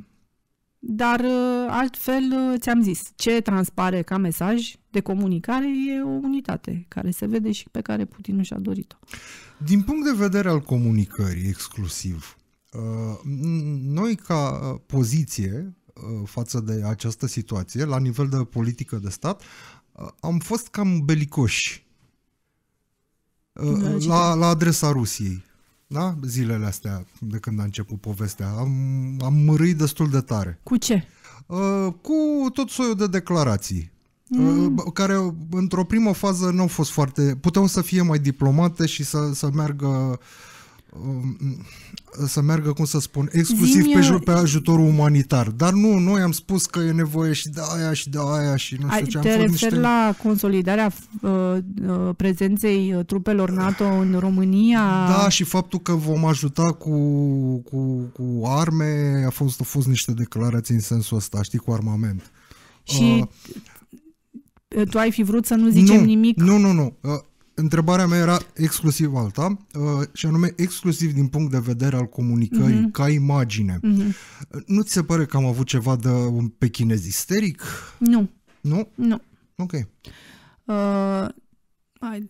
dar uh, altfel, uh, ți-am zis, ce transpare ca mesaj de comunicare e o unitate care se vede și pe care Putin nu și-a dorit-o. Din punct de vedere al comunicării exclusiv, Uh, noi, ca uh, poziție uh, față de această situație, la nivel de politică de stat, am fost cam belicoși da, la, la adresa Rusiei. Da? Zilele astea, de când a început povestea, am, am mărit destul de tare. Cu ce? Cu tot soiul de declarații. Mm. care într-o primă fază nu au fost foarte... Puteau să fie mai diplomate și să, să meargă uh, Um, să meargă, cum să spun, exclusiv pe, pe ajutorul umanitar. Dar nu, noi am spus că e nevoie și de aia și de aia și nu știu ce. Am te referi niște... la consolidarea uh, uh prezenței uh, trupelor NATO în România? Da, și faptul că vom ajuta cu, cu, cu arme, a fost, a fost niște declarații în sensul ăsta, știi, cu armament. Și uh, tu ai fi vrut să nu zicem nu, nimic? Nu, nu, nu. Uh, Întrebarea mea era exclusiv alta, uh, și anume exclusiv din punct de vedere al comunicării, mm-hmm. ca imagine. Mm-hmm. Nu ți se pare că am avut ceva de un pechinez isteric? Nu. Nu? Nu. Ok. Uh,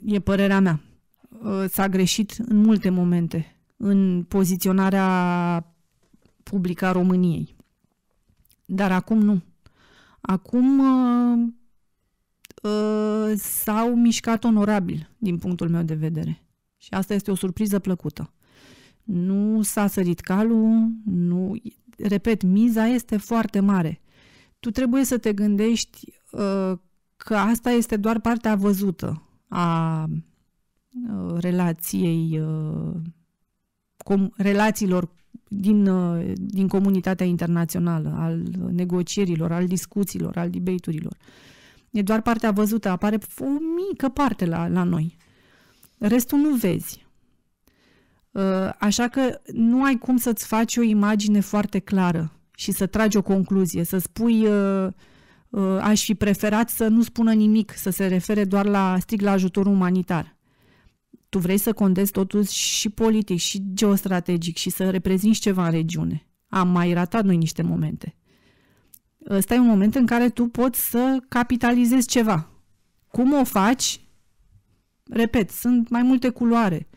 e părerea mea. Uh, s-a greșit în multe momente în poziționarea publică a României. Dar acum nu. Acum uh, Uh, s-au mișcat onorabil din punctul meu de vedere. Și asta este o surpriză plăcută. Nu s-a sărit calul, nu... Repet, miza este foarte mare. Tu trebuie să te gândești uh, că asta este doar partea văzută a uh, relației uh, com- relațiilor din, uh, din comunitatea internațională, al negocierilor, al discuțiilor, al debate-urilor. Uh, E doar partea văzută, apare o mică parte la, la noi. Restul nu vezi. Uh, așa că nu ai cum să-ți faci o imagine foarte clară și să tragi o concluzie, să spui uh, uh, aș fi preferat să nu spună nimic, să se refere doar la strict la ajutorul umanitar. Tu vrei să contezi totuși și politic, și geostrategic și să reprezinți ceva în regiune. Am mai ratat noi niște momente ăsta e un moment în care tu poți să capitalizezi ceva. Cum o faci? Repet, sunt mai multe culoare.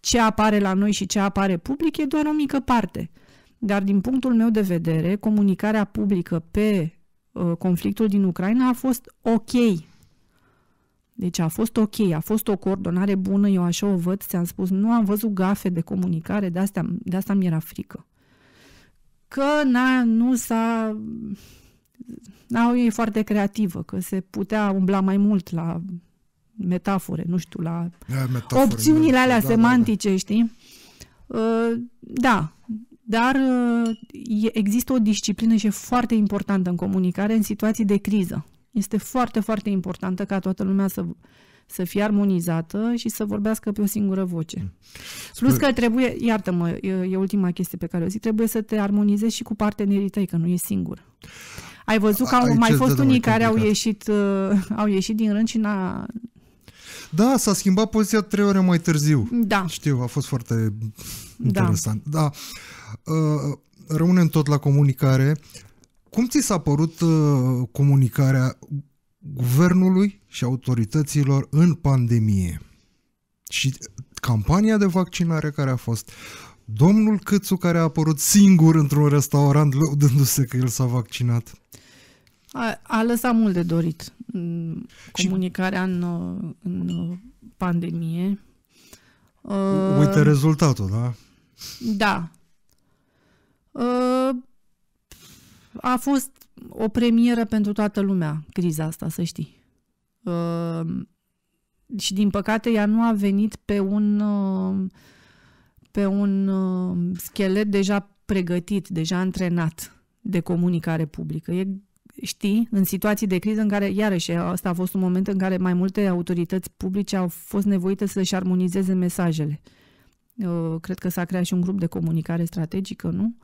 Ce apare la noi și ce apare public e doar o mică parte. Dar din punctul meu de vedere, comunicarea publică pe uh, conflictul din Ucraina a fost ok. Deci a fost ok, a fost o coordonare bună, eu așa o văd, ți-am spus, nu am văzut gafe de comunicare, de asta, mi era frică. Că na, nu s-a au ei foarte creativă, că se putea umbla mai mult la metafore, nu știu, la metafore, opțiunile alea da, da, da, semantice, da, da. știi? Uh, da, dar uh, există o disciplină și e foarte importantă în comunicare în situații de criză. Este foarte, foarte importantă ca toată lumea să, să fie armonizată și să vorbească pe o singură voce. Mm. Spune... Plus că trebuie, iartă-mă, e, e ultima chestie pe care o zic, trebuie să te armonizezi și cu partenerii tăi, că nu e singur. Ai văzut că au Aici mai fost unii care au ieșit, uh, au ieșit din rând și n-a... Da, s-a schimbat poziția trei ore mai târziu. Da. Știu, a fost foarte da. interesant. Da. da. Uh, rămânem tot la comunicare. Cum ți s-a părut uh, comunicarea guvernului și autorităților în pandemie? Și campania de vaccinare care a fost domnul Câțu care a apărut singur într-un restaurant lăudându-se că el s-a vaccinat a, a lăsat mult de dorit comunicarea în, în pandemie. Uite uh, rezultatul, da? Da. Uh, a fost o premieră pentru toată lumea, criza asta, să știi. Uh, și din păcate ea nu a venit pe un uh, pe un uh, schelet deja pregătit, deja antrenat de comunicare publică. E știi, în situații de criză în care, iarăși, asta a fost un moment în care mai multe autorități publice au fost nevoite să-și armonizeze mesajele. cred că s-a creat și un grup de comunicare strategică, nu?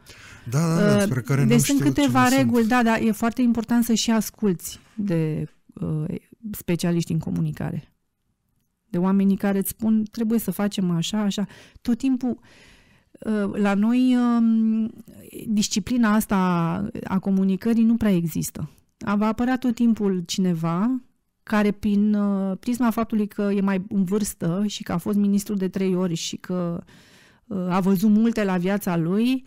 Da, da, da despre uh, care deci nu sunt câteva reguli, sunt. da, dar e foarte important să și asculți de uh, specialiști în comunicare. De oamenii care îți spun, trebuie să facem așa, așa. Tot timpul uh, Ă, la noi disciplina asta a comunicării nu prea există. Va apărea tot timpul cineva care prin ă, prisma faptului că e mai în vârstă și că a fost ministru de trei ori și că ă, a văzut multe la viața lui,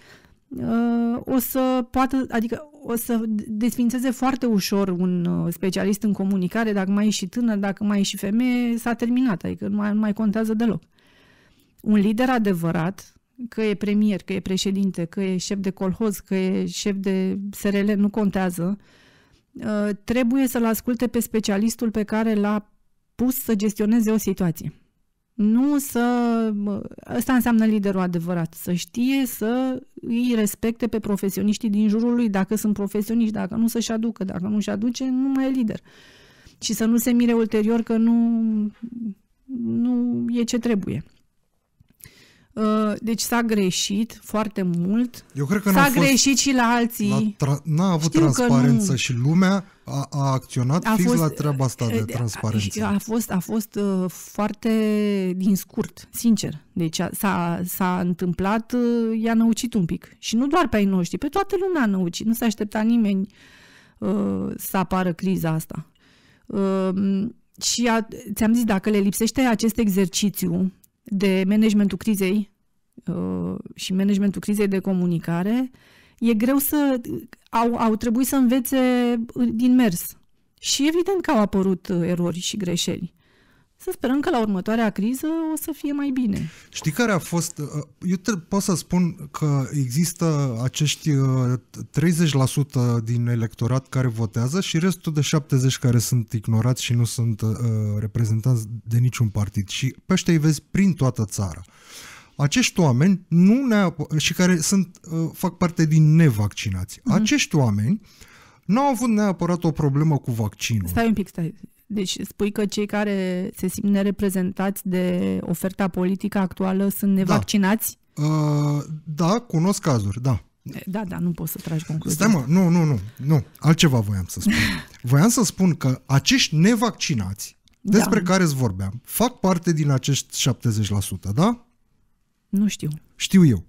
o să poată, adică o să desfințeze foarte ușor un specialist în comunicare, dacă mai e și tânăr, dacă mai e și femeie, s-a terminat, adică nu mai, nu mai contează deloc. Un lider adevărat că e premier, că e președinte, că e șef de colhoz, că e șef de SRL, nu contează, uh, trebuie să-l asculte pe specialistul pe care l-a pus să gestioneze o situație. Nu să... Asta înseamnă liderul adevărat. Să știe să îi respecte pe profesioniștii din jurul lui, dacă sunt profesioniști, dacă nu să-și aducă, dacă nu-și aduce, nu mai e lider. Și să nu se mire ulterior că nu, nu e ce trebuie. Uh, deci s-a greșit foarte mult. Eu cred că s-a greșit și la alții. La tra- n-a avut Știu transparență și lumea a, a acționat a fix fost, la treaba asta uh, de transparență. A, a fost, a fost uh, foarte din scurt, sincer. Deci a, s-a, s-a întâmplat, uh, i-a năucit un pic. Și nu doar pe ai noștri, pe toată lumea a năucit. Nu s-a aștepta nimeni uh, să apară criza asta. Uh, și a, ți-am zis, dacă le lipsește acest exercițiu de managementul crizei uh, și managementul crizei de comunicare, e greu să... au, au trebuit să învețe din mers. Și evident că au apărut uh, erori și greșeli. Să sperăm că la următoarea criză o să fie mai bine. Știi care a fost... Uh, eu te, pot să spun că există acești 30% uh, din electorat care votează și restul de 70% care sunt ignorați și nu sunt uh, reprezentanți de niciun partid. Și ăștia îi vezi prin toată țara acești oameni nu neap- și care sunt, uh, fac parte din nevaccinați, mm-hmm. acești oameni nu au avut neapărat o problemă cu vaccinul. Stai un pic, stai. Deci spui că cei care se simt nereprezentați de oferta politică actuală sunt da. nevaccinați? Da, uh, da cunosc cazuri, da. Da, da, nu poți să tragi concluzii. Stai mă, nu, nu, nu, nu, altceva voiam să spun. voiam să spun că acești nevaccinați da. despre da. care îți vorbeam fac parte din acești 70%, da? Nu știu. Știu eu.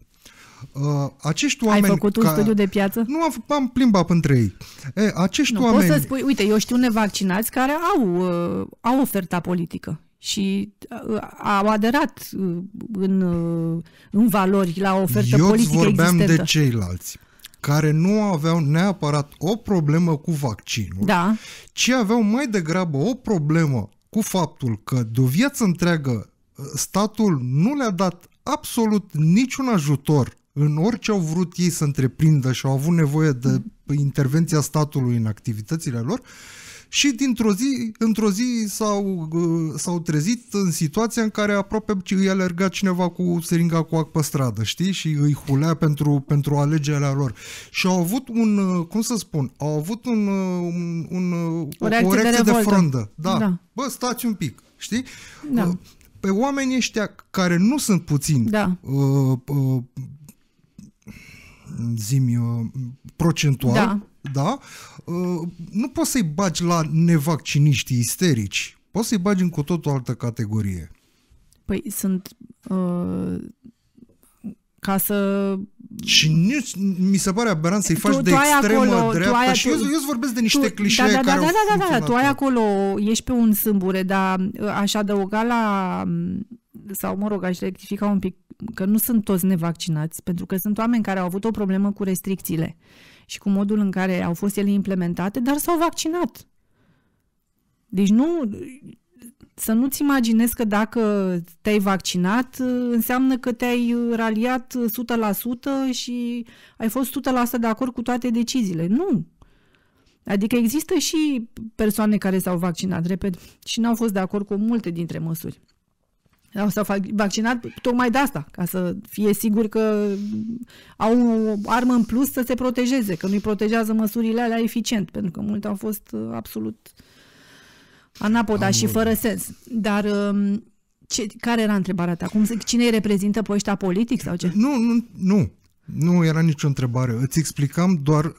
Uh, acești oameni... Ai făcut un ca... studiu de piață? Nu, am, am plimbat între ei. E, acești nu, oameni... Poți să spui, uite, eu știu nevaccinați care au, uh, au oferta politică și uh, au aderat uh, în, uh, în valori la ofertă eu politică vorbeam existentă. de ceilalți care nu aveau neapărat o problemă cu vaccinul, da. ci aveau mai degrabă o problemă cu faptul că de o viață întreagă uh, statul nu le-a dat absolut niciun ajutor în orice au vrut ei să întreprindă și au avut nevoie de intervenția statului în activitățile lor și dintr-o zi, într-o zi s-au, uh, s-au trezit în situația în care aproape îi alerga cineva cu seringa cu ac pe stradă, știi? Și îi hulea pentru, pentru alegerea lor. Și au avut un, uh, cum să spun, au avut un, uh, un, un o reacție, o reacție de, de frondă. Da. da. Bă, stați un pic, știi? Da. Pe oamenii ăștia care nu sunt puțini da. uh, uh, eu, procentual, da. da? Uh, nu poți să-i bagi la nevacciniști isterici, poți să-i bagi în cu tot o altă categorie. Păi sunt... Uh, ca să... Și nici, mi se pare aberant să-i faci tu, de extremă acolo, dreaptă ai, și tu, eu, eu îți vorbesc de niște tu, da, clișee da, da, care da, da, da, da, da, tu ai acolo, ești pe un sâmbure, dar aș adăuga la sau mă rog, aș rectifica un pic că nu sunt toți nevaccinați, pentru că sunt oameni care au avut o problemă cu restricțiile și cu modul în care au fost ele implementate, dar s-au vaccinat. Deci nu, să nu-ți imaginezi că dacă te-ai vaccinat, înseamnă că te-ai raliat 100% și ai fost 100% de acord cu toate deciziile. Nu! Adică există și persoane care s-au vaccinat, repet, și n-au fost de acord cu multe dintre măsuri s-au vaccinat tocmai de asta, ca să fie sigur că au o armă în plus să se protejeze, că nu-i protejează măsurile alea eficient, pentru că multe au fost uh, absolut anapoda am și fără sens. Dar um, ce, care era întrebarea ta? Cum, cine îi reprezintă pe ăștia politic sau ce? Nu, nu, nu. Nu era nicio întrebare. Îți explicam doar uh,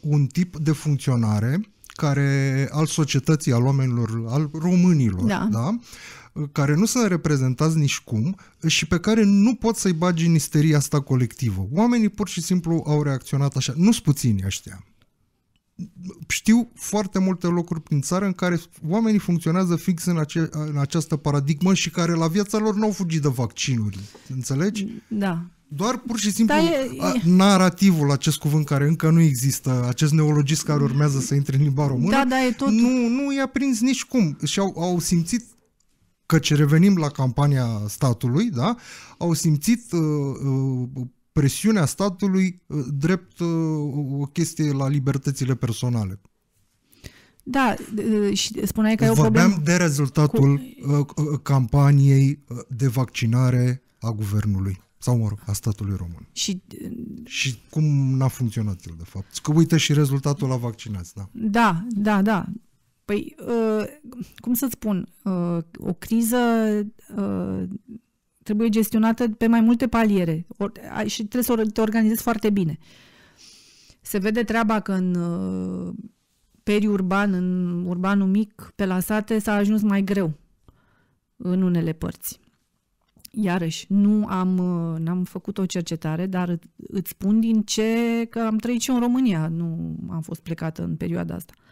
un tip de funcționare care al societății, al oamenilor, al românilor, da? da? Uh, care nu sunt reprezentați nici cum și pe care nu pot să-i bagi în isteria asta colectivă. Oamenii pur și simplu au reacționat așa, nu-s puțini ăștia. Știu foarte multe locuri prin țară în care oamenii funcționează fix în, ace- în această paradigmă și care la viața lor nu au fugit de vaccinuri. Înțelegi? Da. Doar pur și simplu da, e, e... narativul, acest cuvânt care încă nu există, acest neologist care urmează să intre în limba română, da, da, e tot... nu, nu i-a prins nici cum și au, au simțit căci revenim la campania statului, da, au simțit uh, uh, presiunea statului uh, drept uh, o chestie la libertățile personale. Da, și spuneai că e o problemă... Vorbeam de rezultatul cu... Uh, uh, campaniei de vaccinare a guvernului sau, mă rog, a statului român. Și, și cum n-a funcționat el, de fapt. Că uite și rezultatul la vaccinați, da. Da, da, da. Păi, uh, cum să spun, uh, o criză uh, trebuie gestionată pe mai multe paliere și trebuie să te organizezi foarte bine. Se vede treaba că în periurban, în urbanul mic, pe la sate, s-a ajuns mai greu în unele părți. Iarăși, nu am, n-am făcut o cercetare, dar îți spun din ce că am trăit și în România, nu am fost plecată în perioada asta. Uh,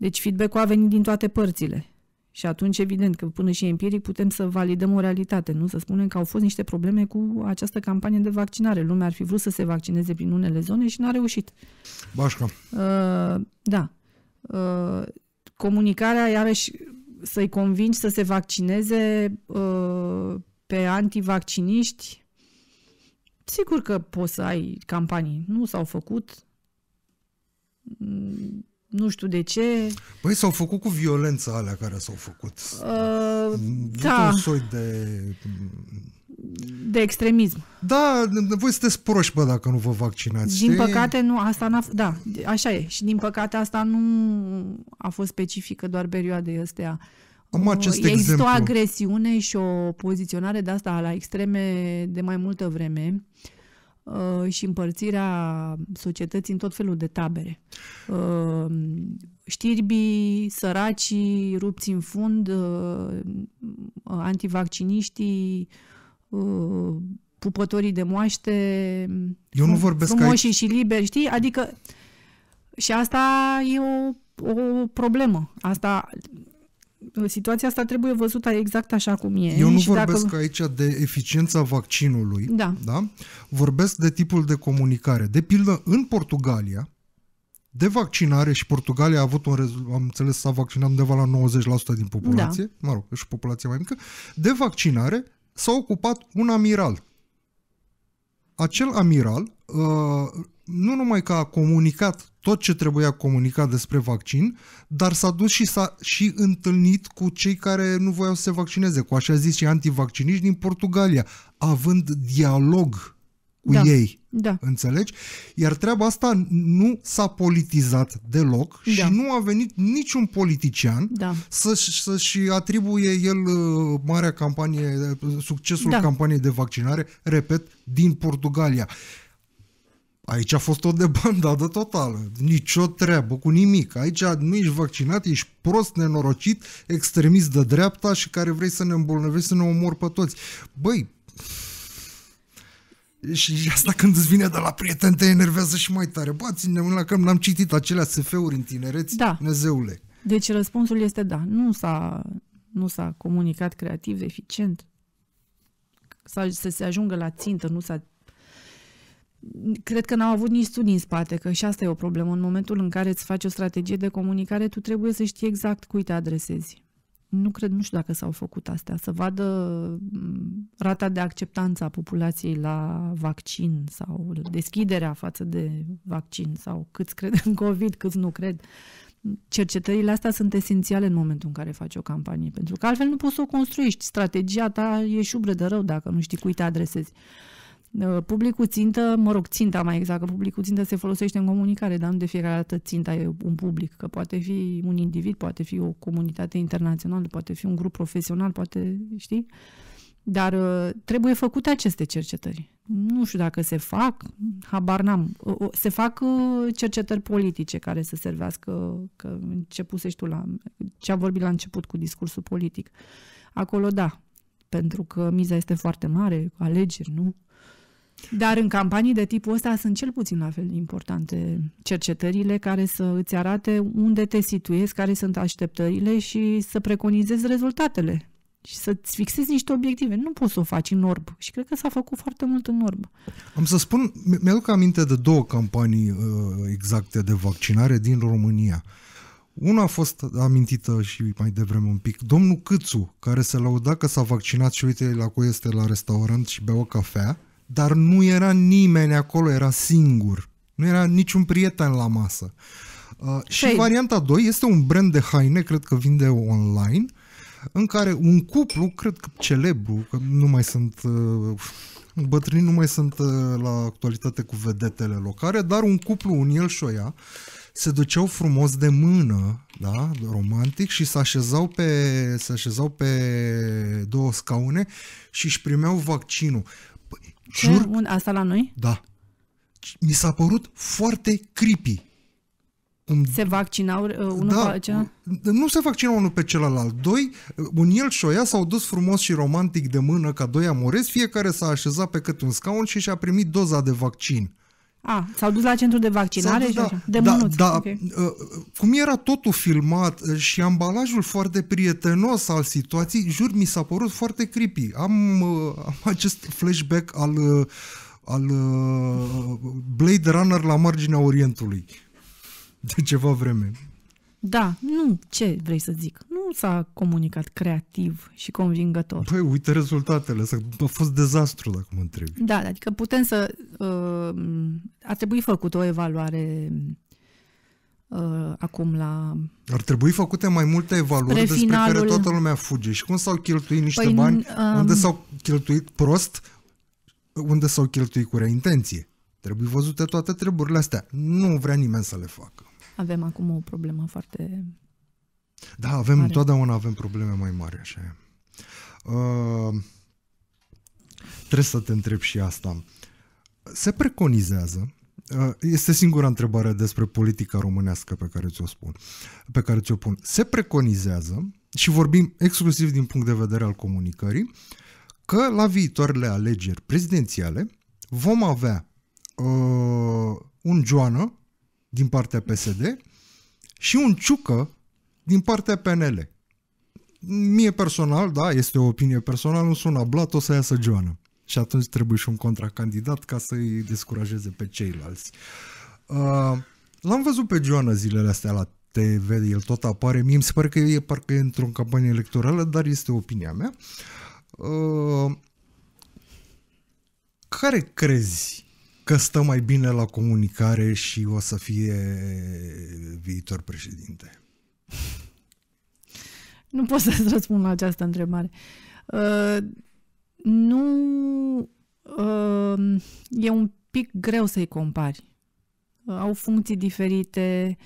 deci feedback-ul a venit din toate părțile. Și atunci, evident, că până și empiric putem să validăm o realitate, nu? Să spunem că au fost niște probleme cu această campanie de vaccinare. Lumea ar fi vrut să se vaccineze prin unele zone și n-a reușit. Bașca. Uh, da. Uh, comunicarea, iarăși, să-i convingi să se vaccineze uh, pe antivacciniști, sigur că poți să ai campanii. Nu s-au făcut. Mm, nu știu de ce. Păi s-au făcut cu violența alea care s-au făcut. Uh, mm, da. Un soi de... De extremism. Da, voi sunteți proști, bă, dacă nu vă vaccinați. Din știi? păcate, nu, asta n-a... Da, așa e. Și din păcate asta nu a fost specifică doar perioadei astea. Am acest Există exemplu. o agresiune și o poziționare de asta la extreme de mai multă vreme. Uh, Uh, și împărțirea societății în tot felul de tabere. Uh, Știrbii, săracii, rupți în fund, uh, antivacciniștii, pupătorii de moaște, Eu nu vorbesc frumoșii aici. și liberi, știi? Adică și asta e o, o problemă. Asta situația asta trebuie văzută exact așa cum e. Eu nu și vorbesc dacă... aici de eficiența vaccinului, da. Da? vorbesc de tipul de comunicare. De pildă, în Portugalia, de vaccinare și Portugalia a avut un rezultat, am înțeles, s-a vaccinat undeva la 90% din populație, da. mă rog, și populația mai mică, de vaccinare s-a ocupat un amiral. Acel amiral uh, nu numai că a comunicat tot ce trebuia comunicat despre vaccin, dar s-a dus și s-a și întâlnit cu cei care nu voiau să se vaccineze, cu așa zis și antivacciniști din Portugalia, având dialog cu da. ei. Da. Înțelegi? Iar treaba asta nu s-a politizat deloc da. și nu a venit niciun politician da. să-și, să-și atribuie el uh, marea campanie, uh, succesul da. campaniei de vaccinare, repet, din Portugalia. Aici a fost o debandadă totală, nicio treabă cu nimic. Aici nu ești vaccinat, ești prost, nenorocit, extremist de dreapta și care vrei să ne îmbolnăvești, să ne omor pe toți. Băi, și asta când îți vine de la prieten te enervează și mai tare. Bă, ține mâna că n-am citit acelea SF-uri în tinereți, da. Dumnezeule. Deci răspunsul este da. Nu s-a, nu s-a comunicat creativ, eficient. Să se ajungă la țintă, nu s-a cred că n-au avut nici studii în spate, că și asta e o problemă. În momentul în care îți faci o strategie de comunicare, tu trebuie să știi exact cui te adresezi. Nu cred, nu știu dacă s-au făcut astea, să vadă mm, rata de acceptanță a populației la vaccin sau deschiderea față de vaccin sau câți cred în COVID, câți nu cred. Cercetările astea sunt esențiale în momentul în care faci o campanie, pentru că altfel nu poți să o construiești. Strategia ta e șubră de rău dacă nu știi cui te adresezi. Uh, publicul țintă, mă rog, ținta mai exact, că publicul țintă se folosește în comunicare, dar nu de fiecare dată ținta e un public, că poate fi un individ, poate fi o comunitate internațională, poate fi un grup profesional, poate, știi? Dar uh, trebuie făcute aceste cercetări. Nu știu dacă se fac, habar n-am. Se fac uh, cercetări politice care să servească, că începusești tu la, ce a vorbit la început cu discursul politic. Acolo, da, pentru că miza este foarte mare, alegeri, nu? Dar în campanii de tipul ăsta sunt cel puțin la fel de importante cercetările care să îți arate unde te situezi, care sunt așteptările și să preconizezi rezultatele și să-ți fixezi niște obiective. Nu poți să o faci în orb și cred că s-a făcut foarte mult în orb. Am să spun, mi-aduc aminte de două campanii uh, exacte de vaccinare din România. Una a fost amintită și mai devreme un pic. Domnul Câțu, care se lauda că s-a vaccinat și uite la cu este la restaurant și bea o cafea, dar nu era nimeni acolo, era singur. Nu era niciun prieten la masă. Uh, și varianta 2 este un brand de haine, cred că vinde online, în care un cuplu, cred că celebru, că nu mai sunt uh, bătrâni, nu mai sunt uh, la actualitate cu vedetele locale, dar un cuplu, un el și o ea, se duceau frumos de mână, da, romantic și se așezau pe, se așezau pe două scaune și își primeau vaccinul. Jur? Un, asta la noi? Da. Mi s-a părut foarte creepy. Se vaccinau uh, unul da, pe acela? Nu se vaccinau unul pe celălalt. Doi, uh, un el și o s-au dus frumos și romantic de mână ca doi amorezi, fiecare s-a așezat pe cât un scaun și și-a primit doza de vaccin. A, s-au dus la centru de vaccinare? Dus, și da, de da, da okay. Uh, cum era totul filmat uh, și ambalajul foarte prietenos al situației, jur, mi s-a părut foarte creepy. Am, uh, am acest flashback al, al Blade Runner la marginea Orientului de ceva vreme. Da, nu, ce vrei să zic? cum s-a comunicat creativ și convingător. Păi, uite rezultatele, a fost dezastru, dacă mă întreb. Da, adică putem să... Uh, a trebuit făcut o evaluare uh, acum la... Ar trebui făcute mai multe evaluări despre finalul... care toată lumea fuge. Și cum s-au cheltuit niște păi, bani, um... unde s-au cheltuit prost, unde s-au cheltuit cu rea intenție. Trebuie văzute toate treburile astea. Nu vrea nimeni să le facă. Avem acum o problemă foarte da, avem, mare. totdeauna avem probleme mai mari, așa e. Uh, trebuie să te întreb și asta. Se preconizează, uh, este singura întrebare despre politica românească pe care ți-o spun, pe care ți-o pun. Se preconizează, și vorbim exclusiv din punct de vedere al comunicării, că la viitoarele alegeri prezidențiale vom avea uh, un Joană din partea PSD și un Ciucă din partea PNL. Mie personal, da, este o opinie personală, nu sună blat, o să iasă Joana. Și atunci trebuie și un contracandidat ca să-i descurajeze pe ceilalți. Uh, l-am văzut pe Joana zilele astea la TV, el tot apare. Mie mi se pare că e parcă e într-o campanie electorală, dar este opinia mea. Uh, care crezi că stă mai bine la comunicare și o să fie viitor președinte? nu pot să-ți răspund la această întrebare. Uh, nu... Uh, e un pic greu să-i compari. Uh, au funcții diferite,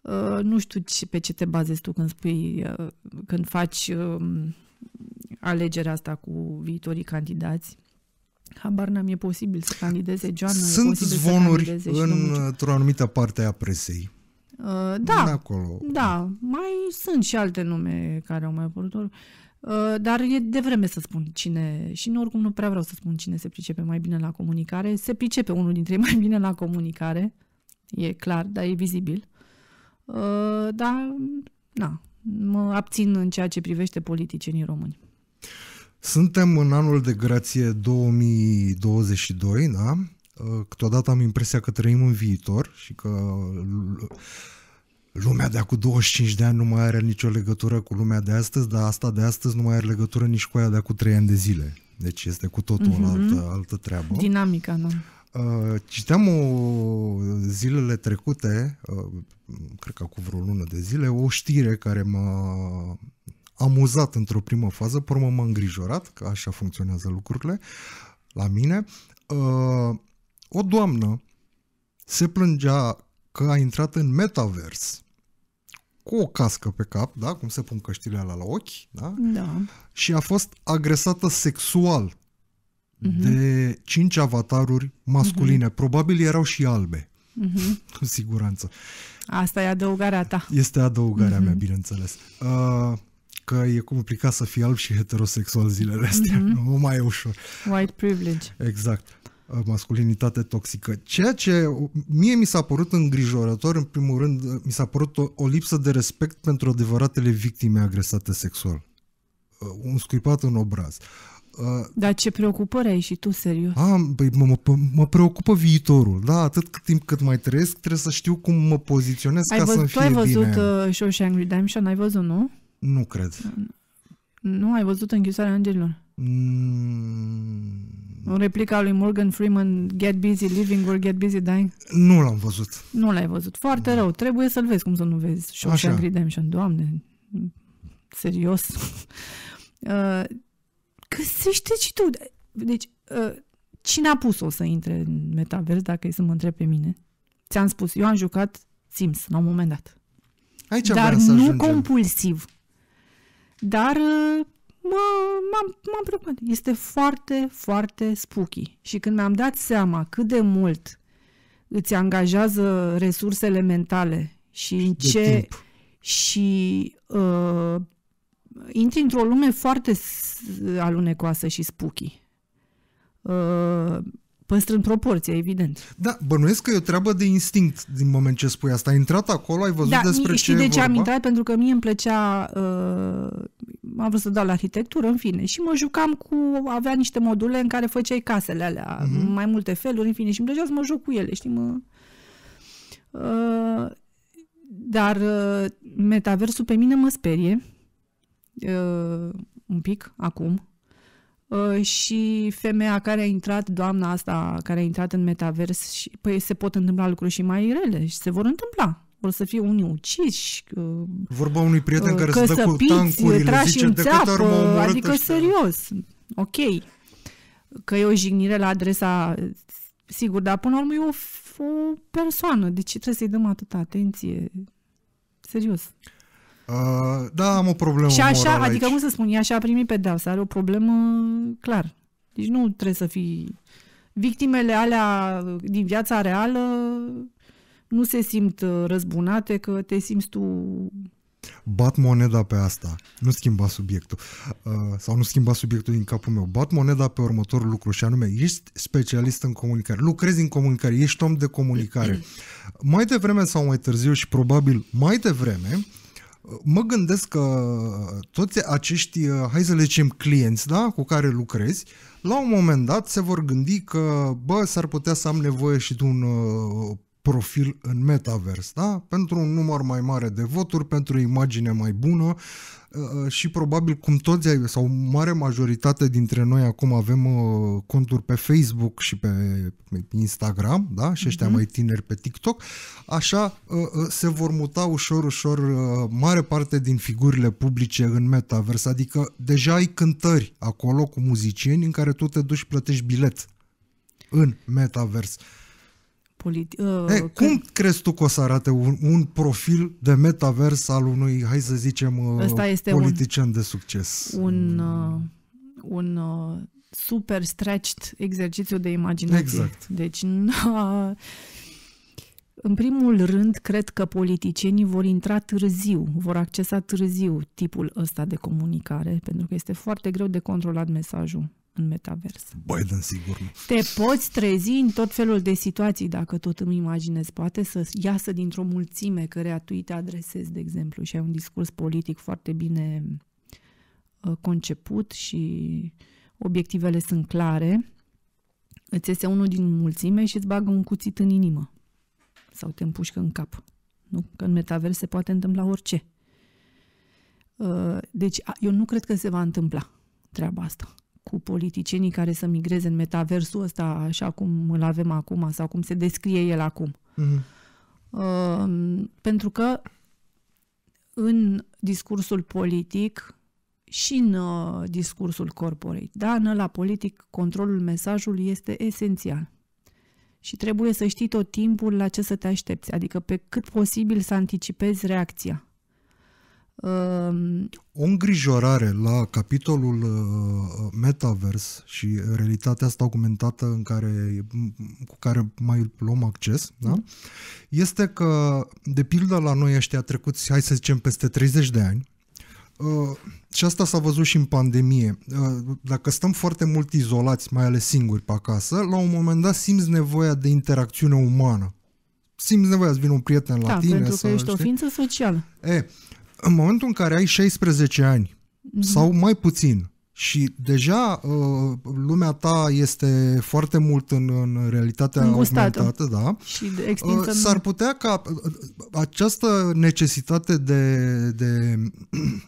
uh, nu știu ce, pe ce te bazezi tu când spui, uh, când faci uh, alegerea asta cu viitorii candidați. Habar n-am, e posibil să candideze Joana, Sunt e posibil zvonuri într-o anumită parte a presei Uh, da, de acolo. da, mai sunt și alte nume care au mai apărut. Uh, dar e de vreme să spun cine, și nu oricum nu prea vreau să spun cine se pricepe mai bine la comunicare. Se pricepe unul dintre ei mai bine la comunicare, e clar, dar e vizibil. Uh, dar, na, mă abțin în ceea ce privește politicienii români. Suntem în anul de grație 2022, da? Uh, câteodată am impresia că trăim în viitor și că lumea de acum 25 de ani nu mai are nicio legătură cu lumea de astăzi, dar asta de astăzi nu mai are legătură nici cu aia de acum 3 ani de zile. Deci este cu totul mm-hmm. altă, altă treabă. Dinamica, nu? Da. Uh, citeam o, zilele trecute, uh, cred că cu vreo lună de zile, o știre care m-a amuzat într-o primă fază, pe urmă m-a îngrijorat, că așa funcționează lucrurile la mine. Uh, o doamnă se plângea că a intrat în metavers cu o cască pe cap, da, cum se pun căștile alea la ochi, da? da. Și a fost agresată sexual uh-huh. de cinci avataruri masculine, uh-huh. probabil erau și albe. Uh-huh. Cu siguranță. Asta e adăugarea ta. Este adăugarea uh-huh. mea, bineînțeles. Uh, că e complicat să fii alb și heterosexual zilele astea. Uh-huh. Nu mai e ușor. White privilege. Exact. Uh, masculinitate toxică. Ceea ce mie mi s-a părut îngrijorător, în primul rând, uh, mi s-a părut o, o lipsă de respect pentru adevăratele victime agresate sexual. Uh, un scuipat în obraz. Dar ce preocupări ai și tu, serios? Am, păi mă, mă, mă preocupă viitorul, da, atât cât timp cât mai trăiesc, trebuie să știu cum mă poziționez ai ca văzut, să-mi fie Tu ai văzut bine. Uh, Shawshank Redemption, ai văzut, nu? Nu cred. Nu, ai văzut Închisoarea Angelilor? Mm. Replica lui Morgan Freeman, Get Busy Living or Get Busy Dying? Nu l-am văzut. Nu l-ai văzut. Foarte mm. rău. Trebuie să-l vezi, cum să nu vezi. Așa. Redemption, doamne. Serios. Uh, găsește și tu. Deci, uh, cine a pus-o să intre în metavers, dacă e să mă întreb pe mine? Ți-am spus, eu am jucat Sims la un moment dat. Aici Dar nu ajungem. compulsiv. Dar uh, m-am, m-am preocupat. Este foarte, foarte spooky. Și când mi-am dat seama cât de mult îți angajează resursele mentale și, și în ce... Timp. Și uh, intri într-o lume foarte alunecoasă și spooky. Uh, Păstrând proporția, evident. Da, bănuiesc că e o treabă de instinct din moment ce spui asta. Ai intrat acolo, ai văzut da, despre știi ce de ce vorba? am intrat? Pentru că mie îmi plăcea... Uh, am vrut să dau la arhitectură, în fine. Și mă jucam cu... Avea niște module în care făceai casele alea, uh-huh. mai multe feluri, în fine. Și îmi plăcea să mă joc cu ele, știi, mă... Uh, dar uh, metaversul pe mine mă sperie uh, un pic acum Uh, și femeia care a intrat, doamna asta care a intrat în metavers, și, păi se pot întâmpla lucruri și mai rele și se vor întâmpla. Vor să fie unii uciși, Vorba unui prieten uh, care să dă cu tancurile, trași zice, în țeapă, adică ăștia. serios. Ok. Că e o jignire la adresa, sigur, dar până la urmă e o, o persoană, deci trebuie să-i dăm atâta atenție. Serios. Uh, da, am o problemă Și așa, morală adică aici. cum să spun, așa a primit pedeapsa, are o problemă uh, clar. Deci nu trebuie să fii... Victimele alea uh, din viața reală uh, nu se simt răzbunate că te simți tu Bat moneda pe asta. Nu schimba subiectul. Uh, sau nu schimba subiectul din capul meu. Bat moneda pe următorul lucru și anume, ești specialist în comunicare, lucrezi în comunicare, ești om de comunicare. Mai devreme sau mai târziu și probabil mai devreme, mă gândesc că toți acești, uh, hai să le zicem, clienți da, cu care lucrezi, la un moment dat se vor gândi că, bă, s-ar putea să am nevoie și de un uh, profil în metavers, da? pentru un număr mai mare de voturi, pentru o imagine mai bună uh, uh, și probabil cum toți sau mare majoritate dintre noi acum avem uh, conturi pe Facebook și pe Instagram da? și ăștia mm-hmm. mai tineri pe TikTok, așa se vor muta ușor, ușor mare parte din figurile publice în metavers, adică deja ai cântări acolo cu muzicieni în care tu te duci și plătești bilet în metavers politi- uh, e, cum că... crezi tu că o să arate un, un profil de metavers al unui, hai să zicem, uh, este politician un, de succes? Un, uh, un uh, super stretched exercițiu de imaginație. Exact. Deci, uh, în primul rând, cred că politicienii vor intra târziu, vor accesa târziu tipul ăsta de comunicare, pentru că este foarte greu de controlat mesajul în metavers. Biden, sigur Te poți trezi în tot felul de situații, dacă tot îmi imaginezi. Poate să iasă dintr-o mulțime care tu te adresezi, de exemplu, și ai un discurs politic foarte bine uh, conceput și obiectivele sunt clare, îți iese unul din mulțime și îți bagă un cuțit în inimă sau te împușcă în cap. Nu? Că în metavers se poate întâmpla orice. Uh, deci eu nu cred că se va întâmpla treaba asta cu politicienii care să migreze în metaversul ăsta așa cum îl avem acum sau cum se descrie el acum. Mm-hmm. Uh, pentru că în discursul politic și în uh, discursul corporate, da, în la politic controlul mesajului este esențial. Și trebuie să știi tot timpul la ce să te aștepți, adică pe cât posibil să anticipezi reacția. Ehm, o îngrijorare la capitolul uh, uh, metavers și realitatea asta augmentată în care, cu care mai luăm acces, da? Mhm. este că, de pildă, la noi ăștia trecuți, hai să zicem, peste 30 de ani, uh, și asta s-a văzut și în pandemie. dacă stăm foarte mult izolați, mai ales singuri pe acasă, la un moment dat simți nevoia de interacțiune umană. Simți nevoia să vină un prieten la da, tine. pentru că ești știi? o ființă socială. E, în momentul în care ai 16 ani mm-hmm. sau mai puțin și deja uh, lumea ta este foarte mult în, în realitatea Îngustată. augmentată, da? Și uh, s-ar putea ca uh, această necesitate de, de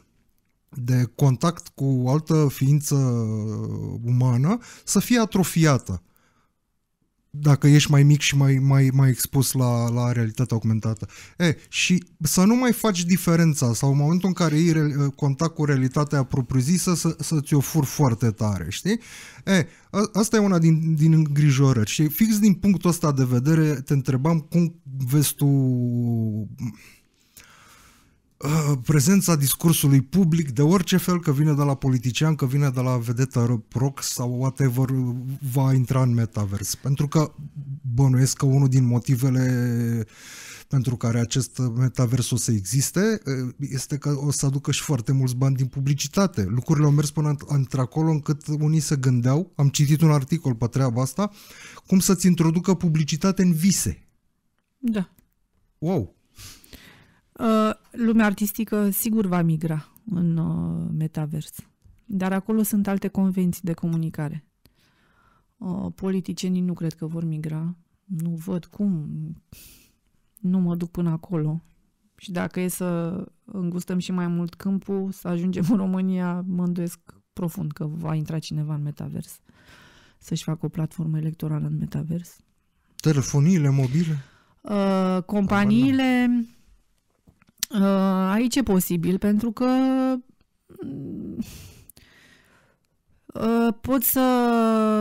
de contact cu altă ființă umană să fie atrofiată dacă ești mai mic și mai, mai, mai expus la, la realitatea augmentată. E, și să nu mai faci diferența sau în momentul în care iei contact cu realitatea propriu-zisă să, să ți-o fur foarte tare, știi? E, a, asta e una din, din îngrijorări și fix din punctul ăsta de vedere te întrebam cum vezi tu Uh, prezența discursului public de orice fel, că vine de la politician, că vine de la vedeta rock sau whatever, va intra în metavers. Pentru că bănuiesc că unul din motivele pentru care acest metavers o să existe uh, este că o să aducă și foarte mulți bani din publicitate. Lucrurile au mers până într-acolo încât unii se gândeau, am citit un articol pe treaba asta, cum să-ți introducă publicitate în vise. Da. Wow! Uh, lumea artistică sigur va migra în uh, metavers, dar acolo sunt alte convenții de comunicare. Uh, politicienii nu cred că vor migra, nu văd cum, nu mă duc până acolo. Și dacă e să îngustăm și mai mult câmpul, să ajungem în România, mă îndoiesc profund că va intra cineva în metavers să-și facă o platformă electorală în metavers. Telefoniile mobile? Uh, companiile, Uh, aici e posibil, pentru că mm, uh, pot să,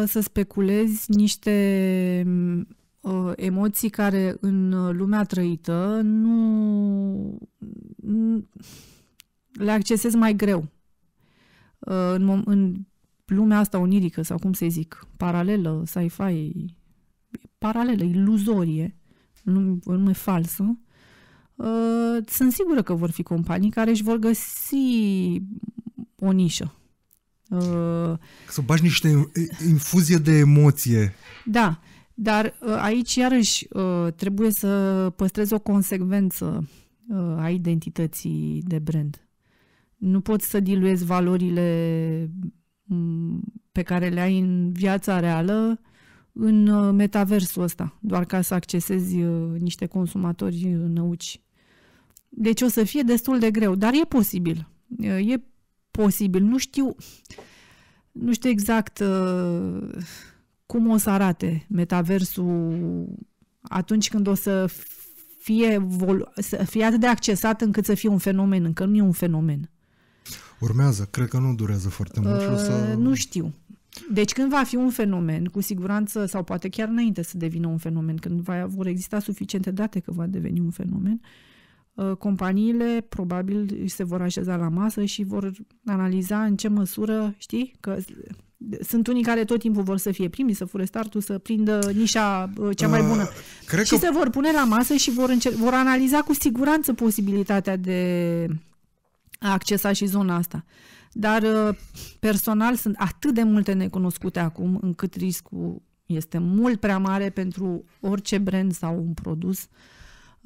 să speculezi niște uh, emoții care în lumea trăită nu mm, le accesez mai greu. În, în lumea asta onirică, sau cum să zic, paralelă, sci-fi, paralelă, iluzorie, în lume falsă, Ă, sunt sigură că vor fi companii care își vor găsi o nișă. Ă, să bagi niște infuzie de emoție. Da, dar ă, aici iarăși trebuie să păstrezi o consecvență a identității de brand. Nu poți să diluezi valorile pe care le ai în viața reală în metaversul ăsta, doar ca să accesezi niște consumatori înăuci. Deci o să fie destul de greu, dar e posibil. E posibil. Nu știu, nu știu exact uh, cum o să arate metaversul atunci când o să fie, să fie atât de accesat încât să fie un fenomen, încă nu e un fenomen. Urmează, cred că nu durează foarte mult. Uh, să... Nu știu. Deci când va fi un fenomen, cu siguranță, sau poate chiar înainte să devină un fenomen, când va, vor exista suficiente date că va deveni un fenomen, uh, Uh, companiile probabil se vor așeza la masă și vor analiza în ce măsură, știi, că sunt unii care tot timpul vor să fie primi, să fure startul, să prindă nișa uh, cea mai uh, bună. Uh, cred și că... se vor pune la masă și vor, încer- vor analiza cu siguranță posibilitatea de a accesa și zona asta. Dar personal sunt atât de multe necunoscute acum încât riscul este mult prea mare pentru orice brand sau un produs uh,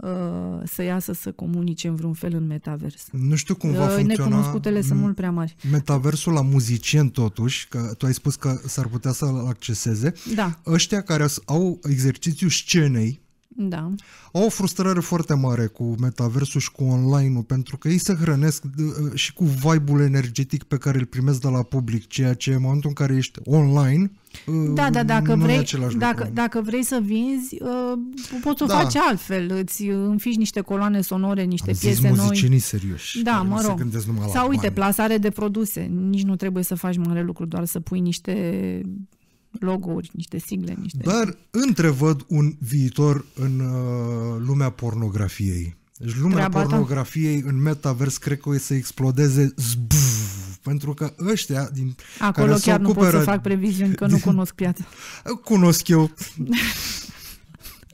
Uh, să iasă să comunice în vreun fel în metavers. Nu știu cum va uh, funcționa. Necunoscutele sunt mult prea mari. Metaversul la muzicieni totuși, că tu ai spus că s-ar putea să-l acceseze. Da. Ăștia care au exercițiu scenei, da. Au o frustrare foarte mare cu metaversul și cu online-ul, pentru că ei se hrănesc uh, și cu vibe-ul energetic pe care îl primesc de la public, ceea ce în momentul în care ești online, Mm, da, da, dacă vrei, dacă, dacă vrei să vinzi, uh, poți să o da. faci altfel. Îți înfiși niște coloane sonore, niște Am piese zis noi. serioși. Da, mă rog. Sau uite, mani. plasare de produse. Nici nu trebuie să faci mare lucru, doar să pui niște logo-uri, niște sigle, niște... Dar întrevăd un viitor în uh, lumea pornografiei. Deci lumea Treaba pornografiei ta? în metavers cred că o să explodeze zbf, pentru că ăștia din Acolo care chiar nu pot să fac previziuni că nu cunosc piața. Cunosc eu.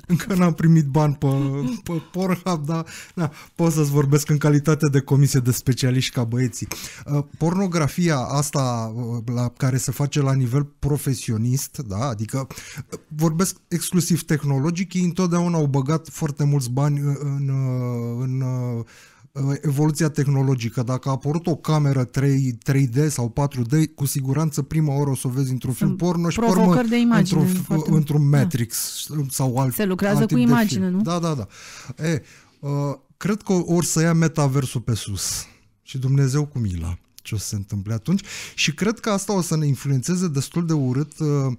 Încă n-am primit bani pe, pe Pornhub, dar na, pot să-ți vorbesc în calitate de comisie de specialiști ca băieții. Uh, pornografia asta uh, la care se face la nivel profesionist, da, adică uh, vorbesc exclusiv tehnologic, ei întotdeauna au băgat foarte mulți bani în, în, în Uh, evoluția tehnologică. Dacă a apărut o cameră 3, 3D sau 4D, cu siguranță prima oră o să o vezi într-un film porno și pormă de imagine, într-un, într da. Matrix da. sau alt Se lucrează alt cu imagine, nu? Da, da, da. E, uh, cred că or să ia metaversul pe sus și Dumnezeu cu mila ce o să se întâmple atunci și cred că asta o să ne influențeze destul de urât uh,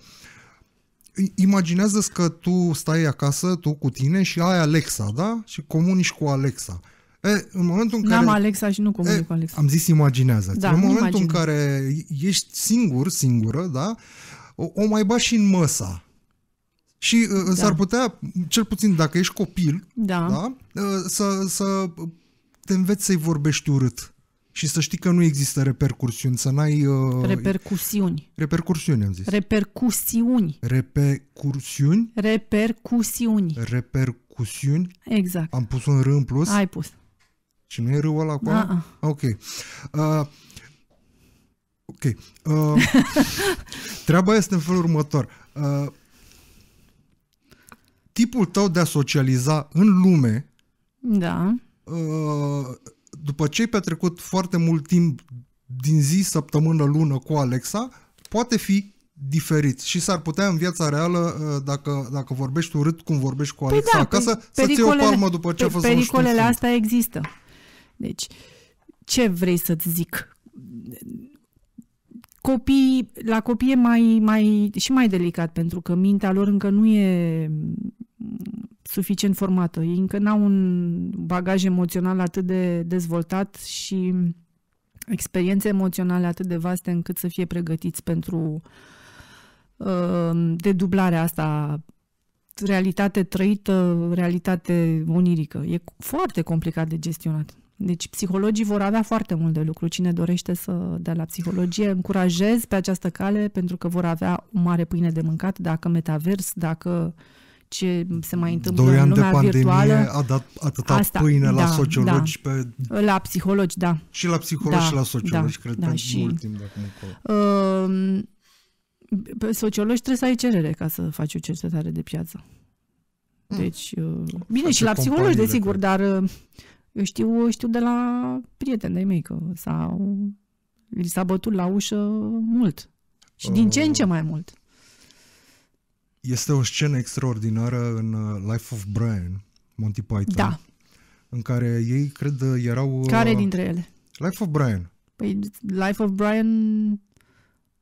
imaginează-ți că tu stai acasă, tu cu tine și ai Alexa, da? Și comunici cu Alexa. E, în momentul în care... N-am Alexa și nu comunic cu Alexa. Am zis imaginează da, În momentul imagine. în care ești singur, singură, da, o, o mai bași și în măsa. Și uh, da. s-ar putea, cel puțin dacă ești copil, da. Da, uh, să, să te înveți să-i vorbești urât. Și să știi că nu există repercursiuni, să n-ai... Uh, repercursiuni. Repercursiuni, am zis. Repercursiuni. Repercursiuni? Repercursiuni. Repercursiuni. Exact. Am pus un R în plus? Ai pus. Și nu e râul ăla acolo? Da. uh ah, Ok. Uh, ok. Uh, treaba este în felul următor. Uh, tipul tău de a socializa în lume da. Uh, după ce ai petrecut foarte mult timp din zi, săptămână, lună cu Alexa, poate fi diferit și s-ar putea în viața reală, dacă, dacă vorbești urât cum vorbești cu păi Alexa păi da, acasă, păi să-ți iei o palmă după ce a păi fost Pericolele astea există. Deci, ce vrei să-ți zic? Copii, la copii e mai, mai, și mai delicat, pentru că mintea lor încă nu e suficient formată. Ei încă n-au un bagaj emoțional atât de dezvoltat și experiențe emoționale atât de vaste încât să fie pregătiți pentru de uh, dedublarea asta realitate trăită, realitate onirică. E foarte complicat de gestionat. Deci psihologii vor avea foarte mult de lucru. Cine dorește să dea la psihologie, încurajez pe această cale pentru că vor avea o mare pâine de mâncat dacă metavers, dacă ce se mai întâmplă Doi în lumea de pandemie virtuală. a dat atâta Asta, pâine da, la sociologi da. pe... La psihologi, da. Și la psihologi da, și la sociologi, da, cred, da, că și... mult timp de acum încolo. Uh, pe sociologi trebuie să ai cerere ca să faci o cercetare de piață. Mm. Deci, uh, bine, Face și la psihologi, desigur, dar uh, eu știu, știu de la prieteni de mei că s-au, li s-a bătut la ușă mult. Și uh, din ce în ce mai mult. Este o scenă extraordinară în uh, Life of Brian, Monty Python. Da. În care ei, cred, uh, erau... Uh, care dintre ele? Life of Brian. Păi Life of Brian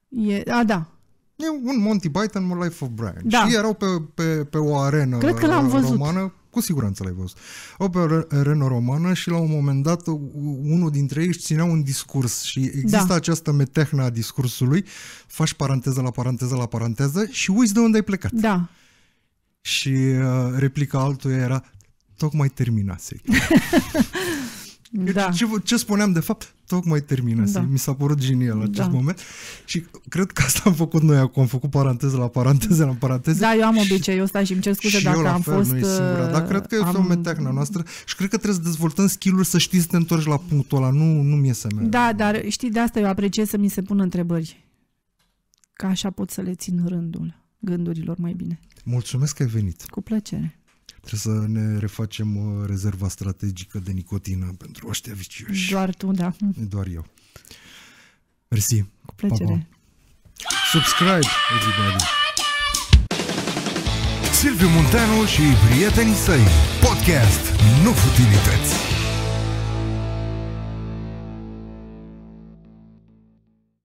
e... A, da. E un Monty Python, un Life of Brian. Da. Și erau pe, pe, pe o arenă Cred că l-am văzut. Cu siguranță l-ai văzut. Operă reno-romană și la un moment dat unul dintre ei își ținea un discurs și există da. această metehnă a discursului, faci paranteză la paranteză la paranteză și uiți de unde ai plecat. Da. Și uh, replica altuia era tocmai terminase. da. ce, ce spuneam, de fapt, tocmai termină. Da. Mi s-a părut genial acest da. moment și cred că asta am făcut noi acum, am făcut paranteză la paranteză la paranteză. Da, eu am obiceiul ăsta și îmi cer scuze dacă eu la am fel, fost... Nu e singura, dar cred că am... e o meteacna noastră și cred că trebuie să dezvoltăm skill-ul să știi să te întorci la punctul ăla, nu, nu mi-e să merg. Da, dar știi, de asta eu apreciez să mi se pună întrebări. Ca așa pot să le țin rândul gândurilor mai bine. Mulțumesc că ai venit. Cu plăcere. Trebuie să ne refacem uh, rezerva strategică de nicotină pentru ăștia vicioși. Doar tu, da. Doar eu. Mersi. Cu plăcere. Pa, pa. Subscribe, everybody. Silviu Munteanu și prietenii săi. Podcast, nu futilități.